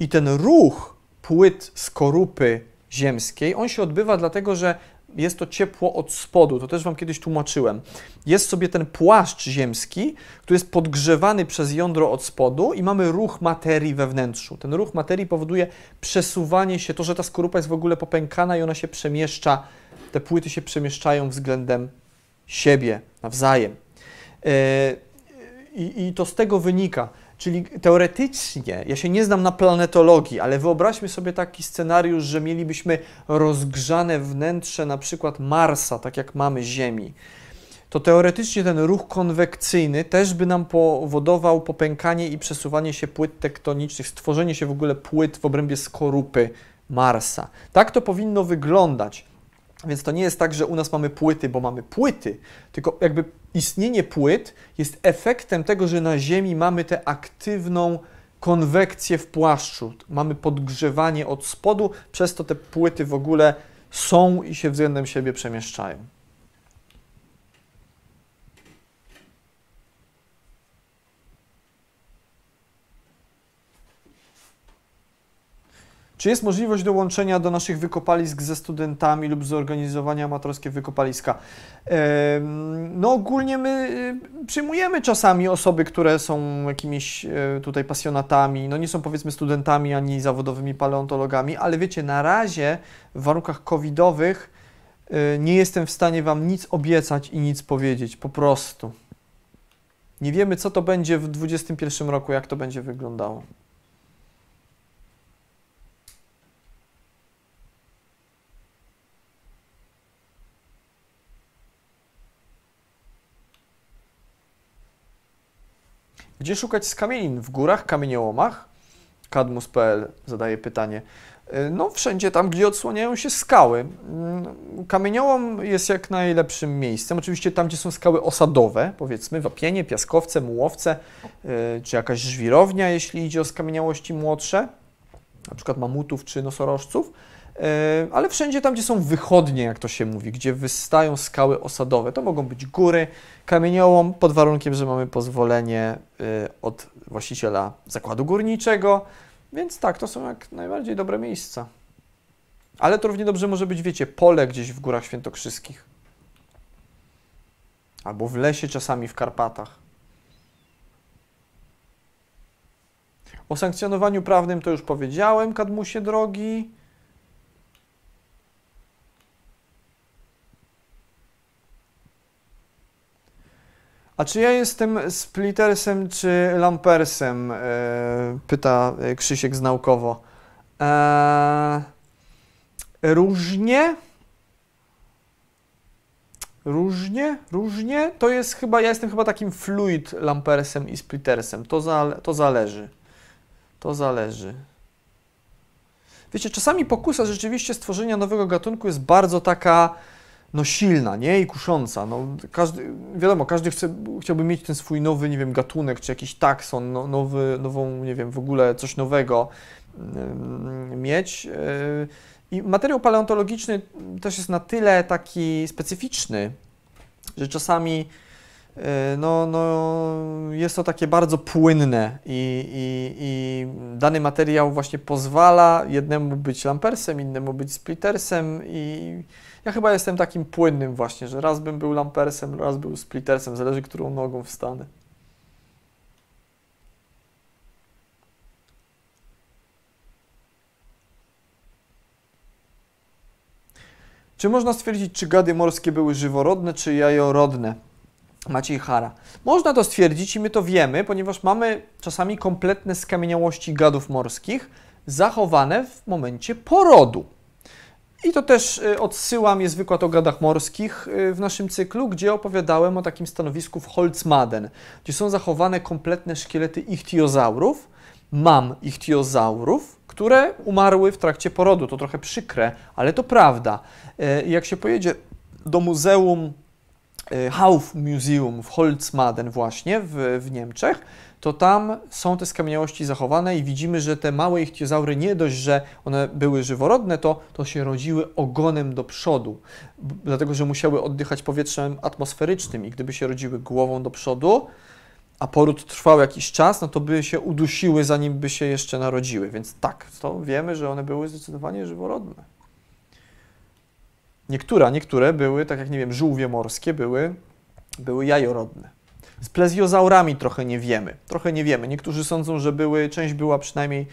I ten ruch płyt skorupy ziemskiej, on się odbywa dlatego, że jest to ciepło od spodu, to też Wam kiedyś tłumaczyłem. Jest sobie ten płaszcz ziemski, który jest podgrzewany przez jądro od spodu i mamy ruch materii we wnętrzu. Ten ruch materii powoduje przesuwanie się, to, że ta skorupa jest w ogóle popękana i ona się przemieszcza, te płyty się przemieszczają względem siebie nawzajem. E, I, I to z tego wynika. Czyli teoretycznie, ja się nie znam na planetologii, ale wyobraźmy sobie taki scenariusz, że mielibyśmy rozgrzane wnętrze na przykład Marsa, tak jak mamy Ziemi. To teoretycznie ten ruch konwekcyjny też by nam powodował popękanie i przesuwanie się płyt tektonicznych, stworzenie się w ogóle płyt w obrębie skorupy Marsa. Tak to powinno wyglądać. Więc to nie jest tak, że u nas mamy płyty, bo mamy płyty, tylko jakby istnienie płyt jest efektem tego, że na Ziemi mamy tę aktywną konwekcję w płaszczu. Mamy podgrzewanie od spodu, przez to te płyty w ogóle są i się względem siebie przemieszczają. Czy jest możliwość dołączenia do naszych wykopalisk ze studentami lub zorganizowania amatorskie wykopaliska? No ogólnie my y, przyjmujemy czasami osoby, które są jakimiś e, tutaj pasjonatami, no nie są powiedzmy studentami ani zawodowymi paleontologami, ale wiecie, na razie w warunkach covidowych e, nie jestem w stanie Wam nic obiecać i nic powiedzieć, po prostu. Nie wiemy, co to będzie w 2021 roku, jak to będzie wyglądało. Gdzie szukać skamielin? W górach, kamieniołomach? Kadmus.pl zadaje pytanie. Y, no, wszędzie tam, gdzie odsłaniają się skały. Mm, kamieniołom jest jak najlepszym miejscem. Oczywiście tam, gdzie są skały osadowe, powiedzmy wapienie, piaskowce, mułowce, y, czy jakaś żwirownia, jeśli idzie o skamieniałości młodsze, na przykład mamutów czy nosorożców. E, ale wszędzie tam, gdzie są wychodnie, jak to się mówi, gdzie wystają skały osadowe, to mogą być góry, kamieniołom, pod warunkiem, że mamy pozwolenie e, od właściciela zakładu górniczego, więc tak, to są jak najbardziej dobre miejsca. Ale to równie dobrze może być, wiecie, pole gdzieś w Górach Świętokrzyskich. Albo w lesie czasami w Karpatach. O sankcjonowaniu prawnym to już powiedziałem, kadmusie drogi. A czy ja jestem splittersem czy lampersem? E, pyta e, Krzysiek z naukowo. E, różnie. Różnie, różnie. To jest chyba, ja jestem chyba takim fluid lampersem i splittersem. To, za, to zależy. To zależy. Wiecie, czasami pokusa rzeczywiście stworzenia nowego gatunku jest bardzo taka no silna, nie? I kusząca. No, każdy, wiadomo, każdy chce, chciałby mieć ten swój nowy, nie wiem, gatunek, czy jakiś takson, no, nowy, nową, nie wiem, w ogóle coś nowego yy, mieć. Yy. I materiał paleontologiczny też jest na tyle taki specyficzny, że czasami y, no, no, jest to takie bardzo płynne i, i, i dany materiał właśnie pozwala jednemu być lampersem, innemu być splittersem i ja chyba jestem takim płynnym właśnie, że raz bym był lampersem, raz był splittersem, zależy którą nogą wstanę. Czy można stwierdzić, czy gady morskie były żyworodne, czy jajorodne? Maciej Hara. Można to stwierdzić i my to wiemy, ponieważ mamy czasami kompletne skamieniałości gadów morskich zachowane w momencie porodu. I to też y, odsyłam, jest wykład o gradach morskich y, w naszym cyklu, gdzie opowiadałem o takim stanowisku w Holzmaden, gdzie są zachowane kompletne szkielety ichtiozaurów, mam ichtiozaurów, które umarły w trakcie porodu. To trochę przykre, ale to prawda. Y, jak się pojedzie do Muzeum Y, Haufmuseum w Holzmaden właśnie w, w Niemczech, to tam są te skamieniałości zachowane i widzimy, że te małe ichtiozaury nie dość, że one były żyworodne, to, to się rodziły ogonem do przodu, dlatego że musiały oddychać powietrzem atmosferycznym i gdyby się rodziły głową do przodu, a poród trwał jakiś czas, no to by się udusiły, zanim by się jeszcze narodziły. Więc tak, to wiemy, że one były zdecydowanie żyworodne. Niektóre, niektóre były, tak jak nie wiem, żółwie morskie były, były jajorodne. Z plezjozaurami trochę nie wiemy. Trochę nie wiemy. Niektórzy sądzą, że były, część była przynajmniej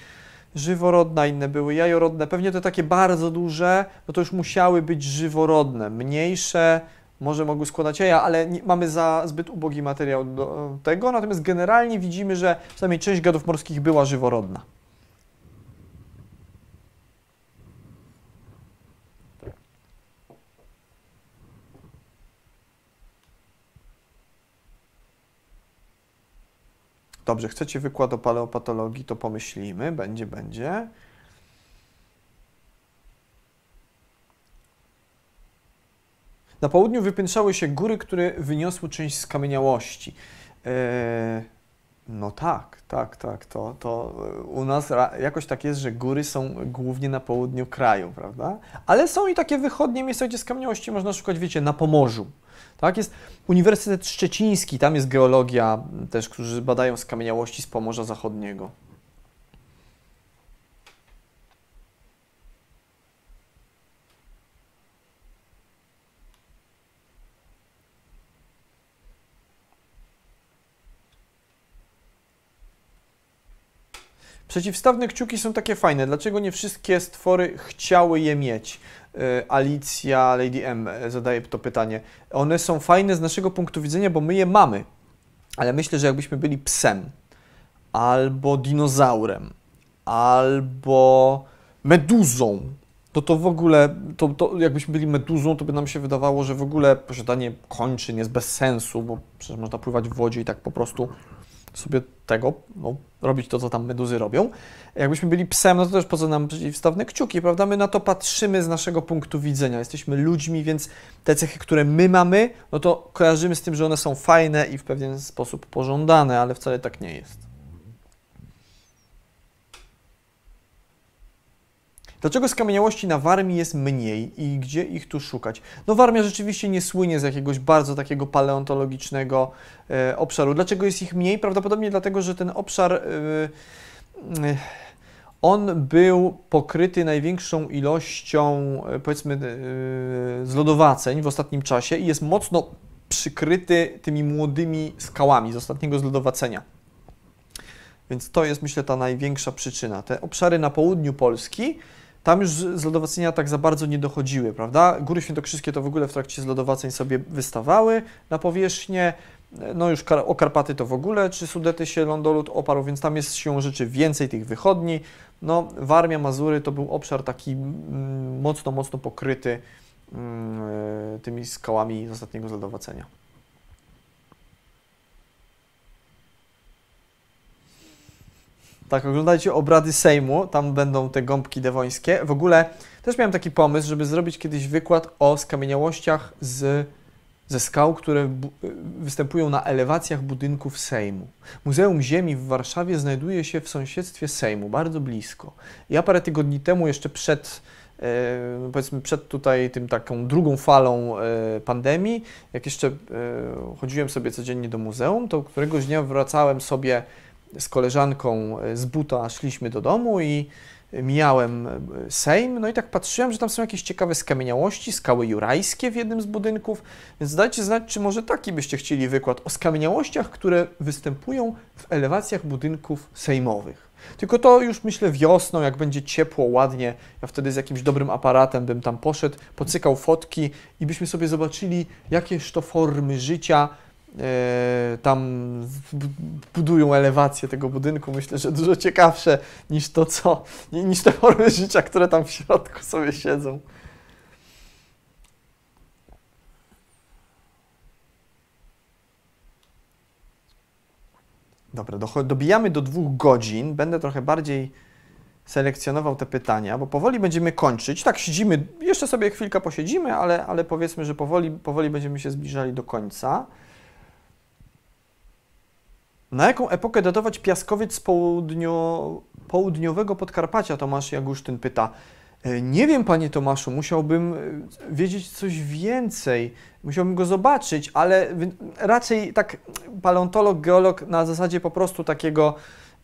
żyworodna, inne były jajorodne. Pewnie te takie bardzo duże, no to już musiały być żyworodne. Mniejsze może mogły składać jaja, ale nie, mamy za zbyt ubogi materiał do tego. Natomiast generalnie widzimy, że przynajmniej część gadów morskich była żyworodna. Dobrze, chcecie wykład o paleopatologii, to pomyślimy, będzie, będzie. Na południu wypiętrzały się góry, które wyniosły część skamieniałości. E, no tak, tak, tak. To, to e, u nas jakoś tak jest, że góry są głównie na południu kraju, prawda? Ale są i takie wychodnie miejsca, gdzie skamieniałości można szukać, wiecie, na Pomorzu. Tak? Jest Uniwersytet Szczeciński, tam jest geologia też, którzy badają skamieniałości z Pomorza Zachodniego. Przeciwstawne kciuki są takie fajne. Dlaczego nie wszystkie stwory chciały je mieć? E, Alicja, Lady M e, zadaje to pytanie. One są fajne z naszego punktu widzenia, bo my je mamy, ale myślę, że jakbyśmy byli psem, albo dinozaurem, albo meduzą, to to w ogóle, to, to jakbyśmy byli meduzą, to by nam się wydawało, że w ogóle posiadanie kończyn jest bez sensu, bo przecież można pływać w wodzie i tak po prostu sobie tego, no, robić to, co tam meduzy robią. Jakbyśmy byli psem, no to też po co nam przeciwstawne kciuki, prawda? My na to patrzymy z naszego punktu widzenia. Jesteśmy ludźmi, więc te cechy, które my mamy, no to kojarzymy z tym, że one są fajne i w pewien sposób pożądane, ale wcale tak nie jest. Dlaczego skamieniałości na Warmii jest mniej i gdzie ich tu szukać? No Warmia rzeczywiście nie słynie z jakiegoś bardzo takiego paleontologicznego e, obszaru. Dlaczego jest ich mniej? Prawdopodobnie dlatego, że ten obszar... E, e, on był pokryty największą ilością, e, powiedzmy, e, zlodowaceń w ostatnim czasie i jest mocno przykryty tymi młodymi skałami z ostatniego zlodowacenia. Więc to jest, myślę, ta największa przyczyna. Te obszary na południu Polski tam już zlodowacenia tak za bardzo nie dochodziły, prawda? Góry Świętokrzyskie to w ogóle w trakcie zlodowaceń sobie wystawały na powierzchnię, no już o Karpaty to w ogóle, czy Sudety się lądolud oparł, więc tam jest siłą rzeczy więcej tych wychodni. No, Warmia, Mazury to był obszar taki mm, mocno, mocno pokryty mm, e, tymi skałami z ostatniego zlodowacenia. Tak, oglądajcie obrady Sejmu, tam będą te gąbki dewońskie. W ogóle też miałem taki pomysł, żeby zrobić kiedyś wykład o skamieniałościach z, ze skał, które występują na elewacjach budynków Sejmu. Muzeum Ziemi w Warszawie znajduje się w sąsiedztwie Sejmu, bardzo blisko. Ja parę tygodni temu, jeszcze przed e, powiedzmy przed tutaj tym taką drugą falą e, pandemii, jak jeszcze e, chodziłem sobie codziennie do muzeum, to któregoś dnia wracałem sobie z koleżanką e, z buta szliśmy do domu i e, mijałem e, Sejm, no i tak patrzyłem, że tam są jakieś ciekawe skamieniałości, skały jurajskie w jednym z budynków, więc dajcie znać, czy może taki byście chcieli wykład o skamieniałościach, które występują w elewacjach budynków sejmowych. Tylko to już myślę wiosną, jak będzie ciepło, ładnie, ja wtedy z jakimś dobrym aparatem bym tam poszedł, pocykał fotki i byśmy sobie zobaczyli, jakież to formy życia E, tam budują elewację tego budynku, myślę, że dużo ciekawsze niż to, co, niż te formy życia, które tam w środku sobie siedzą. Dobra, dobijamy do dwóch godzin. Będę trochę bardziej selekcjonował te pytania, bo powoli będziemy kończyć. Tak, siedzimy, jeszcze sobie chwilkę posiedzimy, ale, ale powiedzmy, że powoli, powoli będziemy się zbliżali do końca. Na jaką epokę datować piaskowiec z południo, południowego Podkarpacia? Tomasz Jagusztyn pyta. E, nie wiem, panie Tomaszu, musiałbym e, wiedzieć coś więcej, musiałbym go zobaczyć, ale raczej tak paleontolog, geolog na zasadzie po prostu takiego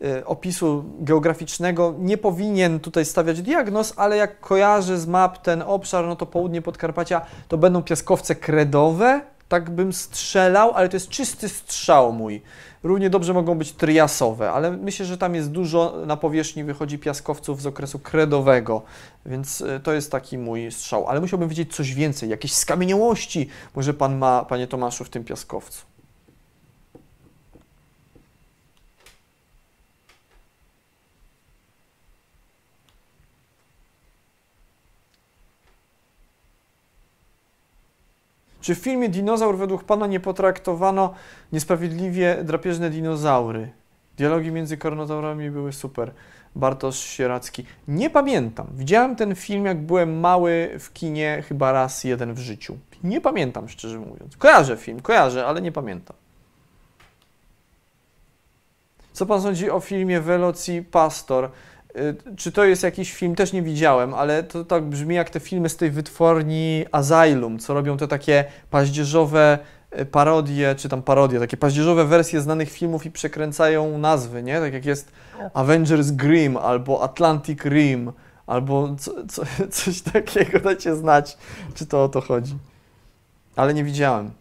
e, opisu geograficznego nie powinien tutaj stawiać diagnoz, ale jak kojarzy z map ten obszar, no to południe Podkarpacia to będą piaskowce kredowe, tak bym strzelał, ale to jest czysty strzał mój. Równie dobrze mogą być triasowe, ale myślę, że tam jest dużo na powierzchni wychodzi piaskowców z okresu kredowego, więc y, to jest taki mój strzał. Ale musiałbym wiedzieć coś więcej, jakieś skamieniałości może Pan ma, Panie Tomaszu, w tym piaskowcu. Czy w filmie Dinozaur według Pana nie potraktowano niesprawiedliwie drapieżne dinozaury? Dialogi między karnotaurami były super. Bartosz Sieracki. Nie pamiętam. Widziałem ten film, jak byłem mały w kinie, chyba raz jeden w życiu. Nie pamiętam, szczerze mówiąc. Kojarzę film, kojarzę, ale nie pamiętam. Co pan sądzi o filmie Veloci Pastor? Y, czy to jest jakiś film? Też nie widziałem, ale to tak brzmi jak te filmy z tej wytworni Asylum, co robią te takie paździerzowe y, parodie, czy tam parodie, takie paździerzowe wersje znanych filmów i przekręcają nazwy, nie? Tak jak jest tak. Avengers Grimm albo Atlantic Rim, albo co, co, [laughs] coś takiego, dajcie znać, czy to o to chodzi. Ale nie widziałem.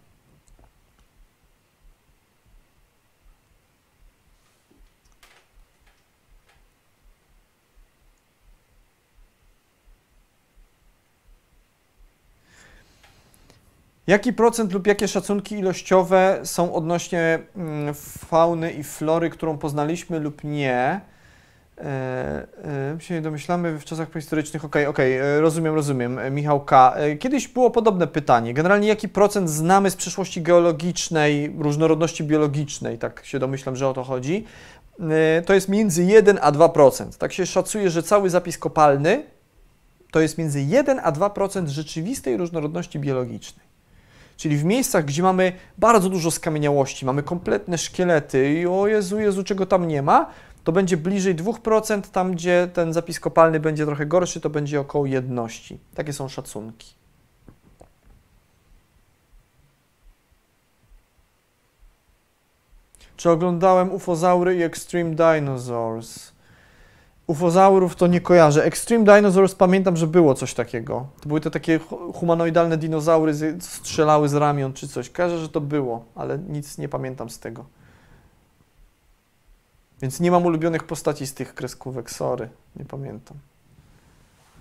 Jaki procent lub jakie szacunki ilościowe są odnośnie mm, fauny i flory, którą poznaliśmy lub nie? E, e, my się nie domyślamy w czasach prehistorycznych. Okej, okay, okej, okay, e, rozumiem, rozumiem. Michał K. Kiedyś było podobne pytanie. Generalnie jaki procent znamy z przeszłości geologicznej, różnorodności biologicznej? Tak się domyślam, że o to chodzi. to jest między 1 a 2%. Tak się szacuje, że cały zapis kopalny to jest między 1 a 2% rzeczywistej różnorodności biologicznej. Czyli w miejscach, gdzie mamy bardzo dużo skamieniałości, mamy kompletne szkielety i o Jezu, Jezu, czego tam nie ma, to będzie bliżej 2%, tam gdzie ten zapis kopalny będzie trochę gorszy, to będzie około jedności. Takie są szacunki. Czy oglądałem Ufozaury i Extreme Dinosaurs? ufozaurów to nie kojarzę. Extreme Dinosaurs pamiętam, że było coś takiego. To były te takie humanoidalne dinozaury, strzelały z ramion czy coś. Kojarzę, że to było, ale nic nie pamiętam z tego. Więc nie mam ulubionych postaci z tych kreskówek, sorry, nie pamiętam.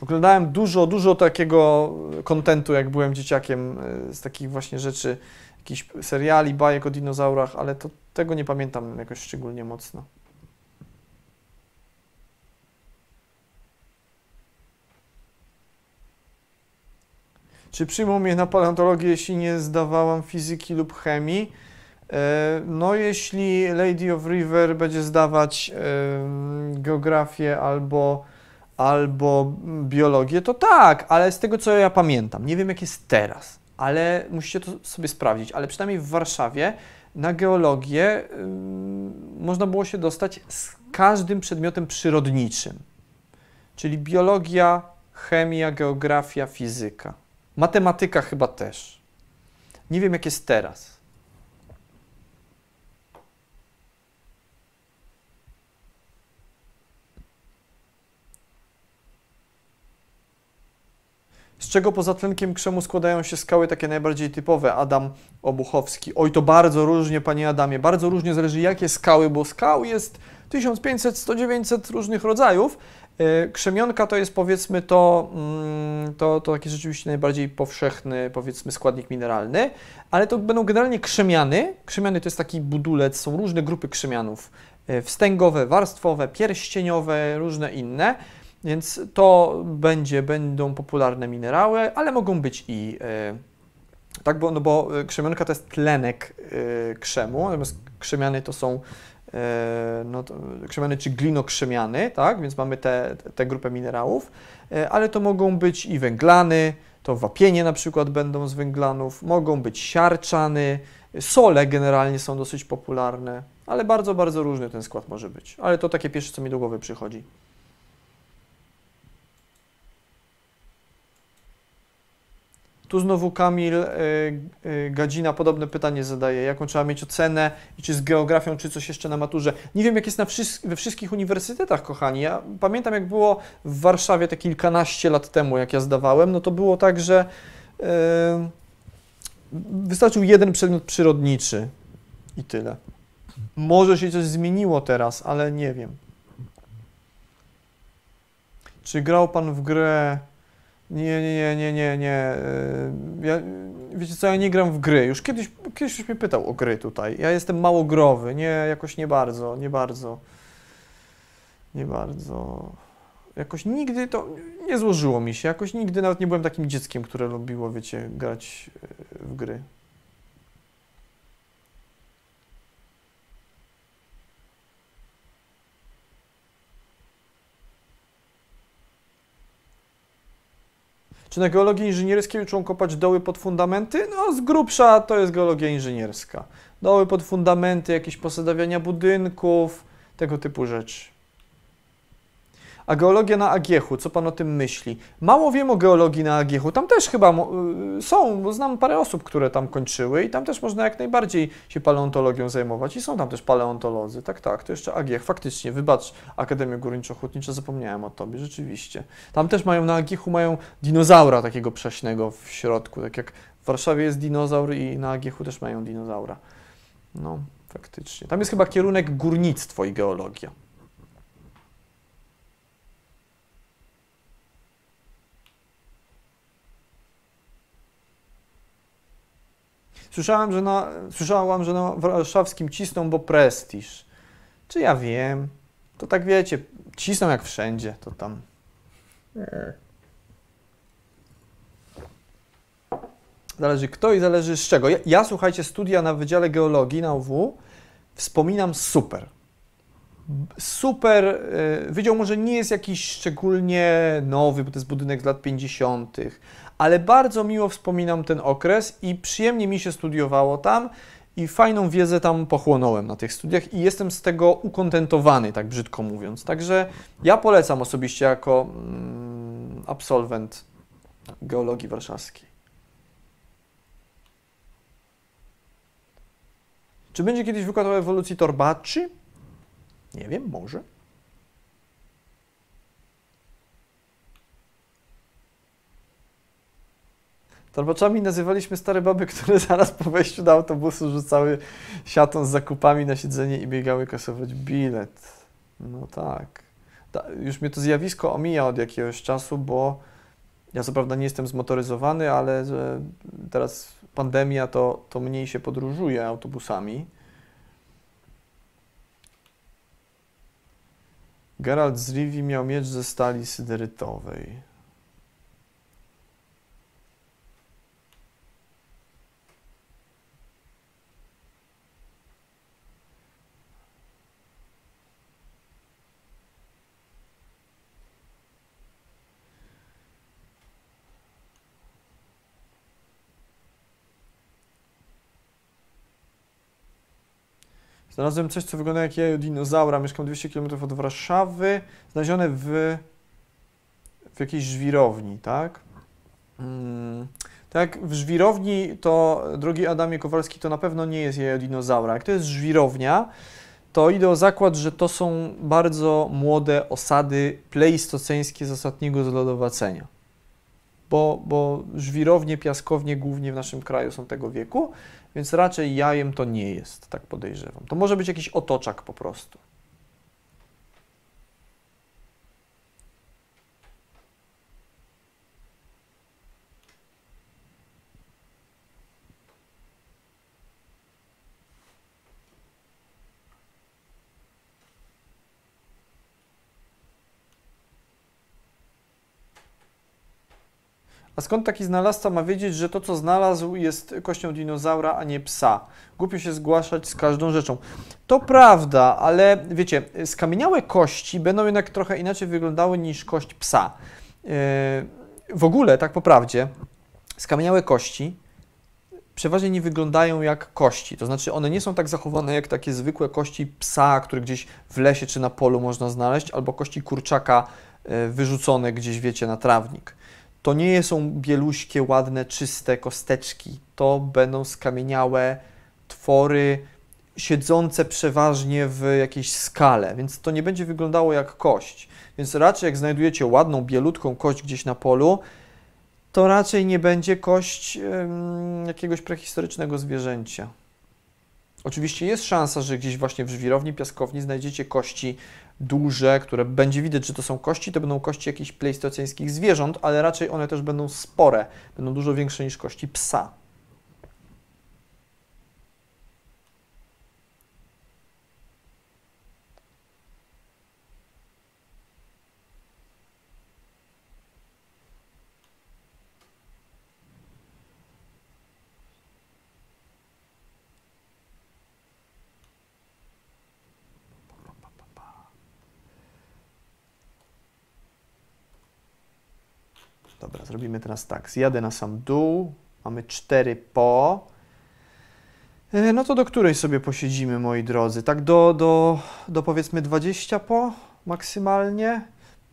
Oglądałem dużo, dużo takiego kontentu, jak byłem dzieciakiem, e, z takich właśnie rzeczy, jakichś seriali, bajek o dinozaurach, ale to, tego nie pamiętam jakoś szczególnie mocno. Czy przyjmą mnie na paleontologię, jeśli nie zdawałam fizyki lub chemii? E, no, jeśli Lady of River będzie zdawać e, geografię albo, albo biologię, to tak, ale z tego co ja pamiętam, nie wiem jak jest teraz, ale musicie to sobie sprawdzić, ale przynajmniej w Warszawie na geologię e, można było się dostać z każdym przedmiotem przyrodniczym, czyli biologia, chemia, geografia, fizyka. Matematyka chyba też. Nie wiem, jak jest teraz. Z czego poza tlenkiem krzemu składają się skały takie najbardziej typowe? Adam Obuchowski. Oj, to bardzo różnie, panie Adamie. Bardzo różnie zależy, jakie skały, bo skał jest 1500, 1900 różnych rodzajów, E, krzemionka to jest powiedzmy to, mm, to, to taki rzeczywiście najbardziej powszechny powiedzmy składnik mineralny, ale to będą generalnie krzemiany. Krzemiany to jest taki budulec, są różne grupy krzemianów, e, wstęgowe, warstwowe, pierścieniowe, różne inne. Więc to będzie, będą popularne minerały, ale mogą być i e, tak, bo, no bo krzemionka to jest tlenek krzemu, natomiast krzemiany to są E, no, krzemiany czy glinokrzemiany, tak? więc mamy tę te, te grupę minerałów, e, ale to mogą być i węglany, to wapienie na przykład będą z węglanów, mogą być siarczany, sole generalnie są dosyć popularne, ale bardzo, bardzo różny ten skład może być. Ale to takie pierwsze, co mi do głowy przychodzi. Tu znowu Kamil e, e, Gadzina podobne pytanie zadaje, jaką trzeba mieć ocenę i czy z geografią, czy coś jeszcze na maturze. Nie wiem, jak jest na we wszystkich uniwersytetach, kochani. Ja pamiętam, jak było w Warszawie te kilkanaście lat temu, jak ja zdawałem, no to było tak, że yy, wystarczył jeden przedmiot przyrodniczy i tyle. Może się coś zmieniło teraz, ale nie wiem. Czy grał pan w grę nie, nie, nie, nie, nie, yy, Ja, wiecie co, ja nie gram w gry. Już kiedyś, kiedyś ktoś mnie pytał o gry tutaj. Ja jestem małogrowy. nie, jakoś nie bardzo, nie bardzo. Nie bardzo. Jakoś nigdy to nie złożyło mi się. Jakoś nigdy nawet nie byłem takim dzieckiem, które lubiło, wiecie, grać yy, w gry. Czy na geologii inżynierskiej uczą kopać doły pod fundamenty? No, z grubsza to jest geologia inżynierska. Doły pod fundamenty, jakieś posadawiania budynków, tego typu rzeczy. A geologia na Agiechu, co Pan o tym myśli? Mało wiem o geologii na Agiechu. Tam też chyba y, są, bo znam parę osób, które tam kończyły i tam też można jak najbardziej się paleontologią zajmować. I są tam też paleontolodzy. Tak, tak, to jeszcze Agiech. Faktycznie, wybacz Akademię Górniczo-Hutnicza, zapomniałem o Tobie, rzeczywiście. Tam też mają, na Agiechu mają dinozaura takiego prześnego w środku, tak jak w Warszawie jest dinozaur i na Agiechu też mają dinozaura. No, faktycznie. Tam jest chyba kierunek górnictwo i geologia. Słyszałam, że na, słyszałam, że na warszawskim cisną, bo prestiż. Czy ja wiem? To tak wiecie, cisną jak wszędzie, to tam. Nie. Zależy kto i zależy z czego. Ja, ja, słuchajcie, studia na Wydziale Geologii na UW wspominam super. Super. E, wydział może nie jest jakiś szczególnie nowy, bo to jest budynek z lat 50 ale bardzo miło wspominam ten okres i przyjemnie mi się studiowało tam i fajną wiedzę tam pochłonąłem na tych studiach i jestem z tego ukontentowany, tak brzydko mówiąc. Także ja polecam osobiście jako mm, absolwent geologii warszawskiej. Czy będzie kiedyś wykład o ewolucji torbaczy? Nie wiem, może. Tarbaczami nazywaliśmy stare baby, które [laughs] zaraz po wejściu do autobusu rzucały siatą z zakupami na siedzenie i biegały kasować bilet. No tak. Ta, już mnie to zjawisko omija od jakiegoś czasu, bo ja co prawda nie jestem zmotoryzowany, ale teraz pandemia to, to mniej się podróżuje autobusami. Geralt z Rivi miał miecz ze stali syderytowej. Znalazłem coś, co wygląda jak jajo dinozaura. Mieszkam 200 km od Warszawy. Znalezione w, w jakiejś żwirowni, tak? Hmm. Tak, w żwirowni to, drogi Adamie Kowalski, to na pewno nie jest jajo dinozaura. Jak to jest żwirownia, to idę o zakład, że to są bardzo młode osady pleistoceńskie z ostatniego zlodowacenia. Bo, bo żwirownie, piaskownie głównie w naszym kraju są tego wieku. Więc raczej jajem to nie jest, tak podejrzewam. To może być jakiś otoczak po prostu. A skąd taki znalazca ma wiedzieć, że to, co znalazł, jest kością dinozaura, a nie psa? Głupio się zgłaszać z każdą rzeczą. To prawda, ale wiecie, skamieniałe kości będą jednak trochę inaczej wyglądały niż kość psa. Yy, w ogóle, tak po prawdzie, skamieniałe kości przeważnie nie wyglądają jak kości. To znaczy, one nie są tak zachowane jak takie zwykłe kości psa, które gdzieś w lesie czy na polu można znaleźć, albo kości kurczaka yy, wyrzucone gdzieś, wiecie, na trawnik to nie są bieluśkie, ładne, czyste kosteczki. To będą skamieniałe twory siedzące przeważnie w jakiejś skale, więc to nie będzie wyglądało jak kość. Więc raczej jak znajdujecie ładną, bielutką kość gdzieś na polu, to raczej nie będzie kość jakiegoś prehistorycznego zwierzęcia. Oczywiście jest szansa, że gdzieś właśnie w żwirowni, piaskowni znajdziecie kości duże, które będzie widać, że to są kości, to będą kości jakichś pleistocjańskich zwierząt, ale raczej one też będą spore, będą dużo większe niż kości psa. robimy teraz tak, zjadę na sam dół, mamy 4 po, e, no to do której sobie posiedzimy, moi drodzy? Tak do, do, do powiedzmy 20 po maksymalnie.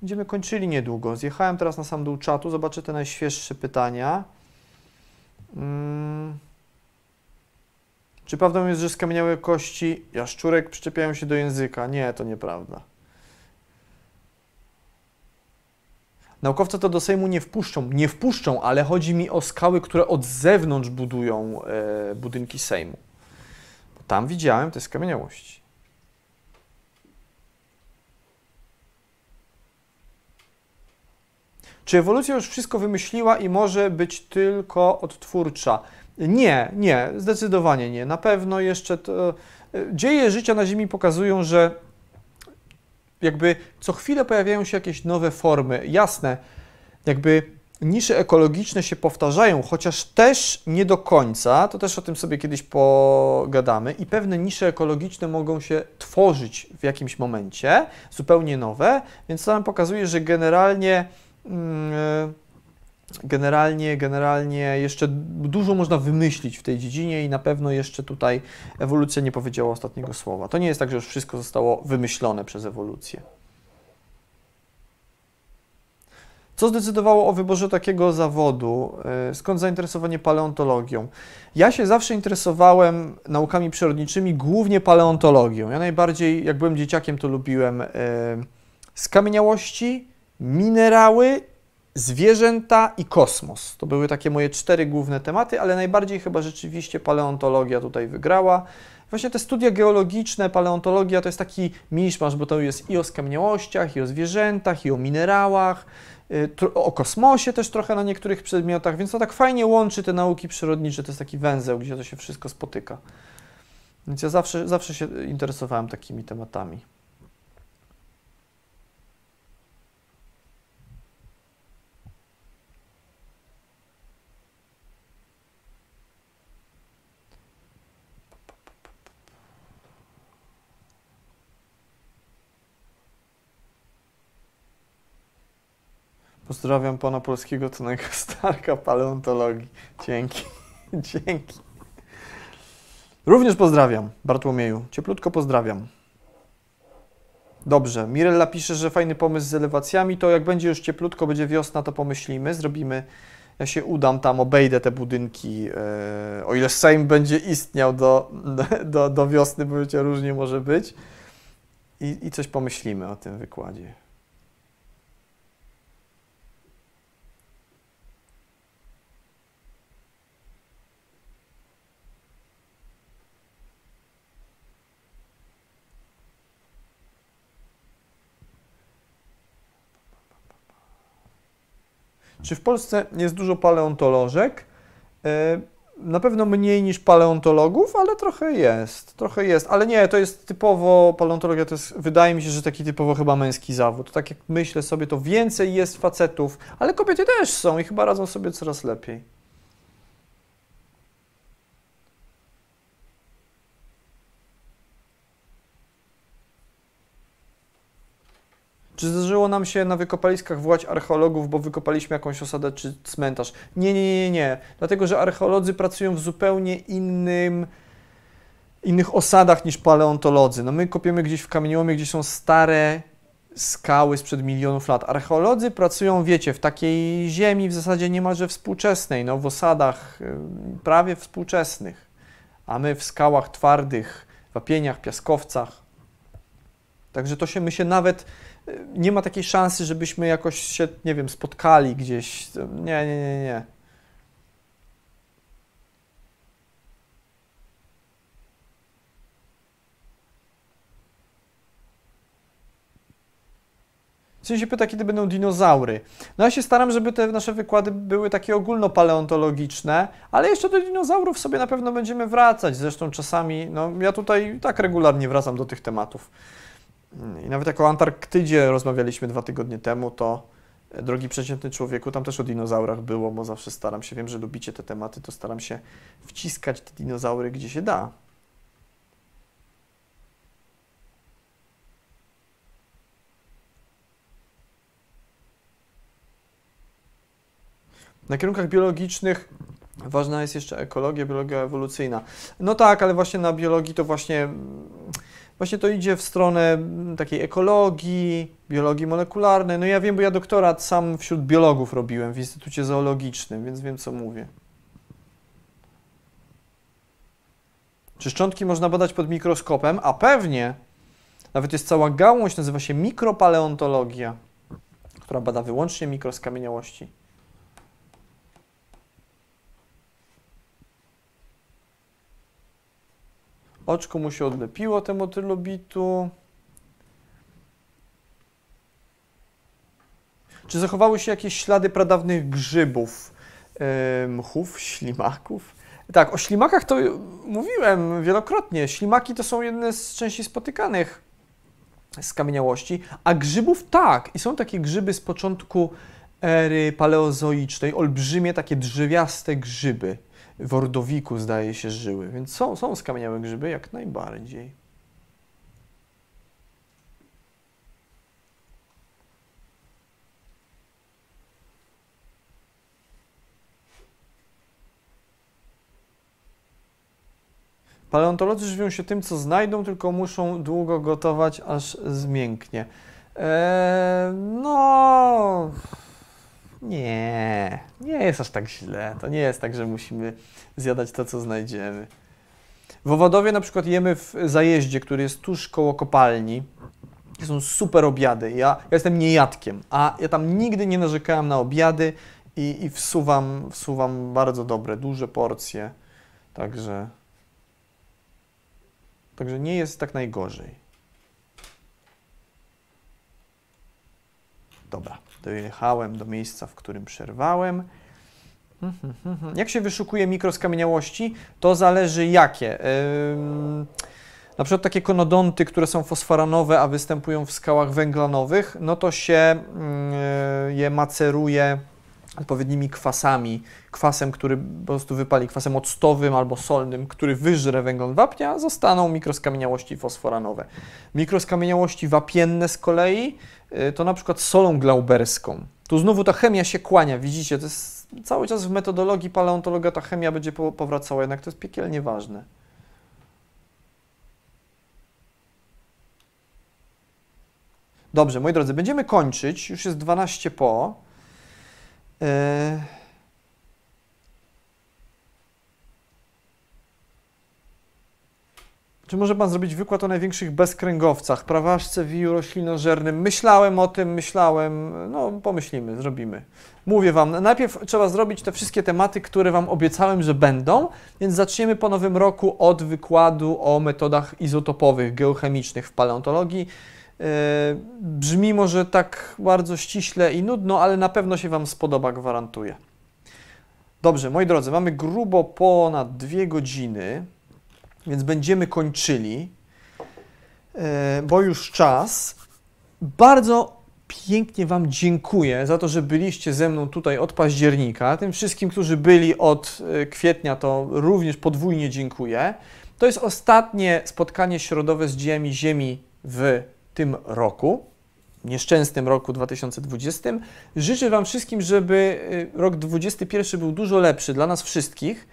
Będziemy kończyli niedługo. Zjechałem teraz na sam dół czatu, zobaczę te najświeższe pytania. Hmm. Czy prawdą jest, że skamieniałe kości jaszczurek przyczepiają się do języka? Nie, to nieprawda. Naukowcy to do Sejmu nie wpuszczą. Nie wpuszczą, ale chodzi mi o skały, które od zewnątrz budują e, budynki Sejmu. Bo tam widziałem te skamieniałości. Czy ewolucja już wszystko wymyśliła i może być tylko odtwórcza? Nie, nie, zdecydowanie nie. Na pewno jeszcze to... E, e, dzieje życia na Ziemi pokazują, że jakby co chwilę pojawiają się jakieś nowe formy. Jasne, jakby nisze ekologiczne się powtarzają, chociaż też nie do końca, to też o tym sobie kiedyś pogadamy, i pewne nisze ekologiczne mogą się tworzyć w jakimś momencie, zupełnie nowe, więc to nam pokazuje, że generalnie. Yy, generalnie, generalnie jeszcze dużo można wymyślić w tej dziedzinie i na pewno jeszcze tutaj ewolucja nie powiedziała ostatniego słowa. To nie jest tak, że już wszystko zostało wymyślone przez ewolucję. Co zdecydowało o wyborze takiego zawodu? E, skąd zainteresowanie paleontologią? Ja się zawsze interesowałem naukami przyrodniczymi, głównie paleontologią. Ja najbardziej, jak byłem dzieciakiem, to lubiłem e, skamieniałości, minerały Zwierzęta i kosmos. To były takie moje cztery główne tematy, ale najbardziej chyba rzeczywiście paleontologia tutaj wygrała. Właśnie te studia geologiczne, paleontologia to jest taki miszmasz, bo to jest i o skamieniałościach, i o zwierzętach, i o minerałach, y, o kosmosie też trochę na niektórych przedmiotach, więc to tak fajnie łączy te nauki przyrodnicze, to jest taki węzeł, gdzie to się wszystko spotyka. Więc ja zawsze, zawsze się interesowałem takimi tematami. Pozdrawiam pana polskiego Tonego [laughs] Starka, paleontologii. Dzięki, [laughs] dzięki. Również pozdrawiam, Bartłomieju. Cieplutko pozdrawiam. Dobrze, Mirella pisze, że fajny pomysł z elewacjami, to jak będzie już cieplutko, będzie wiosna, to pomyślimy, zrobimy, ja się udam tam, obejdę te budynki, yy, o ile Sejm będzie istniał do, do, do wiosny, bo wiecie, różnie może być i, i coś pomyślimy o tym wykładzie. Czy w Polsce jest dużo paleontolożek? E, na pewno mniej niż paleontologów, ale trochę jest, trochę jest. Ale nie, to jest typowo, paleontologia to jest, wydaje mi się, że taki typowo chyba męski zawód. Tak jak myślę sobie, to więcej jest facetów, ale kobiety też są i chyba radzą sobie coraz lepiej. Czy zdarzyło nam się na wykopaliskach wołać archeologów, bo wykopaliśmy jakąś osadę czy cmentarz? Nie, nie, nie, nie. Dlatego, że archeolodzy pracują w zupełnie innym innych osadach niż paleontolodzy. No my kopiemy gdzieś w kamieniołomie, gdzie są stare skały sprzed milionów lat. Archeolodzy pracują, wiecie, w takiej ziemi w zasadzie niemalże współczesnej, no w osadach y, prawie współczesnych, a my w skałach twardych, wapieniach, piaskowcach. Także to się, my się nawet nie ma takiej szansy, żebyśmy jakoś się, nie wiem, spotkali gdzieś. Nie, nie, nie, nie. Czyli się pyta, kiedy będą dinozaury. No ja się staram, żeby te nasze wykłady były takie ogólnopaleontologiczne, ale jeszcze do dinozaurów sobie na pewno będziemy wracać. Zresztą czasami, no ja tutaj tak regularnie wracam do tych tematów. I nawet jak o Antarktydzie rozmawialiśmy dwa tygodnie temu, to e, drogi przeciętny człowieku, tam też o dinozaurach było, bo zawsze staram się, wiem, że lubicie te tematy, to staram się wciskać te dinozaury, gdzie się da. Na kierunkach biologicznych ważna jest jeszcze ekologia, biologia ewolucyjna. No tak, ale właśnie na biologii to właśnie mm, właśnie to idzie w stronę mm, takiej ekologii, biologii molekularnej. No ja wiem, bo ja doktorat sam wśród biologów robiłem w Instytucie Zoologicznym, więc wiem, co mówię. Czy szczątki można badać pod mikroskopem? A pewnie. Nawet jest cała gałąź, nazywa się mikropaleontologia, która bada wyłącznie mikroskamieniałości. Oczko mu się odlepiło temu trylobitu. Czy zachowały się jakieś ślady pradawnych grzybów, mchów, ślimaków? Tak, o ślimakach to mówiłem wielokrotnie. Ślimaki to są jedne z częściej spotykanych skamieniałości, a grzybów tak. I są takie grzyby z początku ery paleozoicznej, olbrzymie takie drzewiaste grzyby w Ordowiku zdaje się żyły, więc są, są skamieniałe grzyby jak najbardziej. Paleontolodzy żywią się tym, co znajdą, tylko muszą długo gotować, aż zmięknie. Eee, no... Nie, nie jest aż tak źle. To nie jest tak, że musimy zjadać to, co znajdziemy. W Owadowie na przykład jemy w zajeździe, który jest tuż koło kopalni. Są super obiady. Ja, ja jestem niejadkiem, a ja tam nigdy nie narzekałem na obiady i, i wsuwam, wsuwam bardzo dobre, duże porcje. Także, także nie jest tak najgorzej. Dobra, dojechałem do miejsca, w którym przerwałem. Mhm, jak się wyszukuje mikroskamieniałości? To zależy jakie. Na przykład takie konodonty, które są fosforanowe, a występują w skałach węglanowych, no to się mm, je maceruje odpowiednimi kwasami, kwasem, który po prostu wypali, kwasem octowym albo solnym, który wyżre węglon wapnia, zostaną mikroskamieniałości fosforanowe. Mikroskamieniałości wapienne z kolei y, to na przykład solą glauberską. Tu znowu ta chemia się kłania, widzicie, to jest cały czas w metodologii paleontologa ta chemia będzie powracała, jednak to jest piekielnie ważne. Dobrze, moi drodzy, będziemy kończyć, już jest 12 po. E, czy może Pan zrobić wykład o największych bezkręgowcach, praważce, wiju roślinożernym? Myślałem o tym, myślałem, no pomyślimy, zrobimy. Mówię Wam, najpierw trzeba zrobić te wszystkie tematy, które Wam obiecałem, że będą, więc zaczniemy po nowym roku od wykładu o metodach izotopowych, geochemicznych w paleontologii. E, brzmi może tak bardzo ściśle i nudno, ale na pewno się Wam spodoba, gwarantuję. Dobrze, moi drodzy, mamy grubo ponad dwie godziny, więc będziemy kończyli, e, bo już czas. Bardzo pięknie Wam dziękuję za to, że byliście ze mną tutaj od października. Tym wszystkim, którzy byli od e, kwietnia, to również podwójnie dziękuję. To jest ostatnie spotkanie środowe z dziełami Ziemi w tym roku, nieszczęsnym roku 2020. Życzę Wam wszystkim, żeby y, rok 2021 był dużo lepszy dla nas wszystkich,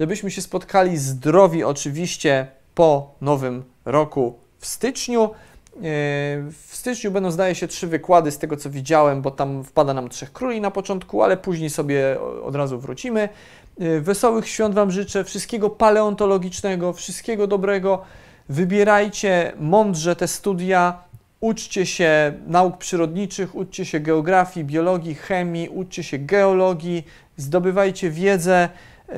żebyśmy się spotkali zdrowi oczywiście po nowym roku w styczniu. Y, w styczniu będą, zdaje się, trzy wykłady z tego, co widziałem, bo tam wpada nam Trzech Króli na początku, ale później sobie od razu wrócimy. Y, wesołych świąt Wam życzę, wszystkiego paleontologicznego, wszystkiego dobrego. Wybierajcie mądrze te studia, uczcie się nauk przyrodniczych, uczcie się geografii, biologii, chemii, uczcie się geologii, zdobywajcie wiedzę. E,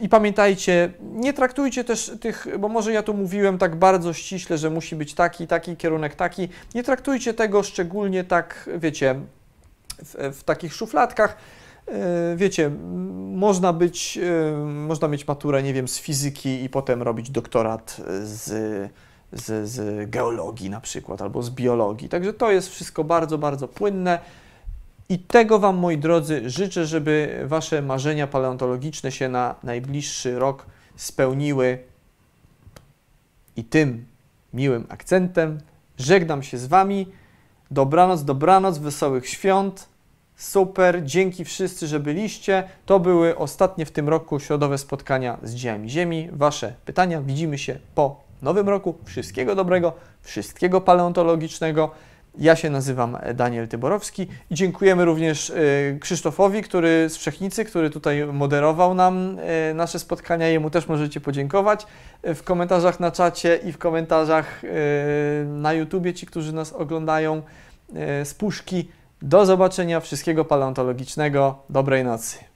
I pamiętajcie, nie traktujcie też tych, bo może ja tu mówiłem tak bardzo ściśle, że musi być taki, taki kierunek, taki. Nie traktujcie tego szczególnie tak, wiecie, w, w takich szufladkach. E, wiecie, można być, e, można mieć maturę, nie wiem, z fizyki i potem robić doktorat z, z, z geologii na przykład, albo z biologii. Także to jest wszystko bardzo, bardzo płynne. I tego Wam, moi drodzy, życzę, żeby Wasze marzenia paleontologiczne się na najbliższy rok spełniły. I tym miłym akcentem żegnam się z Wami. Dobranoc, dobranoc, wesołych świąt. Super, dzięki wszyscy, że byliście. To były ostatnie w tym roku środowe spotkania z dziejami Ziemi. Wasze pytania. Widzimy się po nowym roku. Wszystkiego dobrego, wszystkiego paleontologicznego. Ja się nazywam Daniel Tyborowski i dziękujemy również y, Krzysztofowi, który z Wszechnicy, który tutaj moderował nam y, nasze spotkania. Jemu też możecie podziękować y, w komentarzach na czacie i w komentarzach na YouTubie, ci, którzy nas oglądają z puszki. Do zobaczenia, wszystkiego paleontologicznego, dobrej nocy.